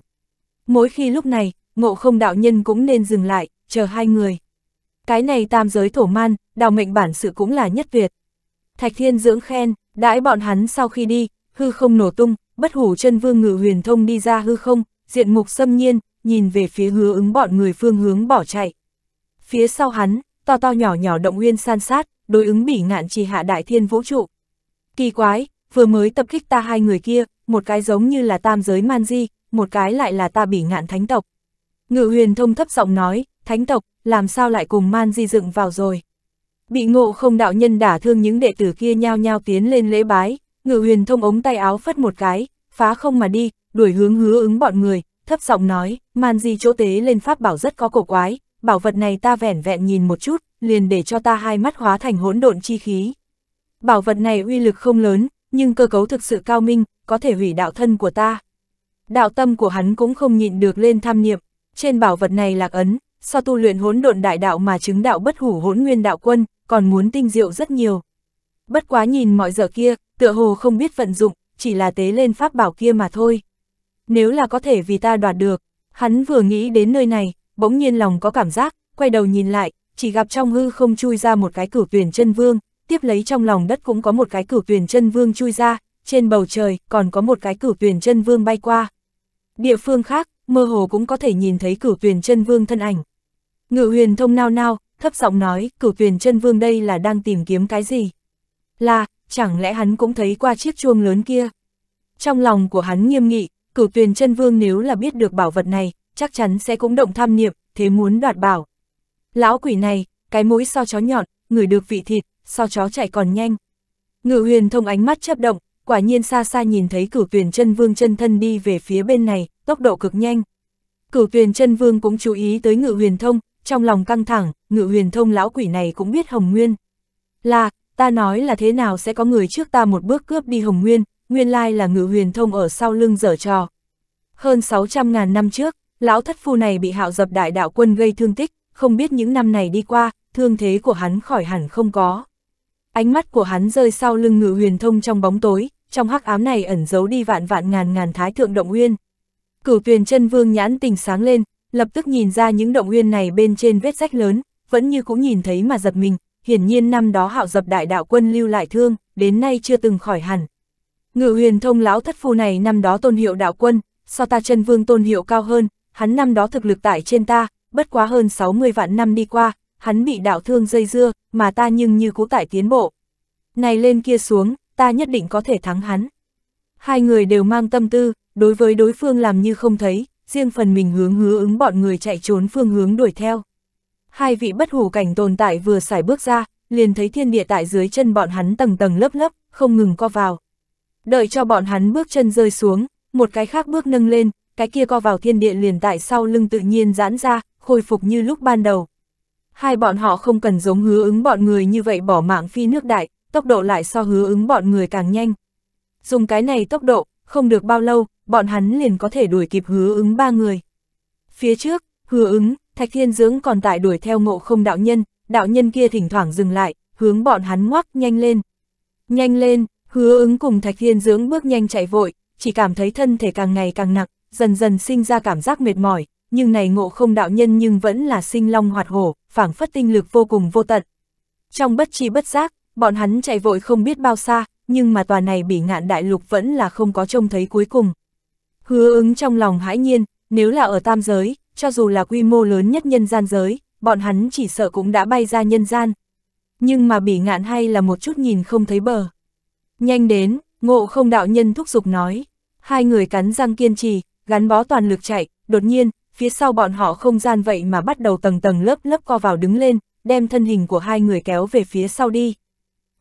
Mỗi khi lúc này, ngộ không đạo nhân cũng nên dừng lại, chờ hai người. Cái này tam giới thổ man, đào mệnh bản sự cũng là nhất việt Thạch Thiên dưỡng khen, đãi bọn hắn sau khi đi, hư không nổ tung, bất hủ chân vương ngự huyền thông đi ra hư không, diện mục xâm nhiên, nhìn về phía hứa ứng bọn người phương hướng bỏ chạy. Phía sau hắn, to to nhỏ nhỏ động nguyên san sát, đối ứng bỉ ngạn trì hạ đại thiên vũ trụ. Kỳ quái, vừa mới tập kích ta hai người kia, một cái giống như là tam giới man di, một cái lại là ta bỉ ngạn thánh tộc. Ngự huyền thông thấp giọng nói, thánh tộc, làm sao lại cùng man di dựng vào rồi. Bị ngộ không đạo nhân đả thương những đệ tử kia nhao nhao tiến lên lễ bái, ngự huyền thông ống tay áo phất một cái, phá không mà đi, đuổi hướng hứa ứng bọn người, thấp giọng nói, man di chỗ tế lên pháp bảo rất có cổ quái, bảo vật này ta vẻn vẹn nhìn một chút, liền để cho ta hai mắt hóa thành hỗn độn chi khí. Bảo vật này uy lực không lớn, nhưng cơ cấu thực sự cao minh, có thể hủy đạo thân của ta. Đạo tâm của hắn cũng không nhịn được lên tham niệm, trên bảo vật này lạc ấn, so tu luyện hỗn độn đại đạo mà chứng đạo bất hủ hỗn nguyên đạo quân, còn muốn tinh diệu rất nhiều. Bất quá nhìn mọi giờ kia, tựa hồ không biết vận dụng, chỉ là tế lên pháp bảo kia mà thôi. Nếu là có thể vì ta đoạt được, hắn vừa nghĩ đến nơi này, bỗng nhiên lòng có cảm giác, quay đầu nhìn lại, chỉ gặp trong hư không chui ra một cái cửu tuyển chân vương, tiếp lấy trong lòng đất cũng có một cái cửu tuyển chân vương chui ra, trên bầu trời còn có một cái cửu tuyển chân vương bay qua. Địa phương khác, mơ hồ cũng có thể nhìn thấy cửu tuyển chân vương thân ảnh. Ngự huyền thông nao nao, thấp giọng nói, cửu tuyển chân vương đây là đang tìm kiếm cái gì? Là, chẳng lẽ hắn cũng thấy qua chiếc chuông lớn kia? Trong lòng của hắn nghiêm nghị, cửu tuyển chân vương nếu là biết được bảo vật này, chắc chắn sẽ cũng động tham niệm, thế muốn đoạt bảo. Lão quỷ này, cái mũi so chó nhọn, người được vị thịt, so chó chạy còn nhanh. Ngự huyền thông ánh mắt chấp động, quả nhiên xa xa nhìn thấy cửu tuyển chân vương chân thân đi về phía bên này, tốc độ cực nhanh. Cửu tuyển chân vương cũng chú ý tới ngự huyền thông, trong lòng căng thẳng, ngự huyền thông lão quỷ này cũng biết Hồng Nguyên. Là, ta nói là thế nào sẽ có người trước ta một bước cướp đi Hồng Nguyên, nguyên lai là ngự huyền thông ở sau lưng dở trò. Hơn 600.000 năm trước, lão thất phu này bị hạo dập đại đạo quân gây thương tích, không biết những năm này đi qua, thương thế của hắn khỏi hẳn không có ánh mắt của hắn rơi sau lưng ngự huyền thông trong bóng tối, trong hắc ám này ẩn giấu đi vạn vạn ngàn ngàn thái thượng động uyên. Cửu tuyền chân vương nhãn tình sáng lên, lập tức nhìn ra những động uyên này bên trên vết rách lớn, vẫn như cũng nhìn thấy mà giật mình, hiển nhiên năm đó hạo dập đại đạo quân lưu lại thương, đến nay chưa từng khỏi hẳn. Ngự huyền thông lão thất phu này năm đó tôn hiệu đạo quân, so ta chân vương tôn hiệu cao hơn, hắn năm đó thực lực tại trên ta, bất quá hơn 60 vạn năm đi qua, hắn bị đạo thương dây dưa, mà ta nhưng như cũ tại tiến bộ. Này lên kia xuống, ta nhất định có thể thắng hắn. Hai người đều mang tâm tư, đối với đối phương làm như không thấy, riêng phần mình hướng hứa ứng bọn người chạy trốn phương hướng đuổi theo. Hai vị bất hủ cảnh tồn tại vừa xài bước ra, liền thấy thiên địa tại dưới chân bọn hắn tầng tầng lớp lớp, không ngừng co vào. Đợi cho bọn hắn bước chân rơi xuống, một cái khác bước nâng lên, cái kia co vào thiên địa liền tại sau lưng tự nhiên giãn ra, khôi phục như lúc ban đầu, hai bọn họ không cần giống hứa ứng bọn người như vậy bỏ mạng phi nước đại, tốc độ lại so hứa ứng bọn người càng nhanh. Dùng cái này tốc độ, không được bao lâu, bọn hắn liền có thể đuổi kịp hứa ứng ba người. Phía trước, hứa ứng, Thạch Thiên Dưỡng còn tại đuổi theo ngộ không đạo nhân, đạo nhân kia thỉnh thoảng dừng lại, hướng bọn hắn ngoắc nhanh lên. Nhanh lên, hứa ứng cùng Thạch Thiên Dưỡng bước nhanh chạy vội, chỉ cảm thấy thân thể càng ngày càng nặng, dần dần sinh ra cảm giác mệt mỏi, nhưng này ngộ không đạo nhân nhưng vẫn là sinh long hoạt hổ, phảng phất tinh lực vô cùng vô tận. Trong bất chi bất giác, bọn hắn chạy vội không biết bao xa, nhưng mà tòa này bị ngạn đại lục vẫn là không có trông thấy cuối cùng. Hứa ứng trong lòng hãi nhiên, nếu là ở tam giới, cho dù là quy mô lớn nhất nhân gian giới, bọn hắn chỉ sợ cũng đã bay ra nhân gian. Nhưng mà bị ngạn hay là một chút nhìn không thấy bờ. Nhanh đến, ngộ không đạo nhân thúc giục nói. Hai người cắn răng kiên trì, gắn bó toàn lực chạy, đột nhiên, phía sau bọn họ không gian vậy mà bắt đầu tầng tầng lớp lớp co vào đứng lên, đem thân hình của hai người kéo về phía sau đi.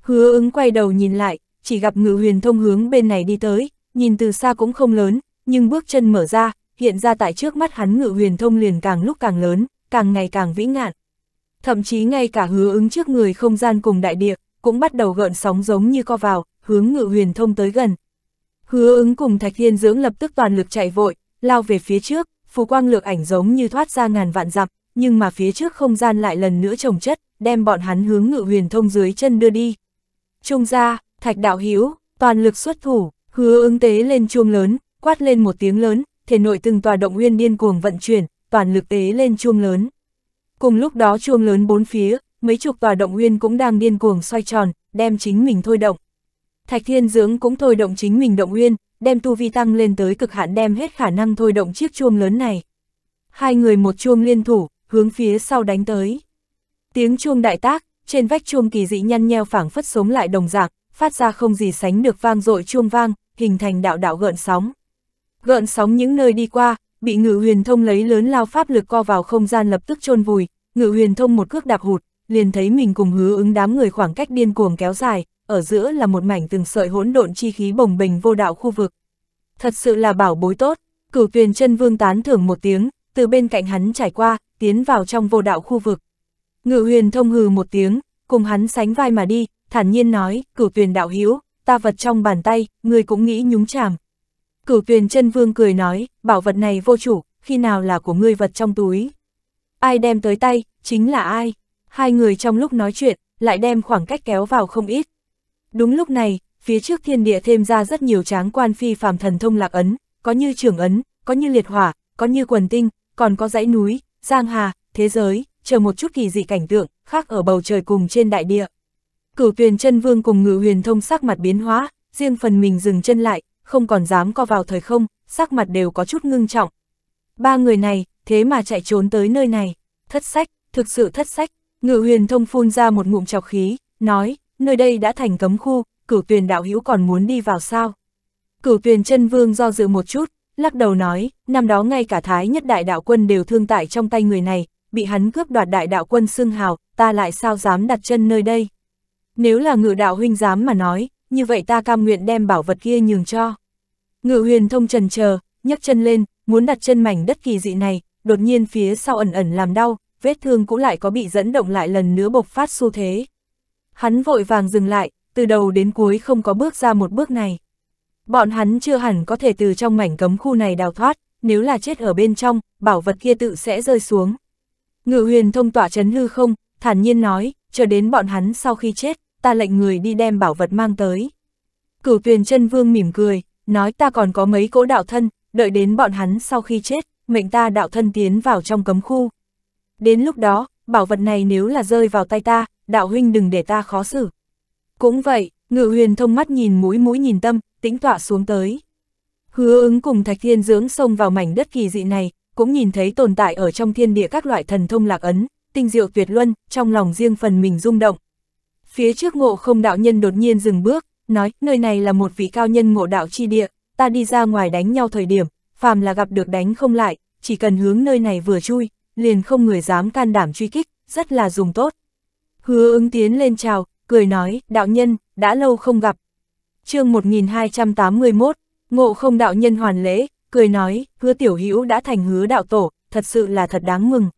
Hứa ứng quay đầu nhìn lại, chỉ gặp ngự huyền thông hướng bên này đi tới, nhìn từ xa cũng không lớn, nhưng bước chân mở ra, hiện ra tại trước mắt hắn ngự huyền thông liền càng lúc càng lớn, càng ngày càng vĩ ngạn. Thậm chí ngay cả hứa ứng trước người không gian cùng đại địa, cũng bắt đầu gợn sóng giống như co vào, hướng ngự huyền thông tới gần. Hứa ứng cùng Thạch Thiên Dưỡng lập tức toàn lực chạy vội, lao về phía trước, phù quang lược ảnh giống như thoát ra ngàn vạn dặm, nhưng mà phía trước không gian lại lần nữa trồng chất, đem bọn hắn hướng ngự huyền thông dưới chân đưa đi. Trung ra, thạch đạo hiếu, toàn lực xuất thủ, hứa ứng tế lên chuông lớn, quát lên một tiếng lớn, thể nội từng tòa động nguyên điên cuồng vận chuyển, toàn lực tế lên chuông lớn. Cùng lúc đó chuông lớn bốn phía, mấy chục tòa động nguyên cũng đang điên cuồng xoay tròn, đem chính mình thôi động. Thạch Thiên Dưỡng cũng thôi động chính mình động nguyên, đem tu vi tăng lên tới cực hạn đem hết khả năng thôi động chiếc chuông lớn này. Hai người một chuông liên thủ, hướng phía sau đánh tới. Tiếng chuông đại tác, trên vách chuông kỳ dị nhăn nheo phảng phất sống lại đồng dạng, phát ra không gì sánh được vang dội chuông vang, hình thành đạo đạo gợn sóng. Gợn sóng những nơi đi qua, bị ngự huyền thông lấy lớn lao pháp lực co vào không gian lập tức chôn vùi, ngự huyền thông một cước đạp hụt, liền thấy mình cùng hứa ứng đám người khoảng cách điên cuồng kéo dài, ở giữa là một mảnh từng sợi hỗn độn chi khí bồng bềnh vô đạo khu vực. Thật sự là bảo bối tốt, cửu tuyền chân vương tán thưởng một tiếng, từ bên cạnh hắn trải qua, tiến vào trong vô đạo khu vực. Ngự huyền thông hừ một tiếng, cùng hắn sánh vai mà đi, thản nhiên nói, cửu tuyền đạo hữu ta vật trong bàn tay, người cũng nghĩ nhúng chàm. Cửu tuyền chân vương cười nói, bảo vật này vô chủ, khi nào là của ngươi vật trong túi. Ai đem tới tay, chính là ai. Hai người trong lúc nói chuyện, lại đem khoảng cách kéo vào không ít. Đúng lúc này, phía trước thiên địa thêm ra rất nhiều tráng quan phi phàm thần thông lạc ấn, có như trưởng ấn, có như liệt hỏa, có như quần tinh, còn có dãy núi, giang hà, thế giới, chờ một chút kỳ dị cảnh tượng, khác ở bầu trời cùng trên đại địa. Cửu tuyền chân vương cùng ngự huyền thông sắc mặt biến hóa, riêng phần mình dừng chân lại, không còn dám co vào thời không, sắc mặt đều có chút ngưng trọng. Ba người này, thế mà chạy trốn tới nơi này, thất sách, thực sự thất sách, ngự huyền thông phun ra một ngụm chọc khí, nói, nơi đây đã thành cấm khu, cửu tuyền đạo hữu còn muốn đi vào sao? Cửu tuyền chân vương do dự một chút, lắc đầu nói, năm đó ngay cả thái nhất đại đạo quân đều thương tại trong tay người này, bị hắn cướp đoạt đại đạo quân xưng hào, ta lại sao dám đặt chân nơi đây? Nếu là ngự đạo huynh dám mà nói, như vậy ta cam nguyện đem bảo vật kia nhường cho. Ngự huyền thông trần chờ, nhấc chân lên, muốn đặt chân mảnh đất kỳ dị này, đột nhiên phía sau ẩn ẩn làm đau, vết thương cũng lại có bị dẫn động lại lần nữa bộc phát xu thế. Hắn vội vàng dừng lại, từ đầu đến cuối không có bước ra một bước này. Bọn hắn chưa hẳn có thể từ trong mảnh cấm khu này đào thoát, nếu là chết ở bên trong, bảo vật kia tự sẽ rơi xuống. Ngự huyền thông tỏa chấn hư không, thản nhiên nói, chờ đến bọn hắn sau khi chết, ta lệnh người đi đem bảo vật mang tới. Cửu tuyền chân vương mỉm cười, nói ta còn có mấy cỗ đạo thân, đợi đến bọn hắn sau khi chết, mệnh ta đạo thân tiến vào trong cấm khu. Đến lúc đó, bảo vật này nếu là rơi vào tay ta, đạo huynh đừng để ta khó xử. Cũng vậy, ngự huyền thông mắt nhìn mũi mũi nhìn tâm, tĩnh tọa xuống tới. Hứa ứng cùng thạch thiên dưỡng xông vào mảnh đất kỳ dị này, cũng nhìn thấy tồn tại ở trong thiên địa các loại thần thông lạc ấn, tinh diệu tuyệt luân, trong lòng riêng phần mình rung động. Phía trước ngộ không đạo nhân đột nhiên dừng bước, nói, nơi này là một vị cao nhân ngộ đạo chi địa, ta đi ra ngoài đánh nhau thời điểm, phàm là gặp được đánh không lại, chỉ cần hướng nơi này vừa chui, liền không người dám can đảm truy kích, rất là dùng tốt. Hứa ứng tiến lên chào, cười nói, đạo nhân, đã lâu không gặp. chương 1281, ngộ không đạo nhân hoàn lễ, cười nói, hứa tiểu hữu đã thành hứa đạo tổ, thật sự là thật đáng mừng.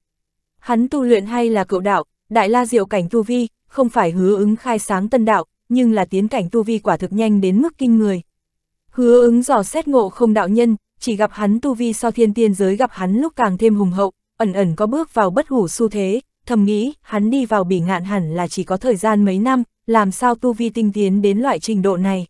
Hắn tu luyện hay là cựu đạo, đại la diệu cảnh tu vi, không phải hứa ứng khai sáng tân đạo, nhưng là tiến cảnh tu vi quả thực nhanh đến mức kinh người. Hứa ứng dò xét ngộ không đạo nhân, chỉ gặp hắn tu vi so thiên tiên giới gặp hắn lúc càng thêm hùng hậu, ẩn ẩn có bước vào bất hủ xu thế, thầm nghĩ, hắn đi vào bỉ ngạn hẳn là chỉ có thời gian mấy năm, làm sao tu vi tinh tiến đến loại trình độ này.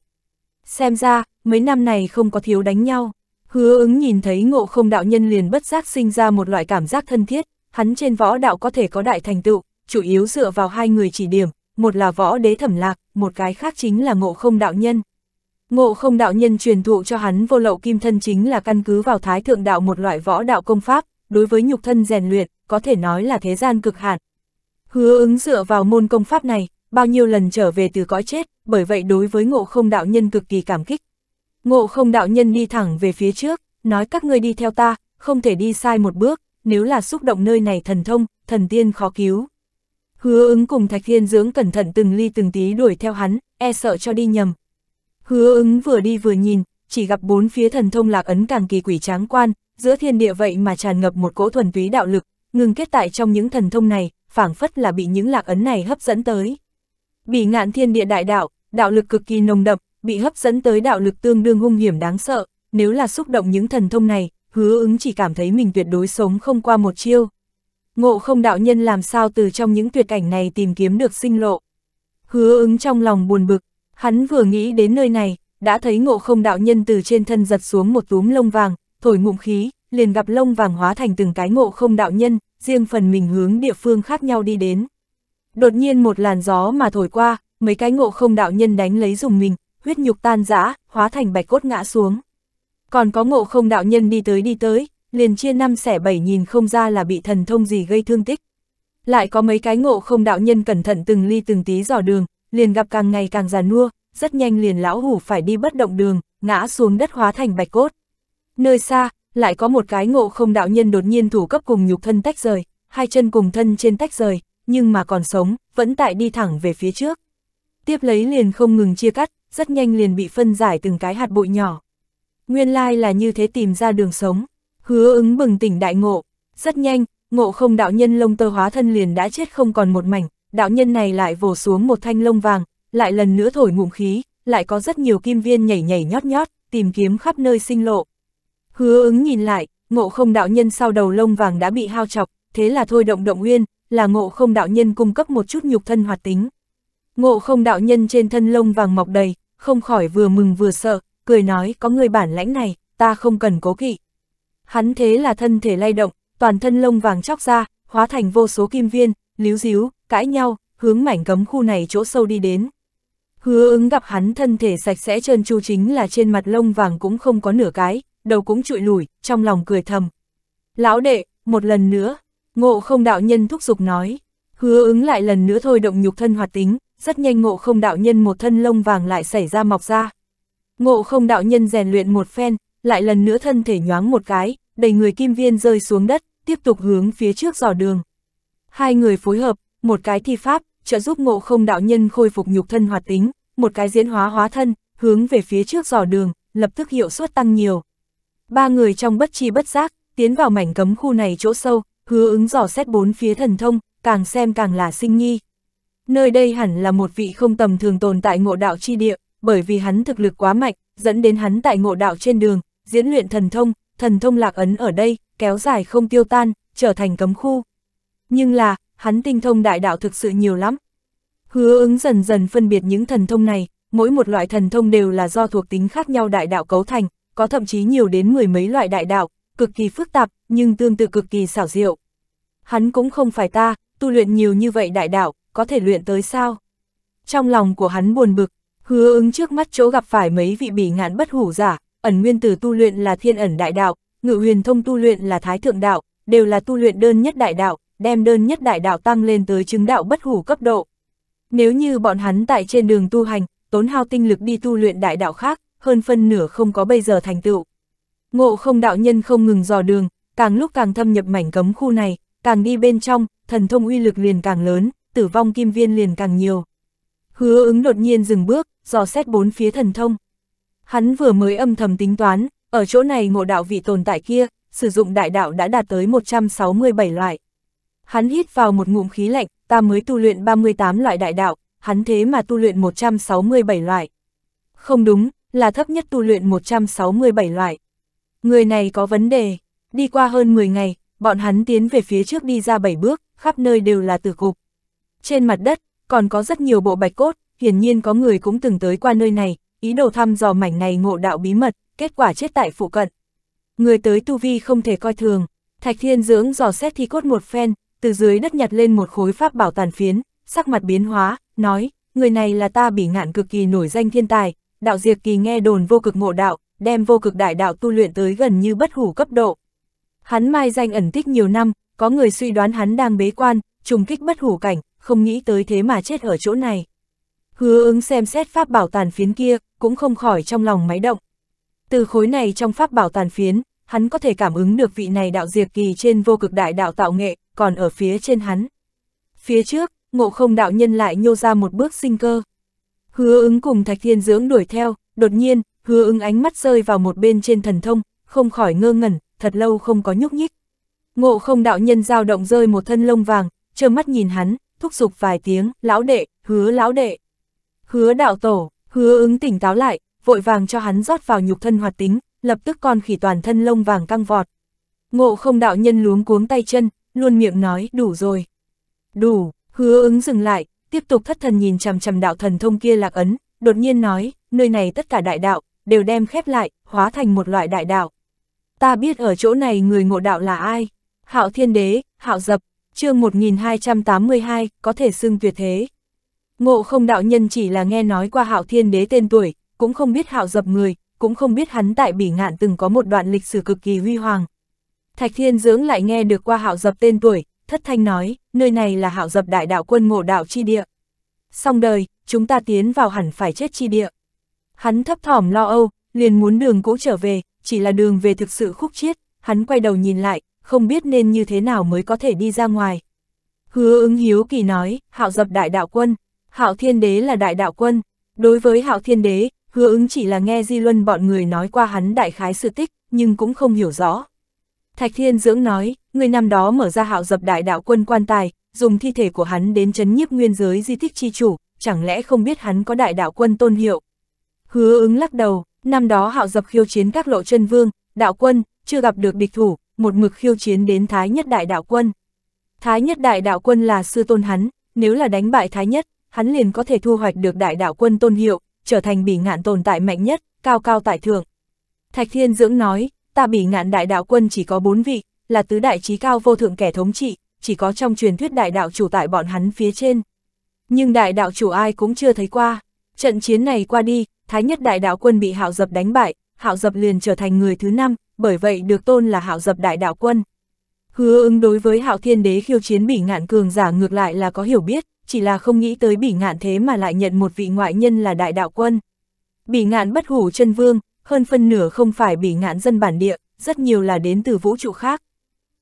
Xem ra, mấy năm này không có thiếu đánh nhau. Hứa ứng nhìn thấy ngộ không đạo nhân liền bất giác sinh ra một loại cảm giác thân thiết, hắn trên võ đạo có thể có đại thành tựu, chủ yếu dựa vào hai người chỉ điểm, một là võ đế thẩm lạc, một cái khác chính là ngộ không đạo nhân. Ngộ không đạo nhân truyền thụ cho hắn vô lậu kim thân chính là căn cứ vào thái thượng đạo một loại võ đạo công pháp, đối với nhục thân rèn luyện, có thể nói là thế gian cực hạn. Hứa ứng dựa vào môn công pháp này, bao nhiêu lần trở về từ cõi chết, bởi vậy đối với ngộ không đạo nhân cực kỳ cảm kích. Ngộ không đạo nhân đi thẳng về phía trước, nói các ngươi đi theo ta, không thể đi sai một bước, nếu là xúc động nơi này thần thông, thần tiên khó cứu. Hứa ứng cùng Thạch Thiên Dưỡng cẩn thận từng ly từng tí đuổi theo hắn, e sợ cho đi nhầm. Hứa ứng vừa đi vừa nhìn, chỉ gặp bốn phía thần thông lạc ấn càng kỳ quỷ tráng quan, giữa thiên địa vậy mà tràn ngập một cỗ thuần túy đạo lực, ngừng kết tại trong những thần thông này, phảng phất là bị những lạc ấn này hấp dẫn tới. bị ngạn thiên địa đại đạo, đạo lực cực kỳ nồng đậm, bị hấp dẫn tới đạo lực tương đương hung hiểm đáng sợ, nếu là xúc động những thần thông này, hứa ứng chỉ cảm thấy mình tuyệt đối sống không qua một chiêu. Ngộ không đạo nhân làm sao từ trong những tuyệt cảnh này tìm kiếm được sinh lộ. Hứa ứng trong lòng buồn bực, hắn vừa nghĩ đến nơi này, đã thấy ngộ không đạo nhân từ trên thân giật xuống một túm lông vàng, thổi ngụm khí, liền gặp lông vàng hóa thành từng cái ngộ không đạo nhân, riêng phần mình hướng địa phương khác nhau đi đến. Đột nhiên một làn gió mà thổi qua, mấy cái ngộ không đạo nhân đánh lấy dùng mình, huyết nhục tan rã, hóa thành bạch cốt ngã xuống. Còn có ngộ không đạo nhân đi tới đi tới, liền chia năm xẻ bảy nhìn không ra là bị thần thông gì gây thương tích. Lại có mấy cái ngộ không đạo nhân cẩn thận từng ly từng tí dò đường, liền gặp càng ngày càng già nua, rất nhanh liền lão hủ phải đi bất động đường, ngã xuống đất hóa thành bạch cốt. Nơi xa, lại có một cái ngộ không đạo nhân đột nhiên thủ cấp cùng nhục thân tách rời, hai chân cùng thân trên tách rời, nhưng mà còn sống, vẫn tại đi thẳng về phía trước. Tiếp lấy liền không ngừng chia cắt, rất nhanh liền bị phân giải từng cái hạt bụi nhỏ. Nguyên lai là như thế tìm ra đường sống, hứa ứng bừng tỉnh đại ngộ, rất nhanh, ngộ không đạo nhân lông tơ hóa thân liền đã chết không còn một mảnh, đạo nhân này lại vồ xuống một thanh lông vàng, lại lần nữa thổi ngụm khí, lại có rất nhiều kim viên nhảy nhảy nhót nhót, tìm kiếm khắp nơi sinh lộ. Hứa ứng nhìn lại, ngộ không đạo nhân sau đầu lông vàng đã bị hao chọc, thế là thôi động động nguyên, là ngộ không đạo nhân cung cấp một chút nhục thân hoạt tính. Ngộ không đạo nhân trên thân lông vàng mọc đầy, không khỏi vừa mừng vừa sợ, cười nói có người bản lãnh này, ta không cần cố kỵ. Hắn thế là thân thể lay động, toàn thân lông vàng chóc ra, hóa thành vô số kim viên, líu díu, cãi nhau, hướng mảnh cấm khu này chỗ sâu đi đến. Hứa ứng gặp hắn thân thể sạch sẽ trơn tru chính là trên mặt lông vàng cũng không có nửa cái, đầu cũng trụi lủi, trong lòng cười thầm. Lão đệ, một lần nữa, ngộ không đạo nhân thúc giục nói, hứa ứng lại lần nữa thôi động nhục thân hoạt tính, rất nhanh ngộ không đạo nhân một thân lông vàng lại xảy ra mọc ra. Ngộ không đạo nhân rèn luyện một phen, lại lần nữa thân thể nhoáng một cái, đầy người kim viên rơi xuống đất, tiếp tục hướng phía trước dò đường. Hai người phối hợp, một cái thi pháp, trợ giúp ngộ không đạo nhân khôi phục nhục thân hoạt tính, một cái diễn hóa hóa thân, hướng về phía trước dò đường, lập tức hiệu suất tăng nhiều. Ba người trong bất chi bất giác, tiến vào mảnh cấm khu này chỗ sâu, hứa ứng dò xét bốn phía thần thông, càng xem càng là sinh nghi. Nơi đây hẳn là một vị không tầm thường tồn tại ngộ đạo chi địa, bởi vì hắn thực lực quá mạnh, dẫn đến hắn tại ngộ đạo trên đường, diễn luyện thần thông, thần thông lạc ấn ở đây, kéo dài không tiêu tan, trở thành cấm khu. Nhưng là, hắn tinh thông đại đạo thực sự nhiều lắm. Hứa ứng dần dần phân biệt những thần thông này, mỗi một loại thần thông đều là do thuộc tính khác nhau đại đạo cấu thành, có thậm chí nhiều đến mười mấy loại đại đạo, cực kỳ phức tạp, nhưng tương tự cực kỳ xảo diệu. Hắn cũng không phải ta, tu luyện nhiều như vậy đại đạo, có thể luyện tới sao? Trong lòng của hắn buồn bực, hứa ứng trước mắt chỗ gặp phải mấy vị bỉ ngạn bất hủ giả, ẩn nguyên tử tu luyện là thiên ẩn đại đạo, ngự huyền thông tu luyện là thái thượng đạo, đều là tu luyện đơn nhất đại đạo, đem đơn nhất đại đạo tăng lên tới chứng đạo bất hủ cấp độ. Nếu như bọn hắn tại trên đường tu hành, tốn hao tinh lực đi tu luyện đại đạo khác, hơn phân nửa không có bây giờ thành tựu. Ngộ không đạo nhân không ngừng dò đường, càng lúc càng thâm nhập mảnh cấm khu này, càng đi bên trong, thần thông uy lực liền càng lớn, tử vong kim viên liền càng nhiều. Hứa ứng đột nhiên dừng bước, dò xét bốn phía thần thông. Hắn vừa mới âm thầm tính toán, ở chỗ này ngộ đạo vị tồn tại kia, sử dụng đại đạo đã đạt tới 167 loại. Hắn hít vào một ngụm khí lạnh, ta mới tu luyện 38 loại đại đạo, hắn thế mà tu luyện 167 loại. Không đúng, là thấp nhất tu luyện 167 loại. Người này có vấn đề, đi qua hơn 10 ngày, bọn hắn tiến về phía trước đi ra 7 bước, khắp nơi đều là tử cục. Trên mặt đất, còn có rất nhiều bộ bạch cốt, hiển nhiên có người cũng từng tới qua nơi này, ý đồ thăm dò mảnh này ngộ đạo bí mật, kết quả chết tại phụ cận. Người tới tu vi không thể coi thường, Thạch Thiên dưỡng dò xét thi cốt một phen, từ dưới đất nhặt lên một khối pháp bảo tàn phiến, sắc mặt biến hóa, nói, người này là ta bị ngạn cực kỳ nổi danh thiên tài, đạo diệt kỳ nghe đồn vô cực ngộ đạo, đem vô cực đại đạo tu luyện tới gần như bất hủ cấp độ. Hắn mai danh ẩn tích nhiều năm, có người suy đoán hắn đang bế quan, trùng kích bất hủ cảnh, không nghĩ tới thế mà chết ở chỗ này. Hứa ứng xem xét pháp bảo tàn phiến kia, cũng không khỏi trong lòng máy động. Từ khối này trong pháp bảo tàn phiến, hắn có thể cảm ứng được vị này đạo diệt kỳ trên vô cực đại đạo tạo nghệ, còn ở phía trên hắn. Phía trước, ngộ không đạo nhân lại nhô ra một bước sinh cơ. Hứa ứng cùng Thạch Thiên Dưỡng đuổi theo, đột nhiên, hứa ứng ánh mắt rơi vào một bên trên thần thông, không khỏi ngơ ngẩn, thật lâu không có nhúc nhích. Ngộ không đạo nhân dao động rơi một thân lông vàng, trơ mắt nhìn hắn, thúc giục vài tiếng, lão đệ, hứa lão đệ. Hứa đạo tổ, hứa ứng tỉnh táo lại, vội vàng cho hắn rót vào nhục thân hoạt tính, lập tức con khỉ toàn thân lông vàng căng vọt. Ngộ không đạo nhân luống cuống tay chân, luôn miệng nói đủ rồi. Đủ, hứa ứng dừng lại, tiếp tục thất thần nhìn chằm chằm đạo thần thông kia lạc ấn, đột nhiên nói, nơi này tất cả đại đạo, đều đem khép lại, hóa thành một loại đại đạo. Ta biết ở chỗ này người ngộ đạo là ai? Hạo Thiên Đế, Hạo Dập, chương 1282, có thể xưng tuyệt thế. Ngộ không đạo nhân chỉ là nghe nói qua Hạo Thiên Đế tên tuổi, cũng không biết Hạo Dập người, cũng không biết hắn tại Bỉ Ngạn từng có một đoạn lịch sử cực kỳ huy hoàng. Thạch Thiên Dưỡng lại nghe được qua Hạo Dập tên tuổi, thất thanh nói, nơi này là hạo dập đại đạo quân ngộ đạo chi địa. Xong đời, chúng ta tiến vào hẳn phải chết chi địa. Hắn thấp thỏm lo âu, liền muốn đường cũ trở về, chỉ là đường về thực sự khúc chiết, hắn quay đầu nhìn lại, không biết nên như thế nào mới có thể đi ra ngoài. Hứa ứng hiếu kỳ nói, hạo dập đại đạo quân, hạo thiên đế là đại đạo quân. Đối với hạo thiên đế, hứa ứng chỉ là nghe Di Luân bọn người nói qua hắn đại khái sự tích, nhưng cũng không hiểu rõ. Thạch Thiên Dưỡng nói, người năm đó mở ra hạo dập đại đạo quân quan tài, dùng thi thể của hắn đến chấn nhiếp nguyên giới di tích chi chủ, chẳng lẽ không biết hắn có đại đạo quân tôn hiệu. Hứa ứng lắc đầu, năm đó hạo dập khiêu chiến các lộ chân vương, đạo quân, chưa gặp được địch thủ, một mực khiêu chiến đến Thái Nhất Đại Đạo Quân. Thái Nhất Đại Đạo Quân là sư tôn hắn, nếu là đánh bại Thái Nhất, hắn liền có thể thu hoạch được Đại Đạo Quân tôn hiệu, trở thành bỉ ngạn tồn tại mạnh nhất, cao cao tại thượng. Thạch Thiên Dưỡng nói, ta bị ngạn đại đạo quân chỉ có bốn vị, là tứ đại trí cao vô thượng kẻ thống trị, chỉ có trong truyền thuyết đại đạo chủ tại bọn hắn phía trên. Nhưng đại đạo chủ ai cũng chưa thấy qua, trận chiến này qua đi, Thái nhất đại đạo quân bị hạo dập đánh bại, hạo dập liền trở thành người thứ năm, bởi vậy được tôn là hạo dập đại đạo quân. Hứa ứng đối với hạo thiên đế khiêu chiến bỉ ngạn cường giả ngược lại là có hiểu biết, chỉ là không nghĩ tới bỉ ngạn thế mà lại nhận một vị ngoại nhân là đại đạo quân. Bỉ ngạn bất hủ chân vương, hơn phân nửa không phải bị ngạn dân bản địa, rất nhiều là đến từ vũ trụ khác.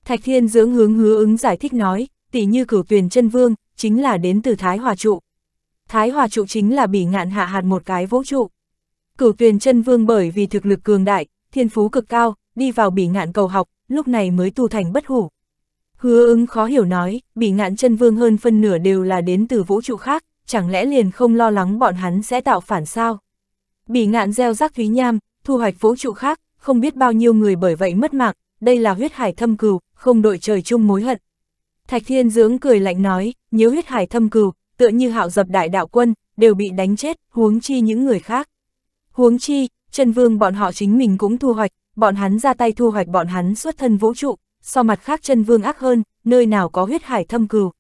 Thạch Thiên dưỡng hướng hứa ứng giải thích nói, tỷ như cửu tuyền chân vương, chính là đến từ Thái Hòa Trụ. Thái Hòa Trụ chính là bị ngạn hạ hạt một cái vũ trụ. Cửu tuyền chân vương bởi vì thực lực cường đại, thiên phú cực cao, đi vào bị ngạn cầu học, lúc này mới tu thành bất hủ. Hứa ứng khó hiểu nói, bị ngạn chân vương hơn phân nửa đều là đến từ vũ trụ khác, chẳng lẽ liền không lo lắng bọn hắn sẽ tạo phản sao? bị ngạn gieo rắc Thúy Nham, thu hoạch vũ trụ khác, không biết bao nhiêu người bởi vậy mất mạng, đây là huyết hải thâm cừu, không đội trời chung mối hận. Thạch Thiên Dưỡng cười lạnh nói, nhớ huyết hải thâm cừu, tựa như hạo dập đại đạo quân, đều bị đánh chết, huống chi những người khác. Huống chi, Trần Vương bọn họ chính mình cũng thu hoạch, bọn hắn ra tay thu hoạch bọn hắn xuất thân vũ trụ, so mặt khác Trần Vương ác hơn, nơi nào có huyết hải thâm cừu.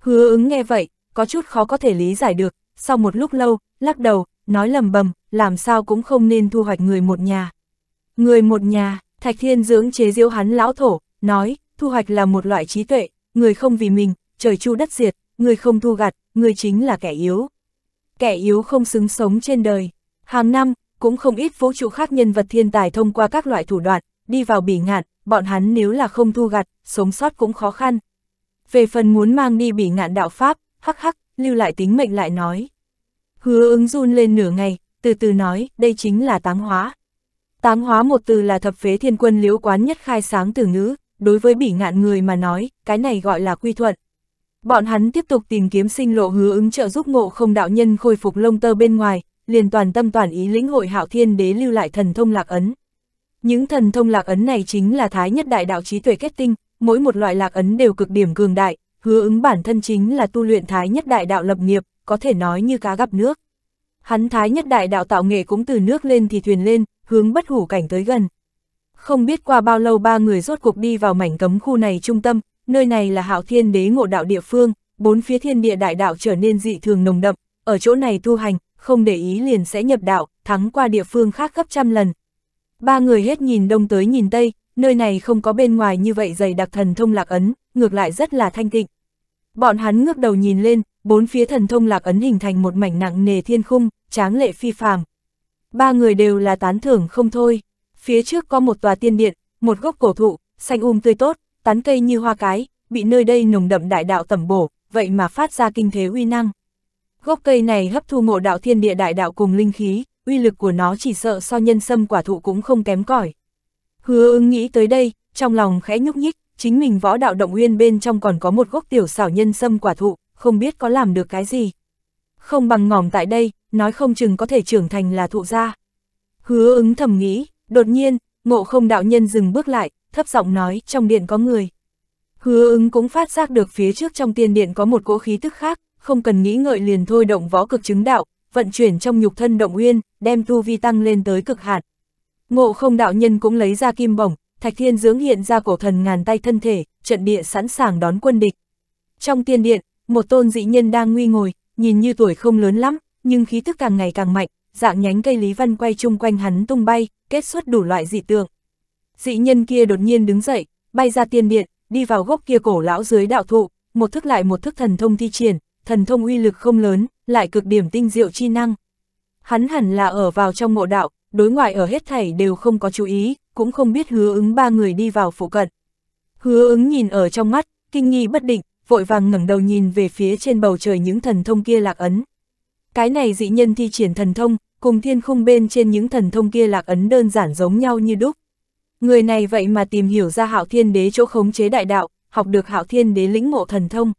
Hứa ứng nghe vậy, có chút khó có thể lý giải được, sau một lúc lâu, lắc đầu, nói lầm bầm, làm sao cũng không nên thu hoạch người một nhà. Người một nhà, Thạch Thiên Dưỡng chế diễu hắn lão thổ, nói, thu hoạch là một loại trí tuệ, người không vì mình, trời chu đất diệt, người không thu gặt, người chính là kẻ yếu. Kẻ yếu không xứng sống trên đời. Hàng năm, cũng không ít vũ trụ khác nhân vật thiên tài thông qua các loại thủ đoạn, đi vào bỉ ngạn, bọn hắn nếu là không thu gặt, sống sót cũng khó khăn. Về phần muốn mang đi bỉ ngạn đạo Pháp, hắc hắc, lưu lại tính mệnh lại nói. Hứa ứng run lên nửa ngày, từ từ nói, đây chính là táng hóa. Táng hóa một từ là thập phế thiên quân liễu quán nhất khai sáng từ ngữ, đối với bỉ ngạn người mà nói, cái này gọi là quy thuận. Bọn hắn tiếp tục tìm kiếm sinh lộ hứa ứng trợ giúp ngộ không đạo nhân khôi phục lông tơ bên ngoài, liền toàn tâm toàn ý lĩnh hội hạo thiên đế lưu lại thần thông lạc ấn. Những thần thông lạc ấn này chính là thái nhất đại đạo trí tuệ kết tinh, mỗi một loại lạc ấn đều cực điểm cường đại, hứa ứng bản thân chính là tu luyện thái nhất đại đạo lập nghiệp, có thể nói như cá gặp nước. Hắn thái nhất đại đạo tạo nghệ cũng từ nước lên thì thuyền lên, hướng bất hủ cảnh tới gần. Không biết qua bao lâu ba người rốt cuộc đi vào mảnh cấm khu này trung tâm, nơi này là hạo thiên đế ngộ đạo địa phương, bốn phía thiên địa đại đạo trở nên dị thường nồng đậm, ở chỗ này tu hành, không để ý liền sẽ nhập đạo, thắng qua địa phương khác gấp trăm lần. Ba người hết nhìn đông tới nhìn tây, nơi này không có bên ngoài như vậy dày đặc thần thông lạc ấn, ngược lại rất là thanh tịnh. Bọn hắn ngước đầu nhìn lên, bốn phía thần thông lạc ấn hình thành một mảnh nặng nề thiên khung, tráng lệ phi phàm. Ba người đều là tán thưởng không thôi. Phía trước có một tòa tiên điện, một gốc cổ thụ, xanh um tươi tốt, tán cây như hoa cái, bị nơi đây nồng đậm đại đạo tẩm bổ, vậy mà phát ra kinh thế uy năng. Gốc cây này hấp thu ngộ đạo thiên địa đại đạo cùng linh khí, uy lực của nó chỉ sợ so nhân sâm quả thụ cũng không kém cỏi. Hứa ưng nghĩ tới đây, trong lòng khẽ nhúc nhích, chính mình võ đạo động nguyên bên trong còn có một gốc tiểu xảo nhân sâm quả thụ, không biết có làm được cái gì. Không bằng ngỏm tại đây, nói không chừng có thể trưởng thành là thụ gia. Hứa ứng thầm nghĩ, đột nhiên, ngộ không đạo nhân dừng bước lại, thấp giọng nói trong điện có người. Hứa ứng cũng phát giác được phía trước trong tiên điện có một cỗ khí tức khác, không cần nghĩ ngợi liền thôi động võ cực chứng đạo, vận chuyển trong nhục thân động nguyên đem tu vi tăng lên tới cực hạn. Ngộ không đạo nhân cũng lấy ra kim bổng, Thạch Thiên Dưỡng hiện ra cổ thần ngàn tay thân thể, trận địa sẵn sàng đón quân địch. Trong tiên điện, một tôn dị nhân đang nguy ngồi, nhìn như tuổi không lớn lắm, nhưng khí tức càng ngày càng mạnh, dạng nhánh cây lý văn quay chung quanh hắn tung bay, kết xuất đủ loại dị tượng. Dị nhân kia đột nhiên đứng dậy, bay ra tiên điện, đi vào gốc kia cổ lão dưới đạo thụ, một thức lại một thức thần thông thi triển, thần thông uy lực không lớn, lại cực điểm tinh diệu chi năng. Hắn hẳn là ở vào trong mộ đạo, đối ngoại ở hết thảy đều không có chú ý, cũng không biết hứa ứng ba người đi vào phụ cận. Hứa ứng nhìn ở trong mắt, kinh nghi bất định, vội vàng ngẩng đầu nhìn về phía trên bầu trời những thần thông kia lạc ấn. Cái này dị nhân thi triển thần thông, cùng thiên khung bên trên những thần thông kia lạc ấn đơn giản giống nhau như đúc. Người này vậy mà tìm hiểu ra hạo thiên đế chỗ khống chế đại đạo, học được hạo thiên đế lĩnh ngộ thần thông.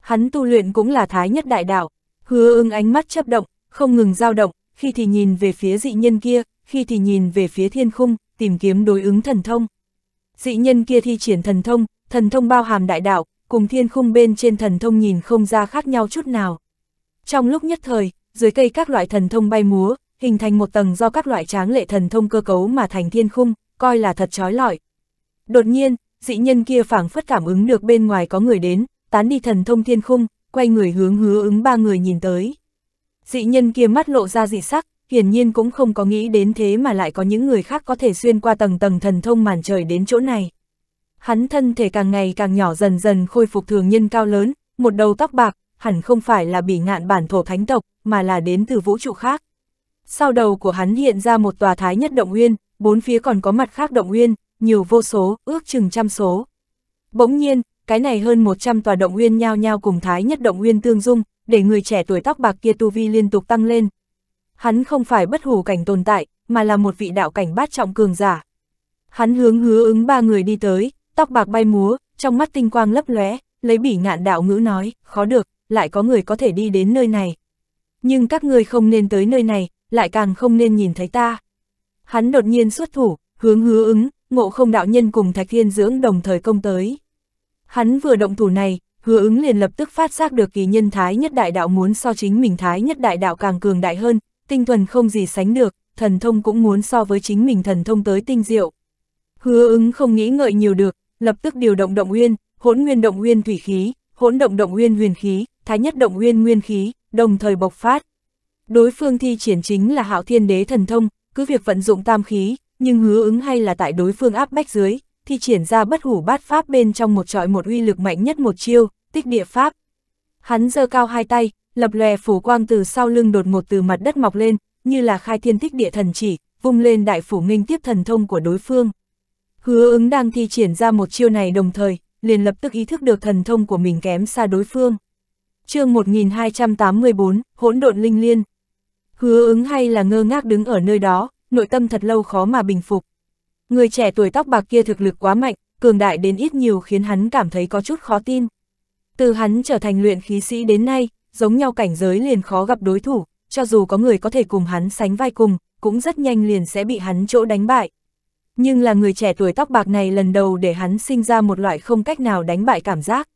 Hắn tu luyện cũng là thái nhất đại đạo, hứa ưng ánh mắt chấp động, không ngừng dao động, khi thì nhìn về phía dị nhân kia, khi thì nhìn về phía thiên khung, tìm kiếm đối ứng thần thông. Dị nhân kia thi triển thần thông, thần thông bao hàm đại đạo, cùng thiên khung bên trên thần thông nhìn không ra khác nhau chút nào. Trong lúc nhất thời, dưới cây các loại thần thông bay múa, hình thành một tầng do các loại tráng lệ thần thông cơ cấu mà thành thiên khung, coi là thật chói lọi. Đột nhiên, dị nhân kia phảng phất cảm ứng được bên ngoài có người đến, tán đi thần thông thiên khung, quay người hướng hứa ứng ba người nhìn tới. Dị nhân kia mắt lộ ra dị sắc, hiển nhiên cũng không có nghĩ đến thế mà lại có những người khác có thể xuyên qua tầng tầng thần thông màn trời đến chỗ này. Hắn thân thể càng ngày càng nhỏ dần dần khôi phục thường nhân cao lớn, một đầu tóc bạc, hẳn không phải là bị ngạn bản thổ thánh tộc, mà là đến từ vũ trụ khác. Sau đầu của hắn hiện ra một tòa thái nhất động nguyên, bốn phía còn có mặt khác động nguyên, nhiều vô số, ước chừng trăm số. Bỗng nhiên, cái này hơn 100 tòa động nguyên nhao nhao cùng thái nhất động nguyên tương dung, để người trẻ tuổi tóc bạc kia tu vi liên tục tăng lên, hắn không phải bất hủ cảnh tồn tại, mà là một vị đạo cảnh bát trọng cường giả. Hắn hướng hứa ứng ba người đi tới, tóc bạc bay múa, trong mắt tinh quang lấp lóe, lấy bỉ ngạn đạo ngữ nói, khó được, lại có người có thể đi đến nơi này. Nhưng các người không nên tới nơi này, lại càng không nên nhìn thấy ta. Hắn đột nhiên xuất thủ, hướng hứa ứng, ngộ không đạo nhân cùng Thạch Thiên Dưỡng đồng thời công tới. Hắn vừa động thủ này, hứa ứng liền lập tức phát giác được kỳ nhân thái nhất đại đạo muốn so chính mình thái nhất đại đạo càng cường đại hơn, tinh thuần không gì sánh được, thần thông cũng muốn so với chính mình thần thông tới tinh diệu. Hứa ứng không nghĩ ngợi nhiều được, lập tức điều động động uyên, hỗn nguyên động uyên thủy khí, hỗn động động uyên huyền khí, thái nhất động uyên nguyên khí, đồng thời bộc phát. Đối phương thi triển chính là hạo thiên đế thần thông, cứ việc vận dụng tam khí, nhưng hứa ứng hay là tại đối phương áp bách dưới, thi triển ra bất hủ bát pháp bên trong một trọi một uy lực mạnh nhất một chiêu, tích địa pháp. Hắn giơ cao hai tay, lập lòe phủ quang từ sau lưng đột ngột từ mặt đất mọc lên, như là khai thiên tích địa thần chỉ, vung lên đại phủ nghinh tiếp thần thông của đối phương. Hứa ứng đang thi triển ra một chiêu này đồng thời, liền lập tức ý thức được thần thông của mình kém xa đối phương. chương 1284, hỗn độn linh liên. Hứa ứng hay là ngơ ngác đứng ở nơi đó, nội tâm thật lâu khó mà bình phục. Người trẻ tuổi tóc bạc kia thực lực quá mạnh, cường đại đến ít nhiều khiến hắn cảm thấy có chút khó tin. Từ hắn trở thành luyện khí sĩ đến nay, giống nhau cảnh giới liền khó gặp đối thủ, cho dù có người có thể cùng hắn sánh vai cùng, cũng rất nhanh liền sẽ bị hắn chỗ đánh bại. Nhưng là người trẻ tuổi tóc bạc này lần đầu để hắn sinh ra một loại không cách nào đánh bại cảm giác.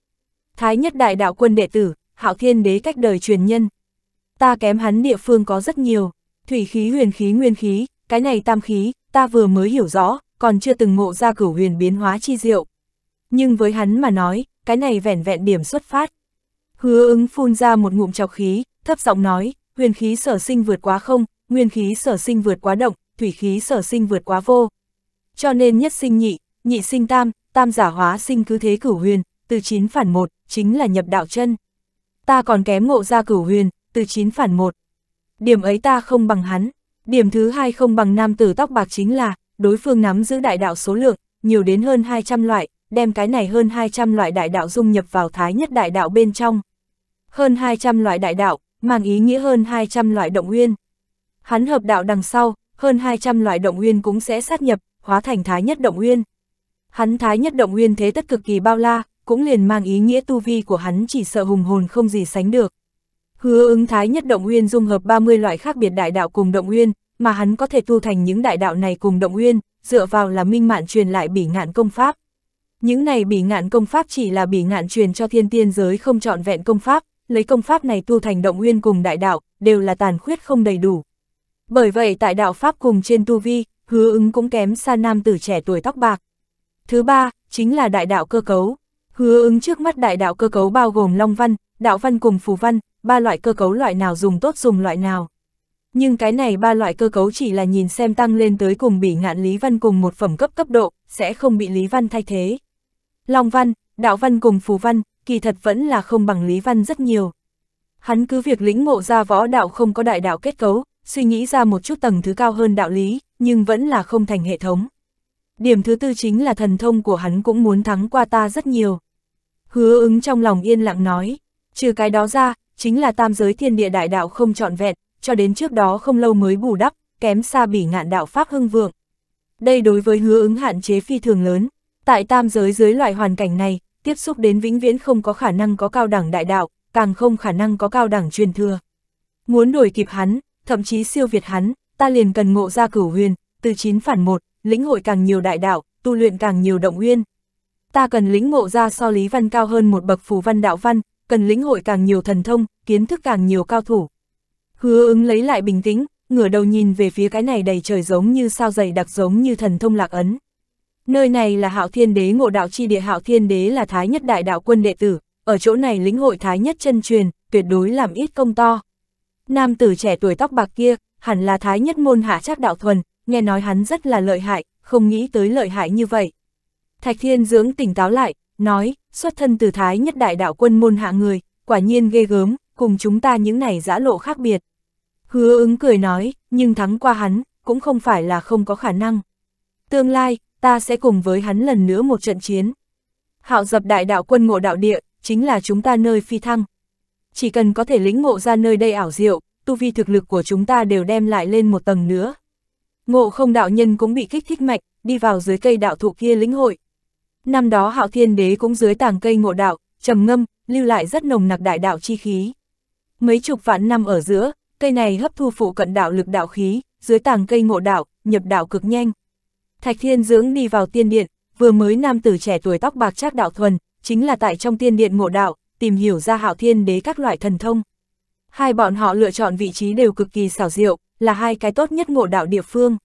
Thái nhất đại đạo quân đệ tử, hạo thiên đế cách đời truyền nhân. Ta kém hắn địa phương có rất nhiều, thủy khí huyền khí nguyên khí, cái này tam khí, ta vừa mới hiểu rõ, còn chưa từng ngộ ra cửu huyền biến hóa chi diệu. Nhưng với hắn mà nói, cái này vẻn vẹn điểm xuất phát. Hứa ứng phun ra một ngụm chọc khí, thấp giọng nói, huyền khí sở sinh vượt quá không, nguyên khí sở sinh vượt quá động, thủy khí sở sinh vượt quá vô. Cho nên nhất sinh nhị, nhị sinh tam, tam giả hóa sinh cứ thế cửu huyền, từ chín phản một chính là nhập đạo chân. Ta còn kém ngộ ra cửu huyền, từ chín phản một Điểm ấy ta không bằng hắn, điểm thứ hai không bằng nam tử tóc bạc chính là, đối phương nắm giữ đại đạo số lượng, nhiều đến hơn 200 loại, đem cái này hơn 200 loại đại đạo dung nhập vào thái nhất đại đạo bên trong. Hơn 200 loại đại đạo, mang ý nghĩa hơn 200 loại động nguyên. Hắn hợp đạo đằng sau, hơn 200 loại động nguyên cũng sẽ sát nhập, hóa thành thái nhất động nguyên. Hắn thái nhất động nguyên thế tất cực kỳ bao la, cũng liền mang ý nghĩa tu vi của hắn chỉ sợ hùng hồn không gì sánh được. Hứa ứng thái nhất động nguyên dung hợp 30 loại khác biệt đại đạo cùng động nguyên, mà hắn có thể tu thành những đại đạo này cùng động nguyên, dựa vào là minh mạn truyền lại bỉ ngạn công pháp. Những này bỉ ngạn công pháp chỉ là bỉ ngạn truyền cho thiên tiên giới không trọn vẹn công pháp, lấy công pháp này tu thành động nguyên cùng đại đạo, đều là tàn khuyết không đầy đủ. Bởi vậy tại đạo pháp cùng trên tu vi, hứa ứng cũng kém xa nam tử trẻ tuổi tóc bạc. Thứ ba, chính là đại đạo cơ cấu. Hứa ứng trước mắt đại đạo cơ cấu bao gồm long văn, đạo văn cùng phù văn, ba loại cơ cấu loại nào dùng tốt dùng loại nào. Nhưng cái này ba loại cơ cấu chỉ là nhìn xem tăng lên tới cùng bị ngạn lý văn cùng một phẩm cấp cấp độ, sẽ không bị lý văn thay thế. Long văn, đạo văn cùng phù văn, kỳ thật vẫn là không bằng Lý Văn rất nhiều. Hắn cứ việc lĩnh ngộ ra võ đạo không có đại đạo kết cấu, suy nghĩ ra một chút tầng thứ cao hơn đạo lý, nhưng vẫn là không thành hệ thống. Điểm thứ tư chính là thần thông của hắn cũng muốn thắng qua ta rất nhiều. Hứa ứng trong lòng yên lặng nói, trừ cái đó ra, chính là tam giới thiên địa đại đạo không trọn vẹn, cho đến trước đó không lâu mới bù đắp, kém xa bỉ ngạn đạo Pháp hưng vượng. Đây đối với hứa ứng hạn chế phi thường lớn, tại tam giới dưới loại hoàn cảnh này, tiếp xúc đến vĩnh viễn không có khả năng có cao đẳng đại đạo, càng không khả năng có cao đẳng truyền thừa. Muốn đuổi kịp hắn, thậm chí siêu việt hắn, ta liền cần ngộ ra cửu huyền, từ chín phản một, lĩnh hội càng nhiều đại đạo, tu luyện càng nhiều động nguyên. Ta cần lĩnh ngộ ra so lý văn cao hơn một bậc phù văn đạo văn, cần lĩnh hội càng nhiều thần thông, kiến thức càng nhiều cao thủ. Hứa ứng lấy lại bình tĩnh, ngửa đầu nhìn về phía cái này đầy trời giống như sao dày đặc giống như thần thông lạc ấn. Nơi này là hạo thiên đế ngộ đạo chi địa hạo thiên đế là thái nhất đại đạo quân đệ tử, ở chỗ này lĩnh hội thái nhất chân truyền, tuyệt đối làm ít công to. Nam tử trẻ tuổi tóc bạc kia, hẳn là thái nhất môn hạ chắc đạo thuần, nghe nói hắn rất là lợi hại, không nghĩ tới lợi hại như vậy. Thạch thiên dưỡng tỉnh táo lại, nói, xuất thân từ thái nhất đại đạo quân môn hạ người, quả nhiên ghê gớm, cùng chúng ta những này giã lộ khác biệt. Hứa ứng cười nói, nhưng thắng qua hắn, cũng không phải là không có khả năng. Tương lai, ta sẽ cùng với hắn lần nữa một trận chiến. Hạo dập đại đạo quân ngộ đạo địa, chính là chúng ta nơi phi thăng. Chỉ cần có thể lĩnh ngộ ra nơi đây ảo diệu, tu vi thực lực của chúng ta đều đem lại lên một tầng nữa. Ngộ không đạo nhân cũng bị kích thích mạch, đi vào dưới cây đạo thụ kia lĩnh hội. Năm đó hạo thiên đế cũng dưới tàng cây ngộ đạo, trầm ngâm, lưu lại rất nồng nặc đại đạo chi khí. Mấy chục vạn năm ở giữa, cây này hấp thu phụ cận đạo lực đạo khí, dưới tàng cây ngộ đạo, nhập đạo cực nhanh. Thạch Thiên Dưỡng đi vào tiên điện, vừa mới nam tử trẻ tuổi tóc bạc trác đạo thuần, chính là tại trong tiên điện ngộ đạo, tìm hiểu ra hạo thiên đế các loại thần thông. Hai bọn họ lựa chọn vị trí đều cực kỳ xảo diệu, là hai cái tốt nhất ngộ đạo địa phương.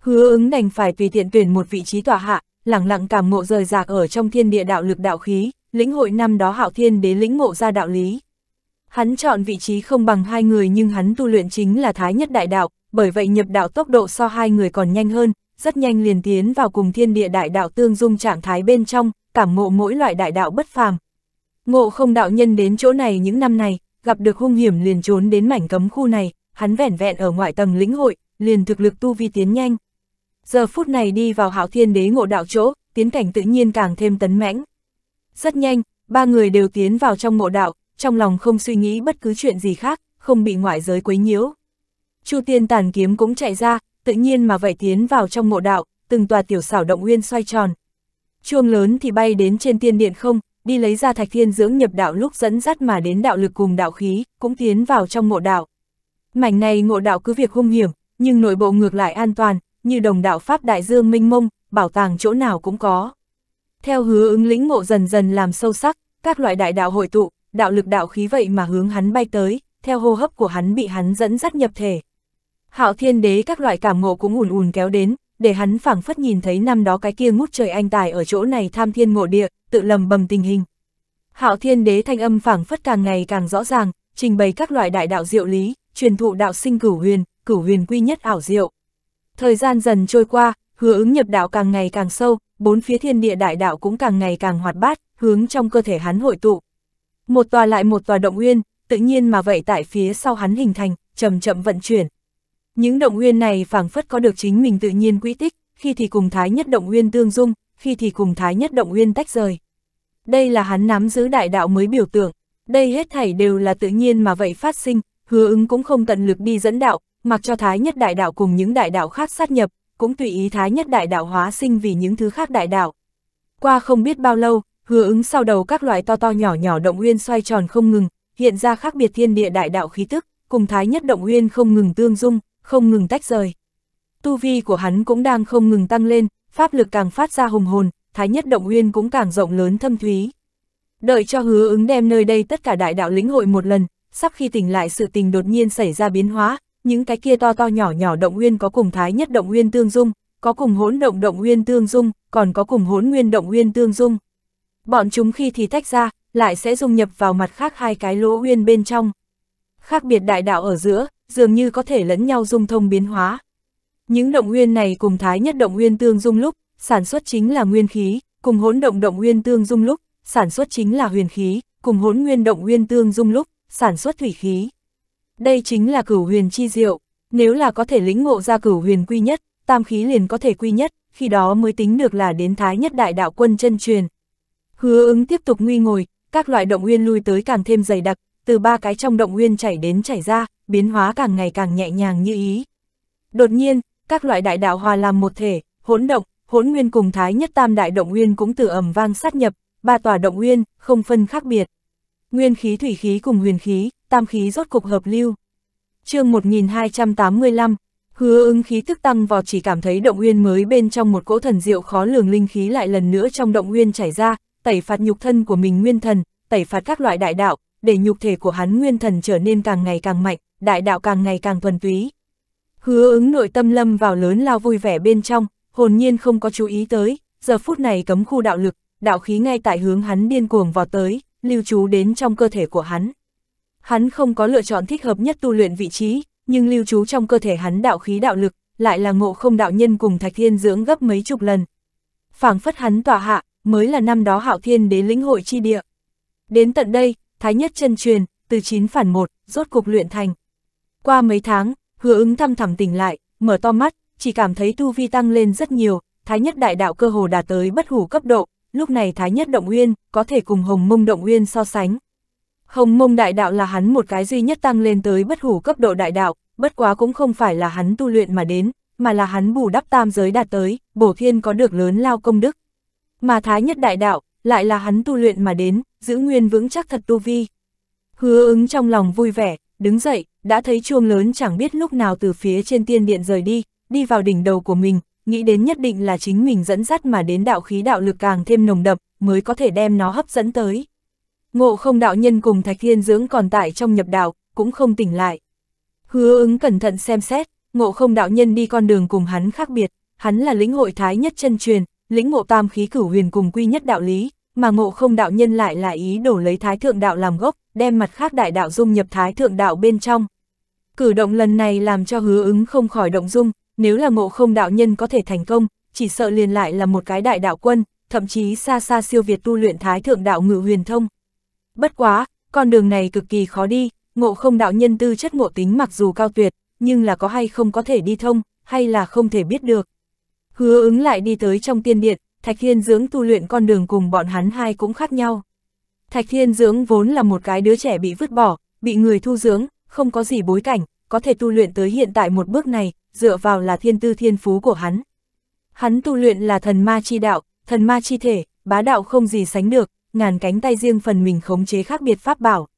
Hứa ứng đành phải tùy tiện tuyển một vị trí tọa hạ, lẳng lặng cảm ngộ rời rạc ở trong thiên địa đạo lực đạo khí, lĩnh hội năm đó hạo thiên đế lĩnh ngộ ra đạo lý. Hắn chọn vị trí không bằng hai người nhưng hắn tu luyện chính là thái nhất đại đạo, bởi vậy nhập đạo tốc độ so hai người còn nhanh hơn, rất nhanh liền tiến vào cùng thiên địa đại đạo tương dung trạng thái bên trong, cảm ngộ mỗi loại đại đạo bất phàm. Ngộ không đạo nhân đến chỗ này những năm này, gặp được hung hiểm liền trốn đến mảnh cấm khu này, hắn vẻn vẹn ở ngoại tầng lĩnh hội, liền thực lực tu vi tiến nhanh. Giờ phút này đi vào hạo thiên đế ngộ đạo chỗ, tiến cảnh tự nhiên càng thêm tấn mãnh. Rất nhanh, ba người đều tiến vào trong ngộ đạo, trong lòng không suy nghĩ bất cứ chuyện gì khác, không bị ngoại giới quấy nhiễu. Chu tiên tàn kiếm cũng chạy ra, tự nhiên mà vậy tiến vào trong mộ đạo, từng tòa tiểu xảo động nguyên xoay tròn. Chuông lớn thì bay đến trên tiên điện không, đi lấy ra thạch thiên dưỡng nhập đạo lúc dẫn dắt mà đến đạo lực cùng đạo khí, cũng tiến vào trong mộ đạo. Mảnh này ngộ đạo cứ việc hung hiểm, nhưng nội bộ ngược lại an toàn, như đồng đạo Pháp Đại Dương Minh Mông, bảo tàng chỗ nào cũng có. Theo hứa ứng lĩnh ngộ dần dần làm sâu sắc, các loại đại đạo hội tụ, đạo lực đạo khí vậy mà hướng hắn bay tới, theo hô hấp của hắn bị hắn dẫn dắt nhập thể. Hạo thiên đế các loại cảm ngộ cũng ùn ùn kéo đến, để hắn phảng phất nhìn thấy năm đó cái kia ngút trời anh tài ở chỗ này tham thiên ngộ địa, tự lầm bầm tình hình. Hạo thiên đế thanh âm phảng phất càng ngày càng rõ ràng, trình bày các loại đại đạo diệu lý, truyền thụ đạo sinh cửu huyền, cửu huyền quy nhất ảo diệu. Thời gian dần trôi qua, hứa ứng nhập đạo càng ngày càng sâu, bốn phía thiên địa đại đạo cũng càng ngày càng hoạt bát, hướng trong cơ thể hắn hội tụ. Một tòa lại một tòa động uyên, tự nhiên mà vậy tại phía sau hắn hình thành, chậm chậm vận chuyển. Những động nguyên này phảng phất có được chính mình tự nhiên quy tích, khi thì cùng thái nhất động nguyên tương dung, khi thì cùng thái nhất động nguyên tách rời. Đây là hắn nắm giữ đại đạo mới biểu tượng, đây hết thảy đều là tự nhiên mà vậy phát sinh, hứa ứng cũng không tận lực đi dẫn đạo, mặc cho thái nhất đại đạo cùng những đại đạo khác sát nhập, cũng tùy ý thái nhất đại đạo hóa sinh vì những thứ khác đại đạo. Qua không biết bao lâu, hứa ứng sau đầu các loại to to nhỏ nhỏ động nguyên xoay tròn không ngừng, hiện ra khác biệt thiên địa đại đạo khí tức, cùng thái nhất động nguyên không ngừng tương dung không ngừng tách rời. Tu vi của hắn cũng đang không ngừng tăng lên, pháp lực càng phát ra hùng hồn, thái nhất động uyên cũng càng rộng lớn thâm thúy. Đợi cho hứa ứng đem nơi đây tất cả đại đạo lĩnh hội một lần, sắp khi tỉnh lại sự tình đột nhiên xảy ra biến hóa, những cái kia to to nhỏ nhỏ động uyên có cùng thái nhất động uyên tương dung, có cùng hỗn động động uyên tương dung, còn có cùng hỗn nguyên động uyên tương dung. Bọn chúng khi thì tách ra, lại sẽ dung nhập vào mặt khác hai cái lỗ uyên bên trong. Khác biệt đại đạo ở giữa, dường như có thể lẫn nhau dung thông biến hóa. Những động nguyên này cùng thái nhất động nguyên tương dung lúc, sản xuất chính là nguyên khí, cùng hỗn động động nguyên tương dung lúc, sản xuất chính là huyền khí, cùng hỗn nguyên động nguyên tương dung lúc, sản xuất thủy khí. Đây chính là cửu huyền chi diệu, nếu là có thể lĩnh ngộ ra cửu huyền quy nhất, tam khí liền có thể quy nhất, khi đó mới tính được là đến thái nhất đại đạo quân chân truyền. Hứa ứng tiếp tục nguy ngồi, các loại động nguyên lui tới càng thêm dày đặc, từ ba cái trong động nguyên chảy đến chảy ra, biến hóa càng ngày càng nhẹ nhàng như ý. Đột nhiên, các loại đại đạo hòa làm một thể, hỗn động, hỗn nguyên cùng thái nhất tam đại động nguyên cũng từ ẩm vang sát nhập, ba tòa động nguyên, không phân khác biệt. Nguyên khí thủy khí cùng huyền khí, tam khí rốt cục hợp lưu. chương 1285, hứa ứng khí thức tăng vọt chỉ cảm thấy động nguyên mới bên trong một cỗ thần diệu khó lường linh khí lại lần nữa trong động nguyên chảy ra, tẩy phạt nhục thân của mình nguyên thần, tẩy phạt các loại đại đạo, để nhục thể của hắn nguyên thần trở nên càng ngày càng mạnh, đại đạo càng ngày càng thuần túy. Hứa ứng nội tâm lâm vào lớn lao vui vẻ bên trong, hồn nhiên không có chú ý tới, giờ phút này cấm khu đạo lực, đạo khí ngay tại hướng hắn điên cuồng vào tới, lưu trú đến trong cơ thể của hắn. Hắn không có lựa chọn thích hợp nhất tu luyện vị trí, nhưng lưu trú trong cơ thể hắn đạo khí đạo lực, lại là ngộ không đạo nhân cùng Thạch Thiên dưỡng gấp mấy chục lần. phảng phất hắn tỏa hạ, mới là năm đó hạo thiên đến lĩnh hội chi địa. Đến tận đây, thái nhất chân truyền, từ 9 phản 1, rốt cục luyện thành. Qua mấy tháng, hứa ứng thăm thẳm tỉnh lại, mở to mắt, chỉ cảm thấy tu vi tăng lên rất nhiều, thái nhất đại đạo cơ hồ đạt tới bất hủ cấp độ, lúc này thái nhất động uyên, có thể cùng hồng mông động uyên so sánh. Hồng mông đại đạo là hắn một cái duy nhất tăng lên tới bất hủ cấp độ đại đạo, bất quá cũng không phải là hắn tu luyện mà đến, mà là hắn bù đắp tam giới đạt tới, bổ thiên có được lớn lao công đức. Mà thái nhất đại đạo, lại là hắn tu luyện mà đến, giữ nguyên vững chắc thật tu vi. Hứa ứng trong lòng vui vẻ, đứng dậy, đã thấy chuông lớn chẳng biết lúc nào từ phía trên tiên điện rời đi, đi vào đỉnh đầu của mình, nghĩ đến nhất định là chính mình dẫn dắt mà đến đạo khí đạo lực càng thêm nồng đậm, mới có thể đem nó hấp dẫn tới. Ngộ không đạo nhân cùng Thạch Thiên Dưỡng còn tại trong nhập đạo, cũng không tỉnh lại. Hứa ứng cẩn thận xem xét, ngộ không đạo nhân đi con đường cùng hắn khác biệt, hắn là lĩnh hội thái nhất chân truyền, lĩnh ngộ tam khí cửu huyền cùng quy nhất đạo lý, mà ngộ không đạo nhân lại là ý đổ lấy thái thượng đạo làm gốc, đem mặt khác đại đạo dung nhập thái thượng đạo bên trong. Cử động lần này làm cho hứa ứng không khỏi động dung, nếu là ngộ không đạo nhân có thể thành công, chỉ sợ liền lại là một cái đại đạo quân, thậm chí xa xa siêu việt tu luyện thái thượng đạo ngự huyền thông. Bất quá, con đường này cực kỳ khó đi, ngộ không đạo nhân tư chất ngộ tính mặc dù cao tuyệt, nhưng là có hay không có thể đi thông, hay là không thể biết được. Hứa ứng lại đi tới trong tiên điện, Thạch Thiên Dưỡng tu luyện con đường cùng bọn hắn hai cũng khác nhau. Thạch Thiên Dưỡng vốn là một cái đứa trẻ bị vứt bỏ, bị người thu dưỡng, không có gì bối cảnh, có thể tu luyện tới hiện tại một bước này, dựa vào là thiên tư thiên phú của hắn. Hắn tu luyện là thần ma chi đạo, thần ma chi thể, bá đạo không gì sánh được, ngàn cánh tay riêng phần mình khống chế khác biệt pháp bảo.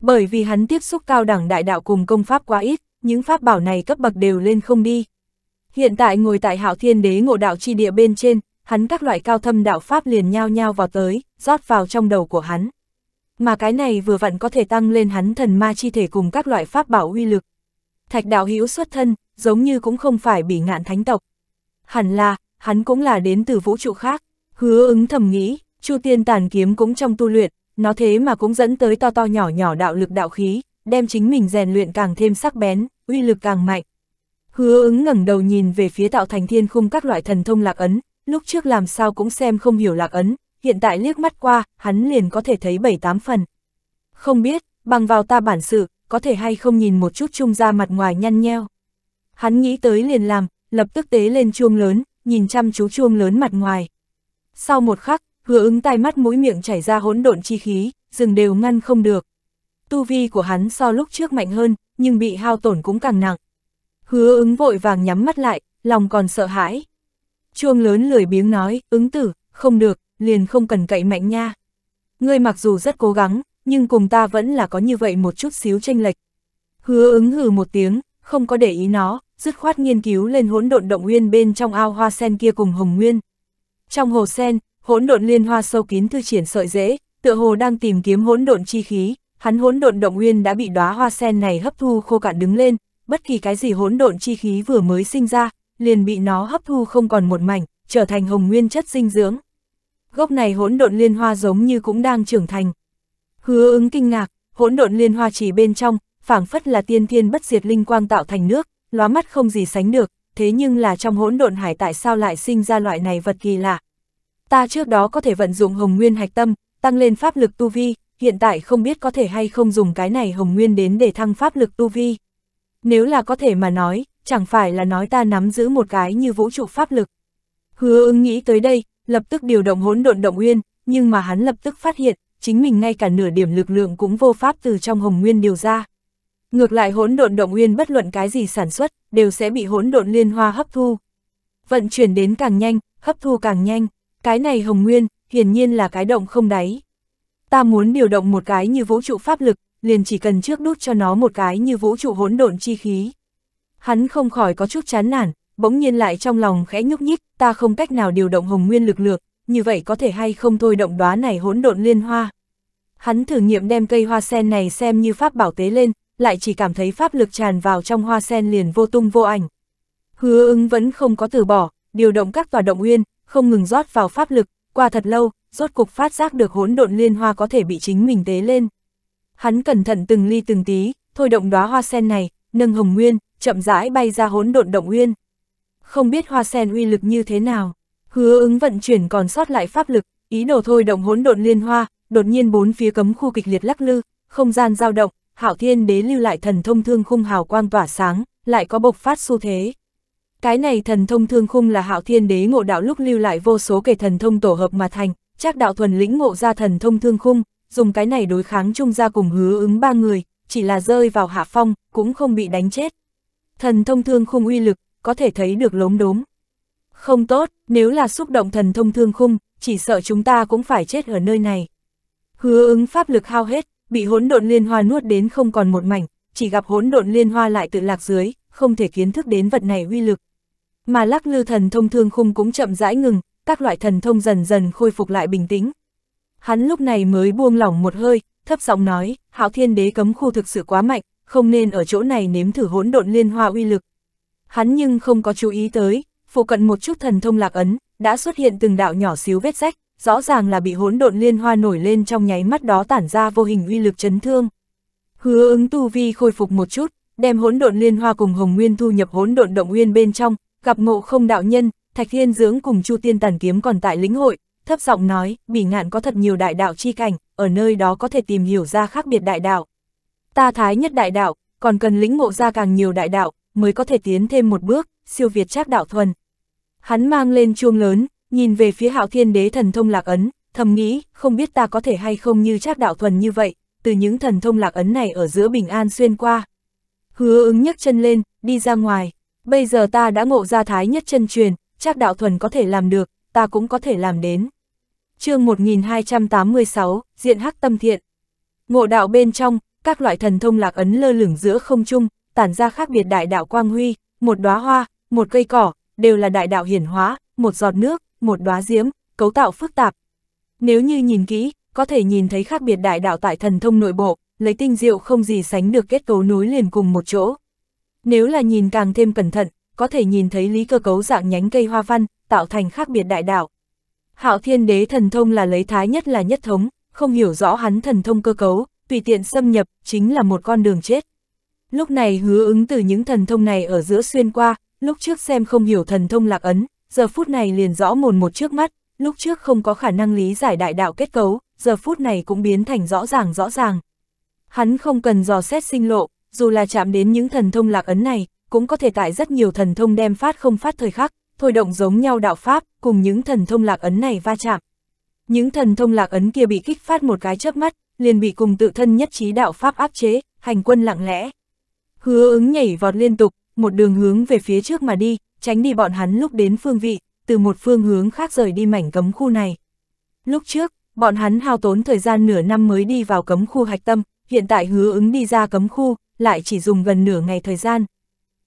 Bởi vì hắn tiếp xúc cao đẳng đại đạo cùng công pháp quá ít, những pháp bảo này cấp bậc đều lên không đi. Hiện tại ngồi tại hạo thiên đế ngộ đạo chi địa bên trên, hắn các loại cao thâm đạo pháp liền nhao nhao vào tới, rót vào trong đầu của hắn. Mà cái này vừa vặn có thể tăng lên hắn thần ma chi thể cùng các loại pháp bảo uy lực. Thạch đạo hữu xuất thân, giống như cũng không phải bị ngạn thánh tộc. Hẳn là, hắn cũng là đến từ vũ trụ khác, hứa ứng thầm nghĩ, Chu Tiên Tàn Kiếm cũng trong tu luyện, nó thế mà cũng dẫn tới to to nhỏ nhỏ đạo lực đạo khí, đem chính mình rèn luyện càng thêm sắc bén, uy lực càng mạnh. Hứa ứng ngẩng đầu nhìn về phía tạo thành thiên khung các loại thần thông lạc ấn, lúc trước làm sao cũng xem không hiểu lạc ấn, hiện tại liếc mắt qua, hắn liền có thể thấy bảy tám phần. Không biết, bằng vào ta bản sự, có thể hay không nhìn một chút chung ra mặt ngoài nhăn nheo. Hắn nghĩ tới liền làm, lập tức tế lên chuông lớn, nhìn chăm chú chuông lớn mặt ngoài. Sau một khắc, hứa ứng tai mắt mũi miệng chảy ra hỗn độn chi khí, rừng đều ngăn không được. Tu vi của hắn so lúc trước mạnh hơn, nhưng bị hao tổn cũng càng nặng. Hứa ứng vội vàng nhắm mắt lại, lòng còn sợ hãi. Chuông lớn lười biếng nói, ứng tử, không được, liền không cần cậy mạnh nha. Ngươi mặc dù rất cố gắng, nhưng cùng ta vẫn là có như vậy một chút xíu tranh lệch. Hứa ứng hừ một tiếng, không có để ý nó, dứt khoát nghiên cứu lên hỗn độn động nguyên bên trong ao hoa sen kia cùng hồng nguyên. Trong hồ sen, hỗn độn liên hoa sâu kín thư triển sợi rễ, tựa hồ đang tìm kiếm hỗn độn chi khí, hắn hỗn độn động nguyên đã bị đóa hoa sen này hấp thu khô cạn đứng lên, bất kỳ cái gì hỗn độn chi khí vừa mới sinh ra, liền bị nó hấp thu không còn một mảnh, trở thành hồng nguyên chất dinh dưỡng. Gốc này hỗn độn liên hoa giống như cũng đang trưởng thành. Hứa ứng kinh ngạc, hỗn độn liên hoa chỉ bên trong, phảng phất là tiên thiên bất diệt linh quang tạo thành nước, lóa mắt không gì sánh được, thế nhưng là trong hỗn độn hải tại sao lại sinh ra loại này vật kỳ lạ. Ta trước đó có thể vận dụng hồng nguyên hạch tâm, tăng lên pháp lực tu vi, hiện tại không biết có thể hay không dùng cái này hồng nguyên đến để thăng pháp lực tu vi. Nếu là có thể mà nói, chẳng phải là nói ta nắm giữ một cái như vũ trụ pháp lực. Hứa ưng nghĩ tới đây, lập tức điều động hỗn độn động nguyên, nhưng mà hắn lập tức phát hiện, chính mình ngay cả nửa điểm lực lượng cũng vô pháp từ trong hồng nguyên điều ra. Ngược lại hỗn độn động nguyên bất luận cái gì sản xuất, đều sẽ bị hỗn độn liên hoa hấp thu. Vận chuyển đến càng nhanh, hấp thu càng nhanh, cái này hồng nguyên, hiển nhiên là cái động không đáy. Ta muốn điều động một cái như vũ trụ pháp lực, liền chỉ cần trước đút cho nó một cái như vũ trụ hỗn độn chi khí. Hắn không khỏi có chút chán nản, bỗng nhiên lại trong lòng khẽ nhúc nhích, ta không cách nào điều động hồng nguyên lực lược, như vậy có thể hay không thôi động đóa này hỗn độn liên hoa. Hắn thử nghiệm đem cây hoa sen này xem như pháp bảo tế lên, lại chỉ cảm thấy pháp lực tràn vào trong hoa sen liền vô tung vô ảnh. Hứa ứng vẫn không có từ bỏ, điều động các tòa động nguyên không ngừng rót vào pháp lực, qua thật lâu, rốt cục phát giác được hỗn độn liên hoa có thể bị chính mình tế lên. Hắn cẩn thận từng ly từng tí, thôi động đóa hoa sen này, nâng hồng nguyên, chậm rãi bay ra hỗn độn động nguyên. Không biết hoa sen uy lực như thế nào, hứa ứng vận chuyển còn sót lại pháp lực, ý đồ thôi động hỗn độn liên hoa, đột nhiên bốn phía cấm khu kịch liệt lắc lư, không gian dao động, hạo thiên đế lưu lại thần thông thương khung hào quang tỏa sáng, lại có bộc phát xu thế. Cái này thần thông thương khung là hạo thiên đế ngộ đạo lúc lưu lại vô số kể thần thông tổ hợp mà thành, chắc đạo thuần lĩnh ngộ ra thần thông thương khung, dùng cái này đối kháng chung ra cùng hứa ứng ba người, chỉ là rơi vào hạ phong, cũng không bị đánh chết thần thông thương khung uy lực, có thể thấy được lốm đốm. Không tốt, nếu là xúc động thần thông thương khung, chỉ sợ chúng ta cũng phải chết ở nơi này. Hứa ứng pháp lực hao hết, bị hỗn độn liên hoa nuốt đến không còn một mảnh, chỉ gặp hỗn độn liên hoa lại tự lạc dưới, không thể kiến thức đến vật này uy lực. Mà lắc lư thần thông thương khung cũng chậm rãi ngừng, các loại thần thông dần dần khôi phục lại bình tĩnh. Hắn lúc này mới buông lỏng một hơi, thấp giọng nói, hạo thiên đế cấm khu thực sự quá mạnh, không nên ở chỗ này nếm thử hỗn độn liên hoa uy lực. Hắn nhưng không có chú ý tới, phụ cận một chút thần thông lạc ấn, đã xuất hiện từng đạo nhỏ xíu vết rách, rõ ràng là bị hỗn độn liên hoa nổi lên trong nháy mắt đó tản ra vô hình uy lực chấn thương. Hứa ứng tu vi khôi phục một chút, đem hỗn độn liên hoa cùng Hồng Nguyên thu nhập hỗn độn động nguyên bên trong, gặp ngộ không đạo nhân, Thạch Thiên dưỡng cùng Chu Tiên Tàn kiếm còn tại lĩnh hội, thấp giọng nói, bỉ ngạn có thật nhiều đại đạo chi cảnh, ở nơi đó có thể tìm hiểu ra khác biệt đại đạo ta thái nhất đại đạo, còn cần lĩnh ngộ ra càng nhiều đại đạo, mới có thể tiến thêm một bước, siêu việt trác đạo thuần. Hắn mang lên chuông lớn, nhìn về phía hạo thiên đế thần thông lạc ấn, thầm nghĩ, không biết ta có thể hay không như trác đạo thuần như vậy, từ những thần thông lạc ấn này ở giữa bình an xuyên qua. Hứa ứng nhấc chân lên, đi ra ngoài, bây giờ ta đã ngộ ra thái nhất chân truyền, trác đạo thuần có thể làm được, ta cũng có thể làm đến. chương 1286, Diện Hắc Tâm Thiện Ngộ đạo bên trong, các loại thần thông lạc ấn lơ lửng giữa không trung, tản ra khác biệt đại đạo quang huy, một đóa hoa, một cây cỏ, đều là đại đạo hiển hóa, một giọt nước, một đóa diễm, cấu tạo phức tạp. Nếu như nhìn kỹ, có thể nhìn thấy khác biệt đại đạo tại thần thông nội bộ, lấy tinh diệu không gì sánh được kết cấu núi liền cùng một chỗ. Nếu là nhìn càng thêm cẩn thận, có thể nhìn thấy lý cơ cấu dạng nhánh cây hoa văn, tạo thành khác biệt đại đạo. Hạo Thiên Đế thần thông là lấy thái nhất là nhất thống, không hiểu rõ hắn thần thông cơ cấu, tùy tiện xâm nhập, chính là một con đường chết. Lúc này hứa ứng từ những thần thông này ở giữa xuyên qua, lúc trước xem không hiểu thần thông lạc ấn, giờ phút này liền rõ mồn một trước mắt, lúc trước không có khả năng lý giải đại đạo kết cấu, giờ phút này cũng biến thành rõ ràng rõ ràng. Hắn không cần dò xét sinh lộ, dù là chạm đến những thần thông lạc ấn này, cũng có thể tại rất nhiều thần thông đem phát không phát thời khắc, thôi động giống nhau đạo pháp, cùng những thần thông lạc ấn này va chạm. Những thần thông lạc ấn kia bị kích phát một cái chớp mắt, liền bị cùng tự thân nhất trí đạo pháp áp chế, hành quân lặng lẽ. Hứa ứng nhảy vọt liên tục, một đường hướng về phía trước mà đi, tránh đi bọn hắn lúc đến phương vị, từ một phương hướng khác rời đi mảnh cấm khu này. Lúc trước, bọn hắn hao tốn thời gian nửa năm mới đi vào cấm khu hạch tâm, hiện tại hứa ứng đi ra cấm khu, lại chỉ dùng gần nửa ngày thời gian.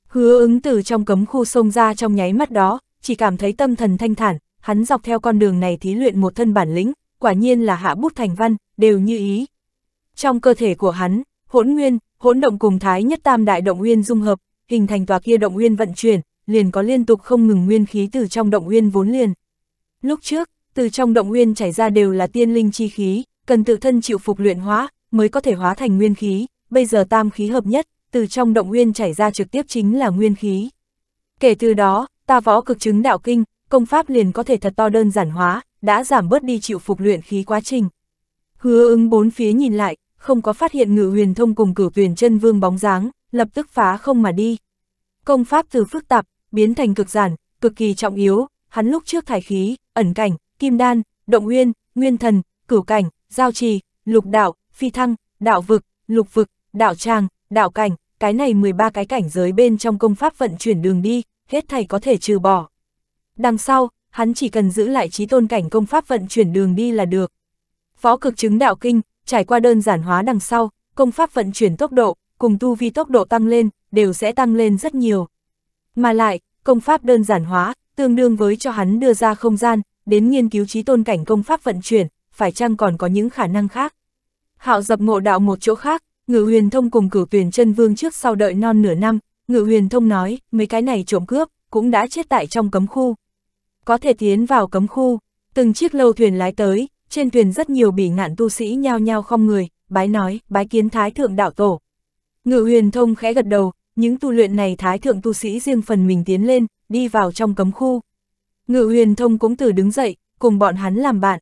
Hứa ứng từ trong cấm khu xông ra trong nháy mắt đó, chỉ cảm thấy tâm thần thanh thản, hắn dọc theo con đường này thí luyện một thân bản lĩnh, quả nhiên là hạ bút thành văn, đều như ý. Trong cơ thể của hắn, hỗn nguyên, hỗn động cùng thái nhất tam đại động nguyên dung hợp, hình thành tòa kia động nguyên vận chuyển, liền có liên tục không ngừng nguyên khí từ trong động nguyên vốn liền. Lúc trước, từ trong động nguyên chảy ra đều là tiên linh chi khí, cần tự thân chịu phục luyện hóa, mới có thể hóa thành nguyên khí, bây giờ tam khí hợp nhất, từ trong động nguyên chảy ra trực tiếp chính là nguyên khí. Kể từ đó, ta võ cực chứng đạo kinh, công pháp liền có thể thật to đơn giản hóa, đã giảm bớt đi chịu phục luyện khí quá trình. Hứa ứng bốn phía nhìn lại, không có phát hiện ngự huyền thông cùng cửu tuyển chân vương bóng dáng, lập tức phá không mà đi. Công pháp từ phức tạp, biến thành cực giản, cực kỳ trọng yếu, hắn lúc trước thải khí, ẩn cảnh, kim đan, động nguyên, nguyên thần, cửu cảnh, giao trì, lục đạo, phi thăng, đạo vực, lục vực, đạo tràng, đạo cảnh, cái này 13 cái cảnh giới bên trong công pháp vận chuyển đường đi, hết thảy có thể trừ bỏ. Đằng sau, hắn chỉ cần giữ lại trí tôn cảnh công pháp vận chuyển đường đi là được. phó cực chứng đạo kinh, trải qua đơn giản hóa đằng sau, công pháp vận chuyển tốc độ, cùng tu vi tốc độ tăng lên, đều sẽ tăng lên rất nhiều. Mà lại, công pháp đơn giản hóa, tương đương với cho hắn đưa ra không gian, đến nghiên cứu trí tôn cảnh công pháp vận chuyển, phải chăng còn có những khả năng khác. Hạo dập ngộ đạo một chỗ khác, ngự huyền thông cùng cửu tuyển chân vương trước sau đợi non nửa năm, ngự huyền thông nói, mấy cái này trộm cướp, cũng đã chết tại trong cấm khu, có thể tiến vào cấm khu. Từng chiếc lâu thuyền lái tới, trên thuyền rất nhiều bỉ ngạn tu sĩ nhao nhao không người, bái nói, bái kiến thái thượng đạo tổ. Ngự huyền thông khẽ gật đầu, những tu luyện này thái thượng tu sĩ riêng phần mình tiến lên, đi vào trong cấm khu. Ngự huyền thông cũng từ đứng dậy, cùng bọn hắn làm bạn.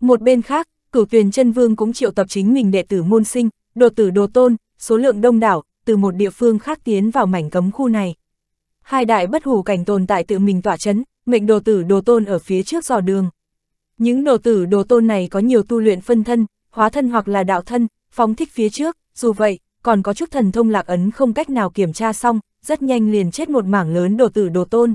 Một bên khác, cửu tuyền chân vương cũng triệu tập chính mình đệ tử môn sinh, đồ tử đồ tôn, số lượng đông đảo, từ một địa phương khác tiến vào mảnh cấm khu này. Hai đại bất hủ cảnh tồn tại tự mình tỏa chấn, mệnh đồ tử đồ tôn ở phía trước dò đường. Những đồ tử đồ tôn này có nhiều tu luyện phân thân, hóa thân hoặc là đạo thân, phóng thích phía trước, dù vậy, còn có chút thần thông lạc ấn không cách nào kiểm tra xong, rất nhanh liền chết một mảng lớn đồ tử đồ tôn.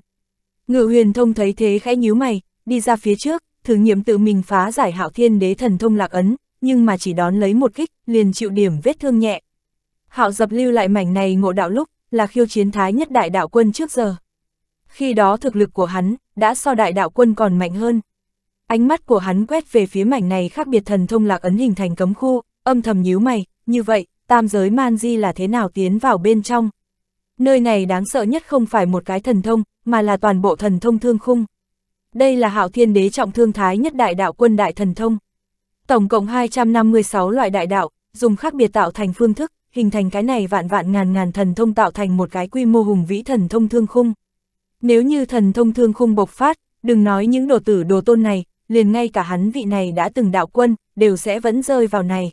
Ngự huyền thông thấy thế khẽ nhíu mày, đi ra phía trước, thử nghiệm tự mình phá giải hạo thiên đế thần thông lạc ấn, nhưng mà chỉ đón lấy một kích, liền chịu điểm vết thương nhẹ. Hạo dập lưu lại mảnh này ngộ đạo lúc, là khiêu chiến thái nhất đại đạo quân trước giờ khi đó thực lực của hắn đã so đại đạo quân còn mạnh hơn. Ánh mắt của hắn quét về phía mảnh này khác biệt thần thông lạc ấn hình thành cấm khu, âm thầm nhíu mày, như vậy, tam giới man di là thế nào tiến vào bên trong. Nơi này đáng sợ nhất không phải một cái thần thông, mà là toàn bộ thần thông thương khung. Đây là hạo thiên đế trọng thương thái nhất đại đạo quân đại thần thông. Tổng cộng 256 loại đại đạo, dùng khác biệt tạo thành phương thức, hình thành cái này vạn vạn ngàn ngàn thần thông tạo thành một cái quy mô hùng vĩ thần thông thương khung. Nếu như thần thông thương khung bộc phát, đừng nói những đồ tử đồ tôn này, liền ngay cả hắn vị này đã từng đạo quân, đều sẽ vẫn rơi vào này.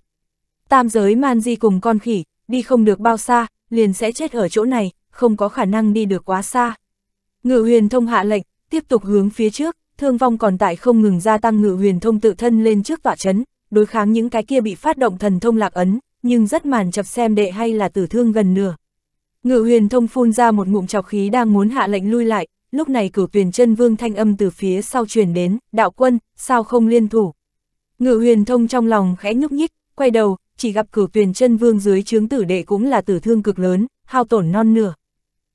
Tam giới man di cùng con khỉ, đi không được bao xa, liền sẽ chết ở chỗ này, không có khả năng đi được quá xa. Ngự huyền thông hạ lệnh, tiếp tục hướng phía trước, thương vong còn tại không ngừng gia tăng ngự huyền thông tự thân lên trước tỏa chấn, đối kháng những cái kia bị phát động thần thông lạc ấn, nhưng rất màn chập xem đệ hay là tử thương gần nửa. Ngự huyền thông phun ra một ngụm chọc khí đang muốn hạ lệnh lui lại, lúc này cửu tuyển chân vương thanh âm từ phía sau truyền đến, đạo quân, sao không liên thủ. Ngự huyền thông trong lòng khẽ nhúc nhích, quay đầu, chỉ gặp cửu tuyển chân vương dưới chướng tử đệ cũng là tử thương cực lớn, hao tổn non nửa.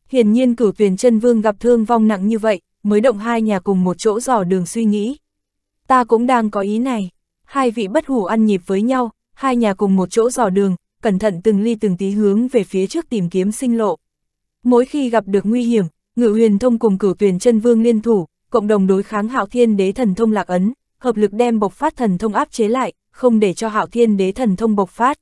Hiển nhiên cửu tuyển chân vương gặp thương vong nặng như vậy, mới động hai nhà cùng một chỗ dò đường suy nghĩ. Ta cũng đang có ý này, hai vị bất hủ ăn nhịp với nhau, hai nhà cùng một chỗ dò đường, cẩn thận từng ly từng tí hướng về phía trước tìm kiếm sinh lộ. Mỗi khi gặp được nguy hiểm, Ngự huyền thông cùng cửu tuyền chân vương liên thủ, cộng đồng đối kháng hạo thiên đế thần thông lạc ấn, hợp lực đem bộc phát thần thông áp chế lại, không để cho hạo thiên đế thần thông bộc phát.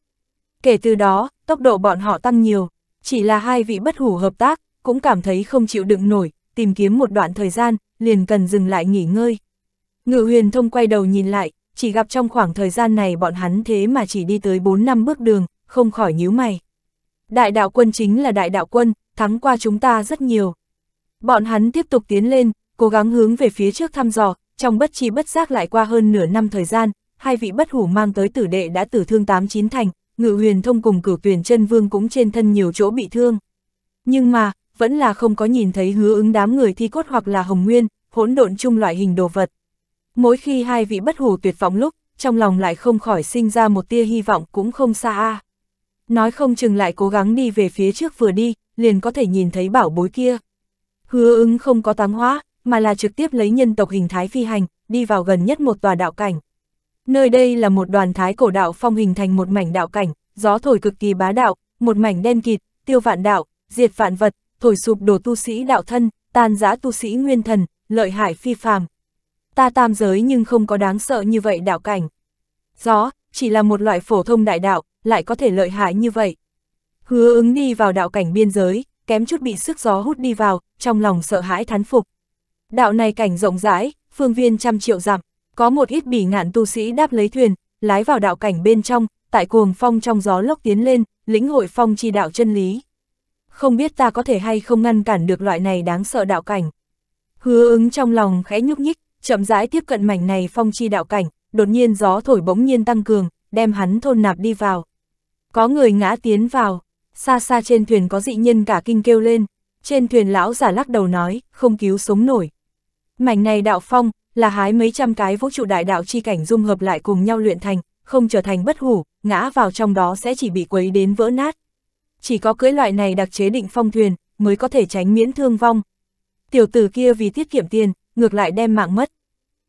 Kể từ đó, tốc độ bọn họ tăng nhiều, chỉ là hai vị bất hủ hợp tác, cũng cảm thấy không chịu đựng nổi, tìm kiếm một đoạn thời gian, liền cần dừng lại nghỉ ngơi. Ngự huyền thông quay đầu nhìn lại, chỉ gặp trong khoảng thời gian này bọn hắn thế mà chỉ đi tới 4 năm bước đường, không khỏi nhíu mày. Đại đạo quân chính là đại đạo quân, thắng qua chúng ta rất nhiều. Bọn hắn tiếp tục tiến lên, cố gắng hướng về phía trước thăm dò, trong bất chi bất giác lại qua hơn nửa năm thời gian, hai vị bất hủ mang tới tử đệ đã tử thương tám chín thành, ngự huyền thông cùng cửu tuyển chân vương cũng trên thân nhiều chỗ bị thương. Nhưng mà, vẫn là không có nhìn thấy hứa ứng đám người thi cốt hoặc là hồng nguyên, hỗn độn chung loại hình đồ vật. Mỗi khi hai vị bất hủ tuyệt vọng lúc, trong lòng lại không khỏi sinh ra một tia hy vọng cũng không xa a nói không chừng lại cố gắng đi về phía trước vừa đi, liền có thể nhìn thấy bảo bối kia. Hứa ứng không có táng hóa, mà là trực tiếp lấy nhân tộc hình thái phi hành, đi vào gần nhất một tòa đạo cảnh. Nơi đây là một đoàn thái cổ đạo phong hình thành một mảnh đạo cảnh, gió thổi cực kỳ bá đạo, một mảnh đen kịt, tiêu vạn đạo, diệt vạn vật, thổi sụp đổ tu sĩ đạo thân, tan giã tu sĩ nguyên thần, lợi hại phi phàm. Ta tam giới nhưng không có đáng sợ như vậy đạo cảnh. Gió, chỉ là một loại phổ thông đại đạo, lại có thể lợi hại như vậy. Hứa ứng đi vào đạo cảnh biên giới, kém chút bị sức gió hút đi vào, trong lòng sợ hãi thán phục. Đạo này cảnh rộng rãi, phương viên trăm triệu dặm, có một ít bỉ ngạn tu sĩ đáp lấy thuyền, lái vào đạo cảnh bên trong, tại cuồng phong trong gió lốc tiến lên, lĩnh hội phong chi đạo chân lý. Không biết ta có thể hay không ngăn cản được loại này đáng sợ đạo cảnh. Hứa ứng trong lòng khẽ nhúc nhích, chậm rãi tiếp cận mảnh này phong chi đạo cảnh, đột nhiên gió thổi bỗng nhiên tăng cường, đem hắn thôn nạp đi vào. Có người ngã tiến vào, xa xa trên thuyền có dị nhân cả kinh kêu lên, trên thuyền lão giả lắc đầu nói, không cứu sống nổi. Mảnh này đạo phong, là hái mấy trăm cái vũ trụ đại đạo chi cảnh dung hợp lại cùng nhau luyện thành, không trở thành bất hủ, ngã vào trong đó sẽ chỉ bị quấy đến vỡ nát. Chỉ có cưỡi loại này đặc chế định phong thuyền, mới có thể tránh miễn thương vong. Tiểu tử kia vì tiết kiệm tiền, ngược lại đem mạng mất.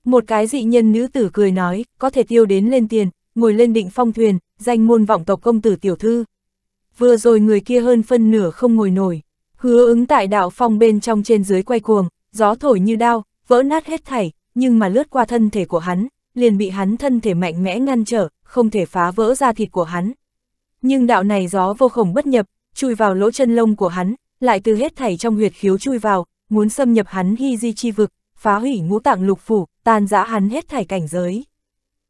Một cái dị nhân nữ tử cười nói, có thể tiêu đến lên tiền, ngồi lên định phong thuyền, danh môn vọng tộc công tử tiểu thư. Vừa rồi người kia hơn phân nửa không ngồi nổi, hứa ứng tại đạo phong bên trong trên dưới quay cuồng, gió thổi như đao, vỡ nát hết thảy, nhưng mà lướt qua thân thể của hắn, liền bị hắn thân thể mạnh mẽ ngăn trở, không thể phá vỡ ra thịt của hắn. Nhưng đạo này gió vô khổng bất nhập, chui vào lỗ chân lông của hắn, lại từ hết thảy trong huyệt khiếu chui vào, muốn xâm nhập hắn hy di chi vực, phá hủy ngũ tạng lục phủ, tan giã hắn hết thảy cảnh giới.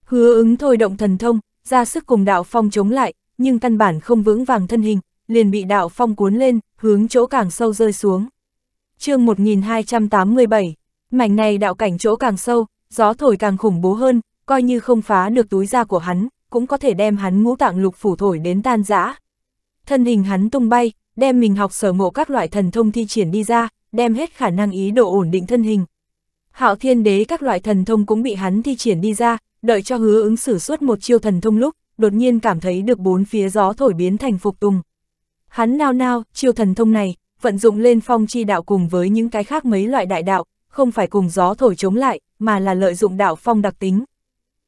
Hứa ứng thôi động thần thông, ra sức cùng đạo phong chống lại, nhưng căn bản không vững vàng thân hình, liền bị đạo phong cuốn lên, hướng chỗ càng sâu rơi xuống. chương 1287, mảnh này đạo cảnh chỗ càng sâu, gió thổi càng khủng bố hơn, coi như không phá được túi da của hắn, cũng có thể đem hắn ngũ tạng lục phủ thổi đến tan rã. Thân hình hắn tung bay, đem mình học sở ngộ các loại thần thông thi triển đi ra, đem hết khả năng ý độ ổn định thân hình, hạo thiên đế các loại thần thông cũng bị hắn thi triển đi ra, đợi cho hứa ứng xử suốt một chiêu thần thông lúc, đột nhiên cảm thấy được bốn phía gió thổi biến thành phục tùng. Hắn nao nao, chiêu thần thông này, vận dụng lên phong chi đạo cùng với những cái khác mấy loại đại đạo, không phải cùng gió thổi chống lại, mà là lợi dụng đạo phong đặc tính.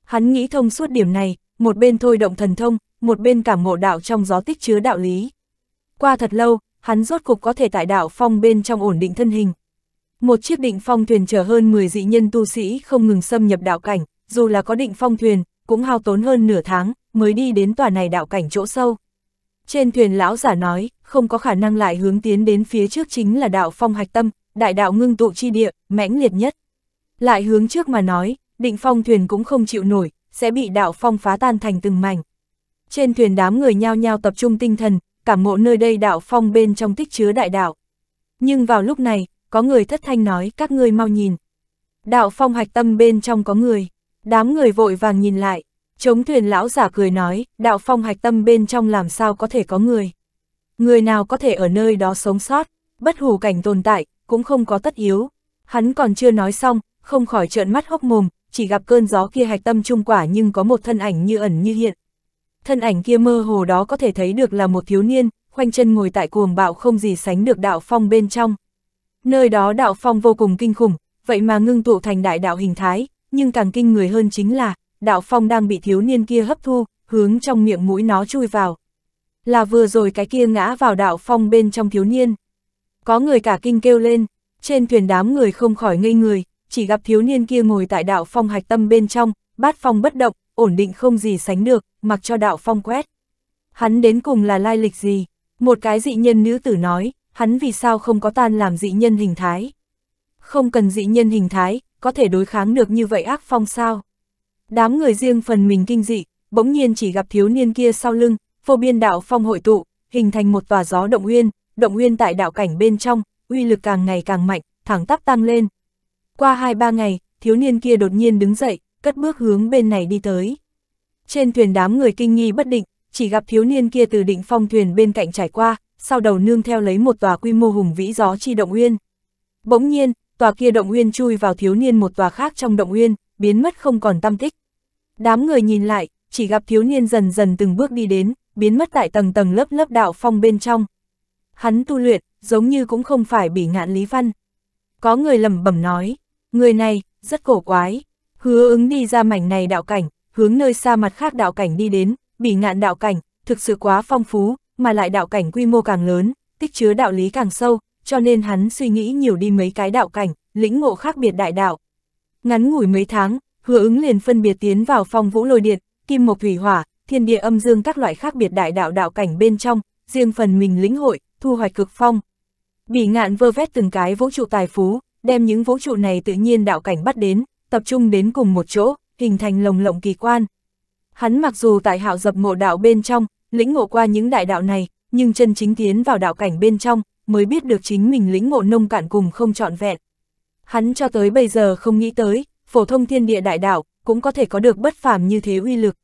Hắn nghĩ thông suốt điểm này, một bên thôi động thần thông, một bên cảm ngộ đạo trong gió tích chứa đạo lý. Qua thật lâu, hắn rốt cục có thể tại đạo phong bên trong ổn định thân hình, một chiếc định phong thuyền chở hơn 10 dị nhân tu sĩ không ngừng xâm nhập đạo cảnh, dù là có định phong thuyền, cũng hao tốn hơn nửa tháng, mới đi đến tòa này đạo cảnh chỗ sâu. Trên thuyền lão giả nói, không có khả năng lại hướng tiến đến phía trước chính là đạo phong hạch tâm, đại đạo ngưng tụ chi địa, mãnh liệt nhất. Lại hướng trước mà nói, định phong thuyền cũng không chịu nổi, sẽ bị đạo phong phá tan thành từng mảnh. Trên thuyền đám người nhao nhao tập trung tinh thần, cảm ngộ nơi đây đạo phong bên trong tích chứa đại đạo. Nhưng vào lúc này, có người thất thanh nói các ngươi mau nhìn. Đạo phong hạch tâm bên trong có người, đám người vội vàng nhìn lại, chống thuyền lão giả cười nói, đạo phong hạch tâm bên trong làm sao có thể có người. Người nào có thể ở nơi đó sống sót, bất hủ cảnh tồn tại, cũng không có tất yếu. Hắn còn chưa nói xong, không khỏi trợn mắt hốc mồm, chỉ gặp cơn gió kia hạch tâm trung quả nhưng có một thân ảnh như ẩn như hiện. Thân ảnh kia mơ hồ đó có thể thấy được là một thiếu niên, khoanh chân ngồi tại cuồng bạo không gì sánh được đạo phong bên trong nơi đó đạo phong vô cùng kinh khủng, vậy mà ngưng tụ thành đại đạo hình thái, nhưng càng kinh người hơn chính là, đạo phong đang bị thiếu niên kia hấp thu, hướng trong miệng mũi nó chui vào. Là vừa rồi cái kia ngã vào đạo phong bên trong thiếu niên. Có người cả kinh kêu lên, trên thuyền đám người không khỏi ngây người, chỉ gặp thiếu niên kia ngồi tại đạo phong hạch tâm bên trong, bát phong bất động, ổn định không gì sánh được, mặc cho đạo phong quét. Hắn đến cùng là lai lịch gì? Một cái dị nhân nữ tử nói, hắn vì sao không có tan làm dị nhân hình thái. Không cần dị nhân hình thái, có thể đối kháng được như vậy ác phong sao. Đám người riêng phần mình kinh dị, bỗng nhiên chỉ gặp thiếu niên kia sau lưng, vô biên đạo phong hội tụ, hình thành một tòa gió động uyên, động uyên tại đạo cảnh bên trong, uy lực càng ngày càng mạnh, thẳng tắp tăng lên. Qua hai ba ngày, thiếu niên kia đột nhiên đứng dậy, cất bước hướng bên này đi tới. Trên thuyền đám người kinh nghi bất định, chỉ gặp thiếu niên kia từ định phong thuyền bên cạnh trải qua, sau đầu nương theo lấy một tòa quy mô hùng vĩ gió chi động uyên. Bỗng nhiên, tòa kia động uyên chui vào thiếu niên một tòa khác trong động uyên, biến mất không còn tâm tích. Đám người nhìn lại, chỉ gặp thiếu niên dần dần từng bước đi đến, biến mất tại tầng tầng lớp lớp đạo phong bên trong. Hắn tu luyện, giống như cũng không phải bị ngạn Lý Văn. Có người lầm bẩm nói, người này, rất cổ quái, hứa ứng đi ra mảnh này đạo cảnh, hướng nơi xa mặt khác đạo cảnh đi đến, bị ngạn đạo cảnh, thực sự quá phong phú, mà lại đạo cảnh quy mô càng lớn, tích chứa đạo lý càng sâu, cho nên hắn suy nghĩ nhiều đi mấy cái đạo cảnh, lĩnh ngộ khác biệt đại đạo. Ngắn ngủi mấy tháng, hứa ứng liền phân biệt tiến vào phong vũ lôi điện, kim mộc thủy hỏa, thiên địa âm dương các loại khác biệt đại đạo đạo cảnh bên trong, riêng phần mình lĩnh hội, thu hoạch cực phong. bị ngạn vơ vét từng cái vũ trụ tài phú, đem những vũ trụ này tự nhiên đạo cảnh bắt đến, tập trung đến cùng một chỗ, hình thành lồng lộng kỳ quan. Hắn mặc dù tại hạo dập mộ đạo bên trong, lĩnh ngộ qua những đại đạo này, nhưng chân chính tiến vào đạo cảnh bên trong, mới biết được chính mình lĩnh ngộ nông cạn cùng không trọn vẹn. Hắn cho tới bây giờ không nghĩ tới, phổ thông thiên địa đại đạo, cũng có thể có được bất phàm như thế uy lực.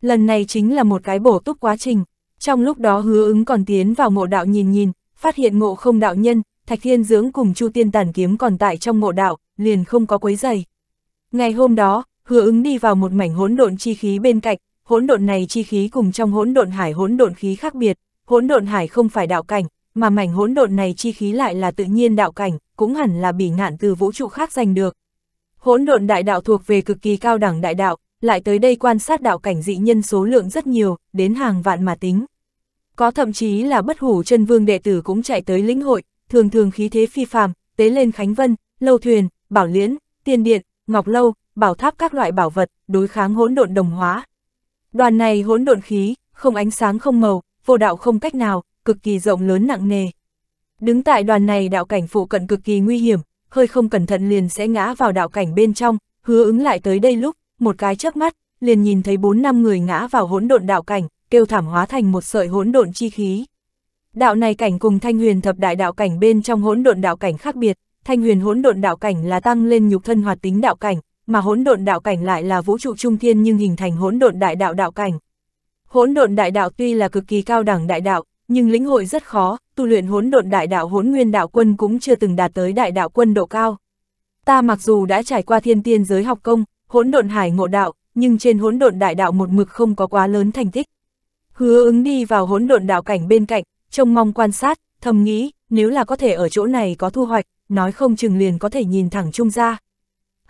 Lần này chính là một cái bổ túc quá trình, trong lúc đó hứa ứng còn tiến vào ngộ đạo nhìn nhìn, phát hiện ngộ không đạo nhân, Thạch Thiên Dưỡng cùng Chu Tiên Tản Kiếm còn tại trong ngộ đạo, liền không có quấy giày. Ngày hôm đó, hứa ứng đi vào một mảnh hỗn độn chi khí bên cạnh, hỗn độn này chi khí cùng trong hỗn độn hải hỗn độn khí khác biệt, hỗn độn hải không phải đạo cảnh, mà mảnh hỗn độn này chi khí lại là tự nhiên đạo cảnh, cũng hẳn là bỉ ngạn từ vũ trụ khác giành được. Hỗn độn đại đạo thuộc về cực kỳ cao đẳng đại đạo, lại tới đây quan sát đạo cảnh dị nhân số lượng rất nhiều, đến hàng vạn mà tính. Có thậm chí là bất hủ chân vương đệ tử cũng chạy tới lĩnh hội, thường thường khí thế phi phàm, tế lên Khánh Vân, Lâu Thuyền, Bảo Liễn, Tiên Điện, Ngọc Lâu, Bảo Tháp các loại bảo vật, đối kháng hỗn độn đồng hóa, Đoàn này hỗn độn khí, không ánh sáng không màu, vô đạo không cách nào, cực kỳ rộng lớn nặng nề. Đứng tại đoàn này đạo cảnh phụ cận cực kỳ nguy hiểm, hơi không cẩn thận liền sẽ ngã vào đạo cảnh bên trong, hứa ứng lại tới đây lúc, một cái chớp mắt, liền nhìn thấy bốn năm người ngã vào hỗn độn đạo cảnh, kêu thảm hóa thành một sợi hỗn độn chi khí. Đạo này cảnh cùng Thanh Huyền thập đại đạo cảnh bên trong hỗn độn đạo cảnh khác biệt, Thanh Huyền hỗn độn đạo cảnh là tăng lên nhục thân hoạt tính đạo cảnh, mà hỗn độn đạo cảnh lại là vũ trụ trung thiên nhưng hình thành hỗn độn đại đạo đạo cảnh. Hỗn độn đại đạo tuy là cực kỳ cao đẳng đại đạo, nhưng lĩnh hội rất khó, tu luyện hỗn độn đại đạo hỗn nguyên đạo quân cũng chưa từng đạt tới đại đạo quân độ cao. Ta mặc dù đã trải qua thiên tiên giới học công, hỗn độn hải ngộ đạo, nhưng trên hỗn độn đại đạo một mực không có quá lớn thành tích. Hứa ứng đi vào hỗn độn đạo cảnh bên cạnh, trông mong quan sát, thầm nghĩ, nếu là có thể ở chỗ này có thu hoạch, nói không chừng liền có thể nhìn thẳng trung ra.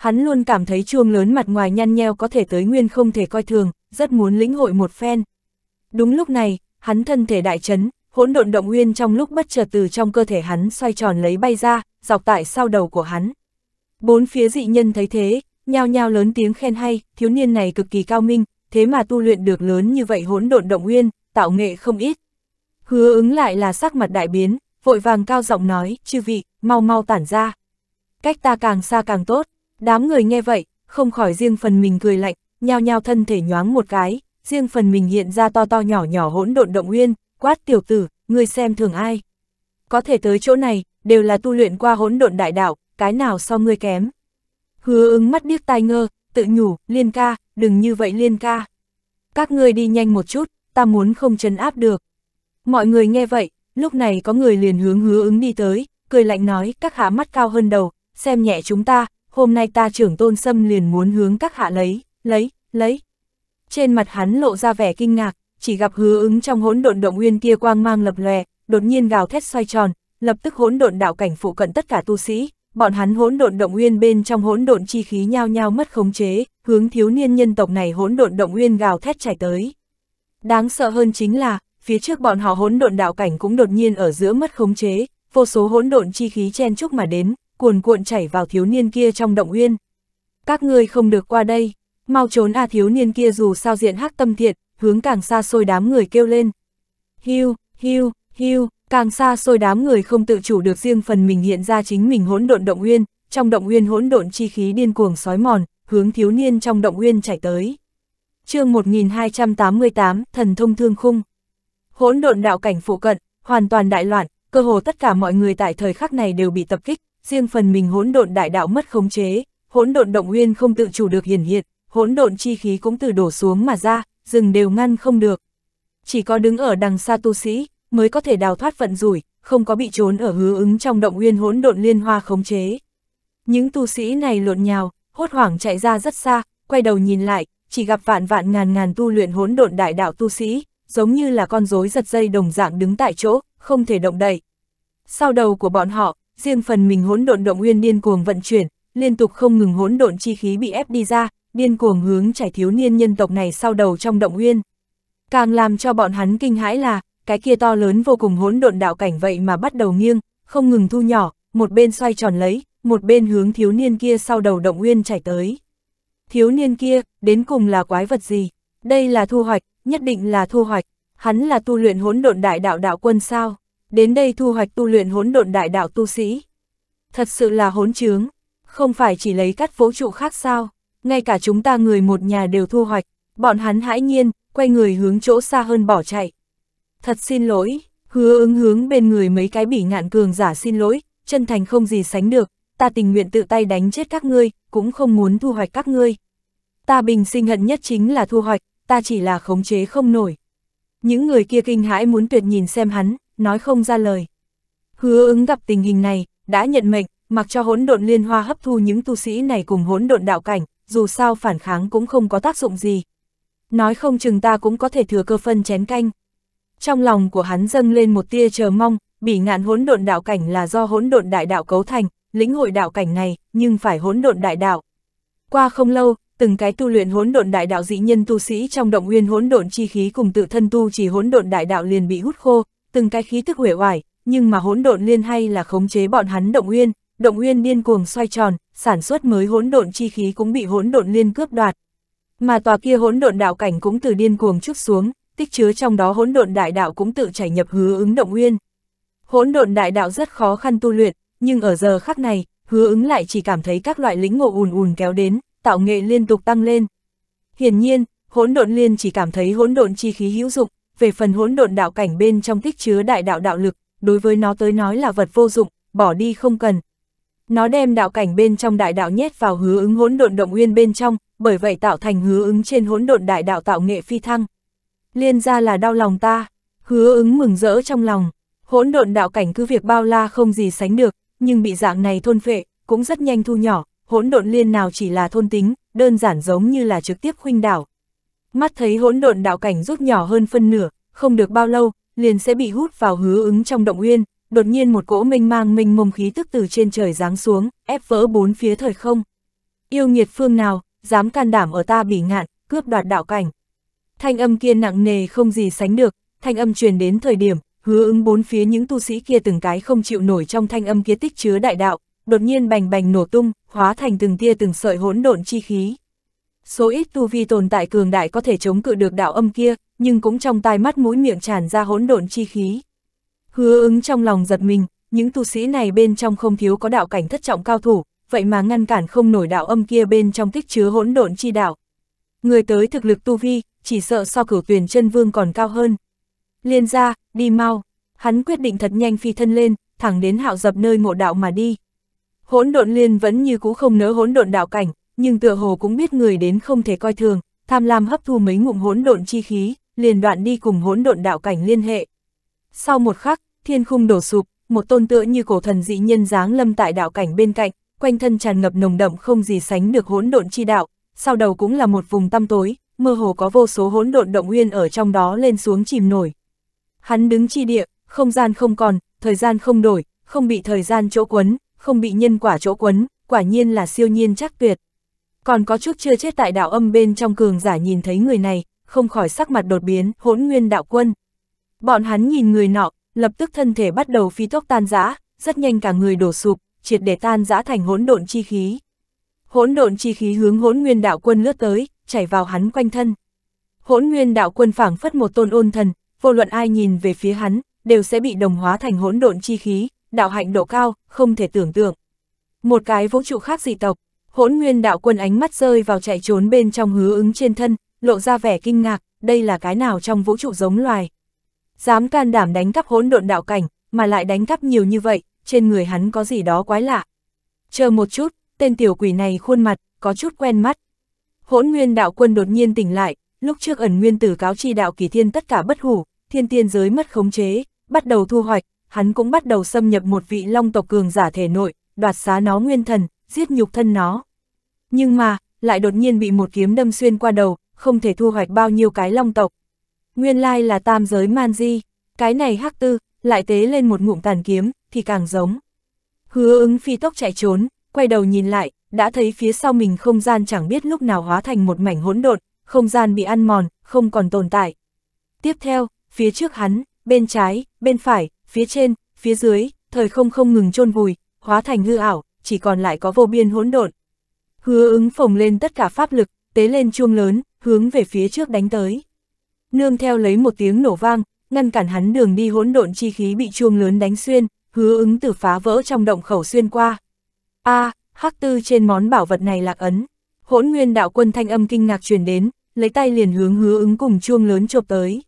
Hắn luôn cảm thấy chuông lớn mặt ngoài nhăn nheo có thể tới nguyên không thể coi thường, rất muốn lĩnh hội một phen. Đúng lúc này, hắn thân thể đại chấn, hỗn độn động nguyên trong lúc bất chợt từ trong cơ thể hắn xoay tròn lấy bay ra, dọc tại sau đầu của hắn. Bốn phía dị nhân thấy thế, nhao nhao lớn tiếng khen hay, thiếu niên này cực kỳ cao minh, thế mà tu luyện được lớn như vậy hỗn độn động nguyên, tạo nghệ không ít. Hứa ứng lại là sắc mặt đại biến, vội vàng cao giọng nói, chư vị, mau mau tản ra. Cách ta càng xa càng tốt, Đám người nghe vậy, không khỏi riêng phần mình cười lạnh, nhao nhao thân thể nhoáng một cái, riêng phần mình hiện ra to to nhỏ nhỏ hỗn độn động nguyên, quát tiểu tử, người xem thường ai. Có thể tới chỗ này, đều là tu luyện qua hỗn độn đại đạo, cái nào so ngươi kém. Hứa ứng mắt điếc tai ngơ, tự nhủ, liên ca, đừng như vậy liên ca. Các ngươi đi nhanh một chút, ta muốn không chấn áp được. Mọi người nghe vậy, lúc này có người liền hướng hứa ứng đi tới, cười lạnh nói các hạ mắt cao hơn đầu, xem nhẹ chúng ta, hôm nay ta trưởng tôn sâm liền muốn hướng các hạ lấy, lấy, lấy. Trên mặt hắn lộ ra vẻ kinh ngạc, chỉ gặp hứa ứng trong hỗn độn động nguyên kia quang mang lập lòe, đột nhiên gào thét xoay tròn, lập tức hỗn độn đạo cảnh phụ cận tất cả tu sĩ, bọn hắn hỗn độn động nguyên bên trong hỗn độn chi khí nhao nhao mất khống chế, hướng thiếu niên nhân tộc này hỗn độn động nguyên gào thét chảy tới. Đáng sợ hơn chính là, phía trước bọn họ hỗn độn đạo cảnh cũng đột nhiên ở giữa mất khống chế, vô số hỗn độn chi khí chen chúc mà đến, cuồn cuộn chảy vào thiếu niên kia trong động uyên. Các ngươi không được qua đây, mau trốn a à thiếu niên kia dù sao diện hắc tâm thiện, hướng càng xa xôi đám người kêu lên. Hiu, hiu, hiu, càng xa xôi đám người không tự chủ được riêng phần mình hiện ra chính mình hỗn độn động uyên, trong động uyên hỗn độn chi khí điên cuồng sói mòn, hướng thiếu niên trong động uyên chảy tới. Chương 1288, thần thông thương khung. Hỗn độn đạo cảnh phụ cận, hoàn toàn đại loạn, cơ hồ tất cả mọi người tại thời khắc này đều bị tập kích, riêng phần mình hỗn độn đại đạo mất khống chế, hỗn độn động nguyên không tự chủ được hiển hiện, hỗn độn chi khí cũng từ đổ xuống mà ra, rừng đều ngăn không được. Chỉ có đứng ở đằng xa tu sĩ, mới có thể đào thoát vận rủi, không có bị trốn ở hứa ứng trong động nguyên hỗn độn liên hoa khống chế. Những tu sĩ này lộn nhào, hốt hoảng chạy ra rất xa, quay đầu nhìn lại, chỉ gặp vạn vạn ngàn ngàn tu luyện hỗn độn đại đạo tu sĩ, giống như là con rối giật dây đồng dạng đứng tại chỗ, không thể động đậy. Sau đầu của bọn họ, riêng phần mình hỗn độn động nguyên điên cuồng vận chuyển, liên tục không ngừng hỗn độn chi khí bị ép đi ra, điên cuồng hướng trải thiếu niên nhân tộc này sau đầu trong động nguyên. Càng làm cho bọn hắn kinh hãi là, cái kia to lớn vô cùng hỗn độn đạo cảnh vậy mà bắt đầu nghiêng, không ngừng thu nhỏ, một bên xoay tròn lấy, một bên hướng thiếu niên kia sau đầu động nguyên chảy tới. Thiếu niên kia, đến cùng là quái vật gì? Đây là thu hoạch, nhất định là thu hoạch, hắn là tu luyện hỗn độn đại đạo đạo quân sao? đến đây thu hoạch tu luyện hỗn độn đại đạo tu sĩ. Thật sự là hỗn trướng, không phải chỉ lấy cắt vũ trụ khác sao, ngay cả chúng ta người một nhà đều thu hoạch, bọn hắn hãi nhiên, quay người hướng chỗ xa hơn bỏ chạy. Thật xin lỗi, hứa ứng hướng bên người mấy cái bỉ ngạn cường giả xin lỗi, chân thành không gì sánh được, ta tình nguyện tự tay đánh chết các ngươi, cũng không muốn thu hoạch các ngươi. Ta bình sinh hận nhất chính là thu hoạch, ta chỉ là khống chế không nổi. Những người kia kinh hãi muốn tuyệt nhìn xem hắn, nói không ra lời. Hứa ứng gặp tình hình này, đã nhận mệnh, mặc cho hỗn độn liên hoa hấp thu những tu sĩ này cùng hỗn độn đạo cảnh, dù sao phản kháng cũng không có tác dụng gì. Nói không chừng ta cũng có thể thừa cơ phân chén canh. Trong lòng của hắn dâng lên một tia chờ mong, bị ngạn hỗn độn đạo cảnh là do hỗn độn đại đạo cấu thành, lĩnh hội đạo cảnh này, nhưng phải hỗn độn đại đạo. Qua không lâu, từng cái tu luyện hỗn độn đại đạo dị nhân tu sĩ trong động nguyên hỗn độn chi khí cùng tự thân tu chỉ hỗn độn đại đạo liền bị hút khô, từng cái khí thức uể hoài nhưng mà hỗn độn liên hay là khống chế bọn hắn động nguyên, động nguyên điên cuồng xoay tròn, sản xuất mới hỗn độn chi khí cũng bị hỗn độn liên cướp đoạt. Mà tòa kia hỗn độn đạo cảnh cũng từ điên cuồng trút xuống, tích chứa trong đó hỗn độn đại đạo cũng tự chảy nhập hứa ứng động nguyên. Hỗn độn đại đạo rất khó khăn tu luyện, nhưng ở giờ khắc này, hứa ứng lại chỉ cảm thấy các loại lĩnh ngộ ùn ùn kéo đến, tạo nghệ liên tục tăng lên. Hiển nhiên, hỗn độn liên chỉ cảm thấy hỗn độn chi khí hữu dụng, về phần hỗn độn đạo cảnh bên trong tích chứa đại đạo đạo lực, đối với nó tới nói là vật vô dụng, bỏ đi không cần. Nó đem đạo cảnh bên trong đại đạo nhét vào hứa ứng hỗn độn động nguyên bên trong, bởi vậy tạo thành hứa ứng trên hỗn độn đại đạo tạo nghệ phi thăng. Liên ra là đau lòng ta, hứa ứng mừng rỡ trong lòng, hỗn độn đạo cảnh cứ việc bao la không gì sánh được, nhưng bị dạng này thôn phệ, cũng rất nhanh thu nhỏ, hỗn độn liên nào chỉ là thôn tính, đơn giản giống như là trực tiếp khuynh đảo, mắt thấy hỗn độn đạo cảnh rút nhỏ hơn phân nửa, không được bao lâu, liền sẽ bị hút vào hứa ứng trong động uyên, đột nhiên một cỗ mênh mang mênh mông khí tức từ trên trời giáng xuống, ép vỡ bốn phía thời không. Yêu nghiệt phương nào, dám can đảm ở ta bỉ ngạn, cướp đoạt đạo cảnh. Thanh âm kia nặng nề không gì sánh được, thanh âm truyền đến thời điểm, hứa ứng bốn phía những tu sĩ kia từng cái không chịu nổi trong thanh âm kia tích chứa đại đạo, đột nhiên bành bành nổ tung, hóa thành từng tia từng sợi hỗn độn chi khí số ít tu vi tồn tại cường đại có thể chống cự được đạo âm kia, nhưng cũng trong tai mắt mũi miệng tràn ra hỗn độn chi khí. Hứa ứng trong lòng giật mình, những tu sĩ này bên trong không thiếu có đạo cảnh thất trọng cao thủ, vậy mà ngăn cản không nổi đạo âm kia bên trong tích chứa hỗn độn chi đạo. Người tới thực lực tu vi, chỉ sợ so cửu tuyển chân vương còn cao hơn. Liên ra, đi mau, hắn quyết định thật nhanh phi thân lên, thẳng đến hạo dập nơi ngộ đạo mà đi. Hỗn độn liên vẫn như cũ không nỡ hỗn độn đạo cảnh, nhưng tựa hồ cũng biết người đến không thể coi thường, tham lam hấp thu mấy ngụm hỗn độn chi khí, liền đoạn đi cùng hỗn độn đạo cảnh liên hệ. Sau một khắc, thiên khung đổ sụp, một tôn tựa như cổ thần dị nhân dáng lâm tại đạo cảnh bên cạnh, quanh thân tràn ngập nồng đậm không gì sánh được hỗn độn chi đạo, sau đầu cũng là một vùng tăm tối, mơ hồ có vô số hỗn độn động nguyên ở trong đó lên xuống chìm nổi. Hắn đứng chi địa, không gian không còn, thời gian không đổi, không bị thời gian chỗ quấn, không bị nhân quả chỗ quấn, quả nhiên là siêu nhiên chắc tuyệt. Còn có chút chưa chết tại đạo âm bên trong cường giả nhìn thấy người này, không khỏi sắc mặt đột biến, hỗn nguyên đạo quân. Bọn hắn nhìn người nọ, lập tức thân thể bắt đầu phi tốc tan rã, rất nhanh cả người đổ sụp, triệt để tan rã thành hỗn độn chi khí. Hỗn độn chi khí hướng hỗn nguyên đạo quân lướt tới, chảy vào hắn quanh thân. Hỗn nguyên đạo quân phảng phất một tôn ôn thần, vô luận ai nhìn về phía hắn, đều sẽ bị đồng hóa thành hỗn độn chi khí, đạo hạnh độ cao, không thể tưởng tượng. Một cái vũ trụ khác dị tộc, hỗn nguyên đạo quân ánh mắt rơi vào chạy trốn bên trong hứa ứng trên thân, lộ ra vẻ kinh ngạc, đây là cái nào trong vũ trụ giống loài. Dám can đảm đánh cắp hỗn độn đạo cảnh, mà lại đánh cắp nhiều như vậy, trên người hắn có gì đó quái lạ. Chờ một chút, tên tiểu quỷ này khuôn mặt, có chút quen mắt. Hỗn nguyên đạo quân đột nhiên tỉnh lại, lúc trước ẩn nguyên tử cáo chi đạo kỳ thiên tất cả bất hủ, thiên tiên giới mất khống chế, bắt đầu thu hoạch, hắn cũng bắt đầu xâm nhập một vị long tộc cường giả thể nội, đoạt xá nó nguyên thần, giết nhục thân nó. Nhưng mà, lại đột nhiên bị một kiếm đâm xuyên qua đầu, không thể thu hoạch bao nhiêu cái long tộc. Nguyên lai là tam giới man di, cái này hắc tư, lại tế lên một ngụm tàn kiếm, thì càng giống. Hứa ứng phi tốc chạy trốn, quay đầu nhìn lại, đã thấy phía sau mình không gian chẳng biết lúc nào hóa thành một mảnh hỗn độn, không gian bị ăn mòn, không còn tồn tại. Tiếp theo, phía trước hắn, bên trái, bên phải, phía trên, phía dưới, thời không không ngừng chôn vùi, hóa thành hư ảo, chỉ còn lại có vô biên hỗn độn. Hứa ứng phồng lên tất cả pháp lực, tế lên chuông lớn, hướng về phía trước đánh tới. Nương theo lấy một tiếng nổ vang, ngăn cản hắn đường đi hỗn độn chi khí bị chuông lớn đánh xuyên, hứa ứng tử phá vỡ trong động khẩu xuyên qua. A, à, hắc tư trên món bảo vật này lạc ấn. Hỗn nguyên đạo quân thanh âm kinh ngạc truyền đến, lấy tay liền hướng hứa ứng cùng chuông lớn chộp tới.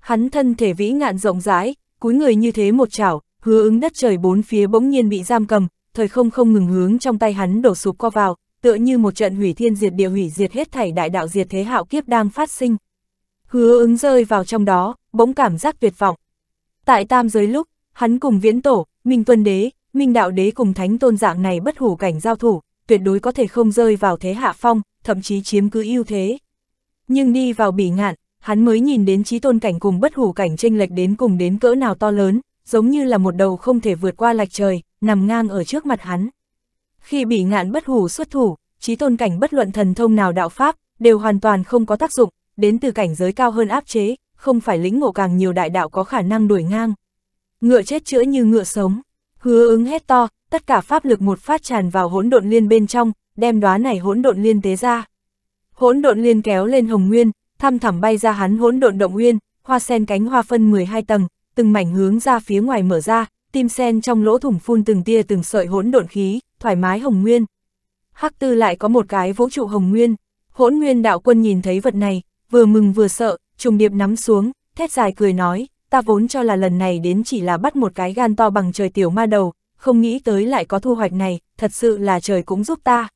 Hắn thân thể vĩ ngạn rộng rãi, cúi người như thế một chảo, hứa ứng đất trời bốn phía bỗng nhiên bị giam cầm, thời không không ngừng hướng trong tay hắn đổ sụp co vào, tựa như một trận hủy thiên diệt địa hủy diệt hết thảy đại đạo diệt thế hạo kiếp đang phát sinh. Hứa ứng rơi vào trong đó, bỗng cảm giác tuyệt vọng. Tại tam giới lúc, hắn cùng viễn tổ, minh tuân đế, minh đạo đế cùng thánh tôn dạng này bất hủ cảnh giao thủ, tuyệt đối có thể không rơi vào thế hạ phong, thậm chí chiếm cứ ưu thế. Nhưng đi vào bỉ ngạn, hắn mới nhìn đến trí tôn cảnh cùng bất hủ cảnh tranh lệch đến cùng đến cỡ nào to lớn, giống như là một đầu không thể vượt qua lạch trời nằm ngang ở trước mặt hắn. Khi bị ngạn bất hủ xuất thủ, trí tôn cảnh bất luận thần thông nào đạo pháp, đều hoàn toàn không có tác dụng, đến từ cảnh giới cao hơn áp chế, không phải lĩnh ngộ càng nhiều đại đạo có khả năng đuổi ngang. Ngựa chết chữa như ngựa sống, hứa ứng hét to, tất cả pháp lực một phát tràn vào hỗn độn liên bên trong, đem đóa này hỗn độn liên tế ra. Hỗn độn liên kéo lên hồng nguyên, thăm thẳm bay ra hắn hỗn độn động nguyên, hoa sen cánh hoa phân 12 tầng, từng mảnh hướng ra phía ngoài mở ra, tim sen trong lỗ thủng phun từng tia từng sợi hỗn độn khí, thoải mái hồng nguyên. Hắc tư lại có một cái vũ trụ hồng nguyên, hỗn nguyên đạo quân nhìn thấy vật này, vừa mừng vừa sợ, trùng điệp nắm xuống, thét dài cười nói, ta vốn cho là lần này đến chỉ là bắt một cái gan to bằng trời tiểu ma đầu, không nghĩ tới lại có thu hoạch này, thật sự là trời cũng giúp ta.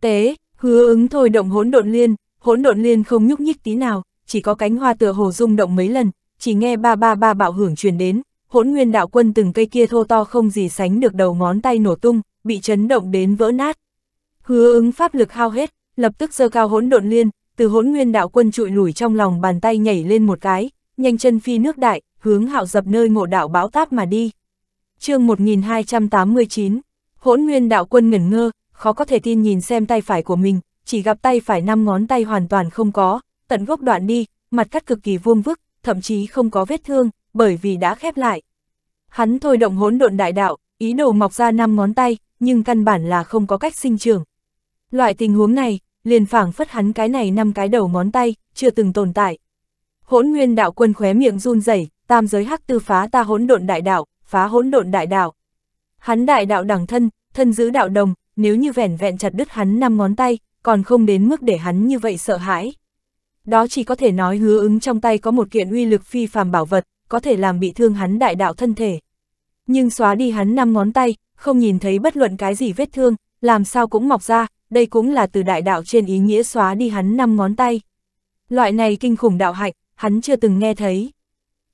Tế, hứa ứng thôi động hỗn độn liên, hỗn độn liên không nhúc nhích tí nào, chỉ có cánh hoa tựa hồ rung động mấy lần, chỉ nghe ba ba ba bạo hưởng truyền đến, hỗn nguyên đạo quân từng cây kia thô to không gì sánh được đầu ngón tay nổ tung, bị chấn động đến vỡ nát. Hứa ứng pháp lực hao hết, lập tức giơ cao hỗn độn liên, từ hỗn nguyên đạo quân trụi lủi trong lòng bàn tay nhảy lên một cái, nhanh chân phi nước đại, hướng hạo dập nơi ngộ đạo bão táp mà đi. chương 1289, hỗn nguyên đạo quân ngẩn ngơ, khó có thể tin nhìn xem tay phải của mình, chỉ gặp tay phải năm ngón tay hoàn toàn không có, tận gốc đoạn đi, mặt cắt cực kỳ vuông vức, thậm chí không có vết thương, bởi vì đã khép lại. Hắn thôi động hỗn độn đại đạo, ý đồ mọc ra năm ngón tay, nhưng căn bản là không có cách sinh trưởng. Loại tình huống này, liền phảng phất hắn cái này năm cái đầu ngón tay, chưa từng tồn tại. Hỗn Nguyên đạo quân khóe miệng run rẩy, tam giới hắc tư phá ta hỗn độn đại đạo, phá hỗn độn đại đạo. Hắn đại đạo đẳng thân, thân giữ đạo đồng, nếu như vẻn vẹn chặt đứt hắn năm ngón tay, còn không đến mức để hắn như vậy sợ hãi. Đó chỉ có thể nói hứa ứng trong tay có một kiện uy lực phi phàm bảo vật, có thể làm bị thương hắn đại đạo thân thể. Nhưng xóa đi hắn năm ngón tay, không nhìn thấy bất luận cái gì vết thương, làm sao cũng mọc ra, đây cũng là từ đại đạo trên ý nghĩa xóa đi hắn năm ngón tay. Loại này kinh khủng đạo hạnh, hắn chưa từng nghe thấy.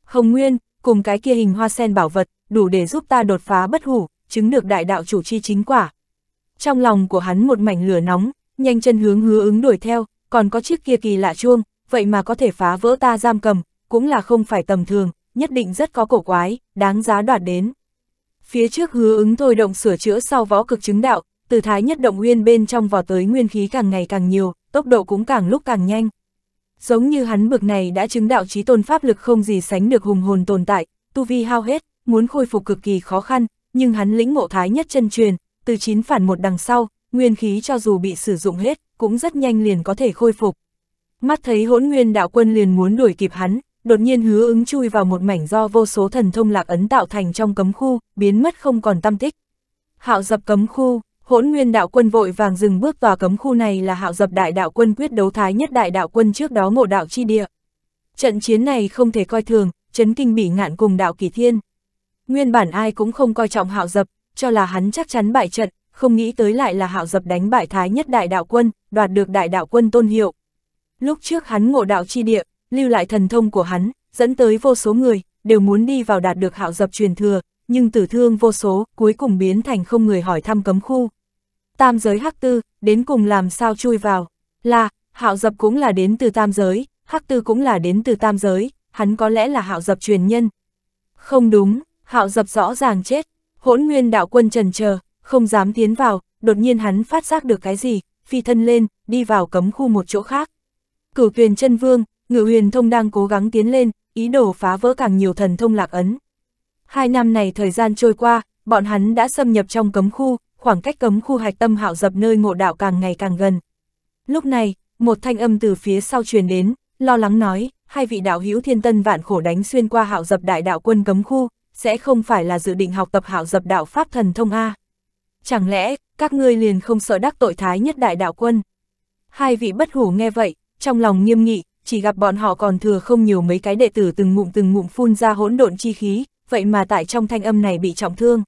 Hồng Nguyên, cùng cái kia hình hoa sen bảo vật, đủ để giúp ta đột phá bất hủ, chứng được đại đạo chủ chi chính quả. Trong lòng của hắn một mảnh lửa nóng, nhanh chân hướng hứa ứng đuổi theo, còn có chiếc kia kỳ lạ chuông, vậy mà có thể phá vỡ ta giam cầm, cũng là không phải tầm thường, nhất định rất có cổ quái, đáng giá đoạt đến. Phía trước hứa ứng thôi động sửa chữa sau võ cực chứng đạo, từ thái nhất động nguyên bên trong vỏ tới nguyên khí càng ngày càng nhiều, tốc độ cũng càng lúc càng nhanh. Giống như hắn bực này đã chứng đạo trí tôn pháp lực không gì sánh được hùng hồn tồn tại, tu vi hao hết, muốn khôi phục cực kỳ khó khăn, nhưng hắn lĩnh ngộ thái nhất chân truyền, từ chín phản một đằng sau, nguyên khí cho dù bị sử dụng hết, cũng rất nhanh liền có thể khôi phục. Mắt thấy hỗn nguyên đạo quân liền muốn đuổi kịp hắn, đột nhiên hứa ứng chui vào một mảnh do vô số thần thông lạc ấn tạo thành trong cấm khu, biến mất không còn tâm tích. Hạo dập cấm khu, hỗn nguyên đạo quân vội vàng dừng bước vào cấm khu này là hạo dập đại đạo quân quyết đấu thái nhất đại đạo quân trước đó ngộ đạo chi địa. Trận chiến này không thể coi thường, chấn kinh bị ngạn cùng đạo kỳ thiên. Nguyên bản ai cũng không coi trọng hạo dập, cho là hắn chắc chắn bại trận, không nghĩ tới lại là hạo dập đánh bại thái nhất đại đạo quân, đoạt được đại đạo quân tôn hiệu. Lúc trước hắn ngộ đạo chi địa, lưu lại thần thông của hắn, dẫn tới vô số người, đều muốn đi vào đạt được hạo dập truyền thừa, nhưng tử thương vô số, cuối cùng biến thành không người hỏi thăm cấm khu. Tam giới hắc tư, đến cùng làm sao chui vào, là, hạo dập cũng là đến từ tam giới, hắc tư cũng là đến từ tam giới, hắn có lẽ là hạo dập truyền nhân. Không đúng, hạo dập rõ ràng chết, hỗn nguyên đạo quân trần chờ không dám tiến vào, đột nhiên hắn phát giác được cái gì, phi thân lên, đi vào cấm khu một chỗ khác. Cửu tuyền chân vương, ngự huyền thông đang cố gắng tiến lên, ý đồ phá vỡ càng nhiều thần thông lạc ấn. Hai năm này thời gian trôi qua, bọn hắn đã xâm nhập trong cấm khu, khoảng cách cấm khu hạch tâm hạo dập nơi ngộ đạo càng ngày càng gần. Lúc này, một thanh âm từ phía sau truyền đến, lo lắng nói, hai vị đạo hữu thiên tân vạn khổ đánh xuyên qua hạo dập đại đạo quân cấm khu, sẽ không phải là dự định học tập hạo dập đạo pháp thần thông A. Chẳng lẽ, các ngươi liền không sợ đắc tội thái nhất đại đạo quân? Hai vị bất hủ nghe vậy, trong lòng nghiêm nghị, chỉ gặp bọn họ còn thừa không nhiều mấy cái đệ tử từng ngụm từng ngụm phun ra hỗn độn chi khí, vậy mà tại trong thanh âm này bị trọng thương.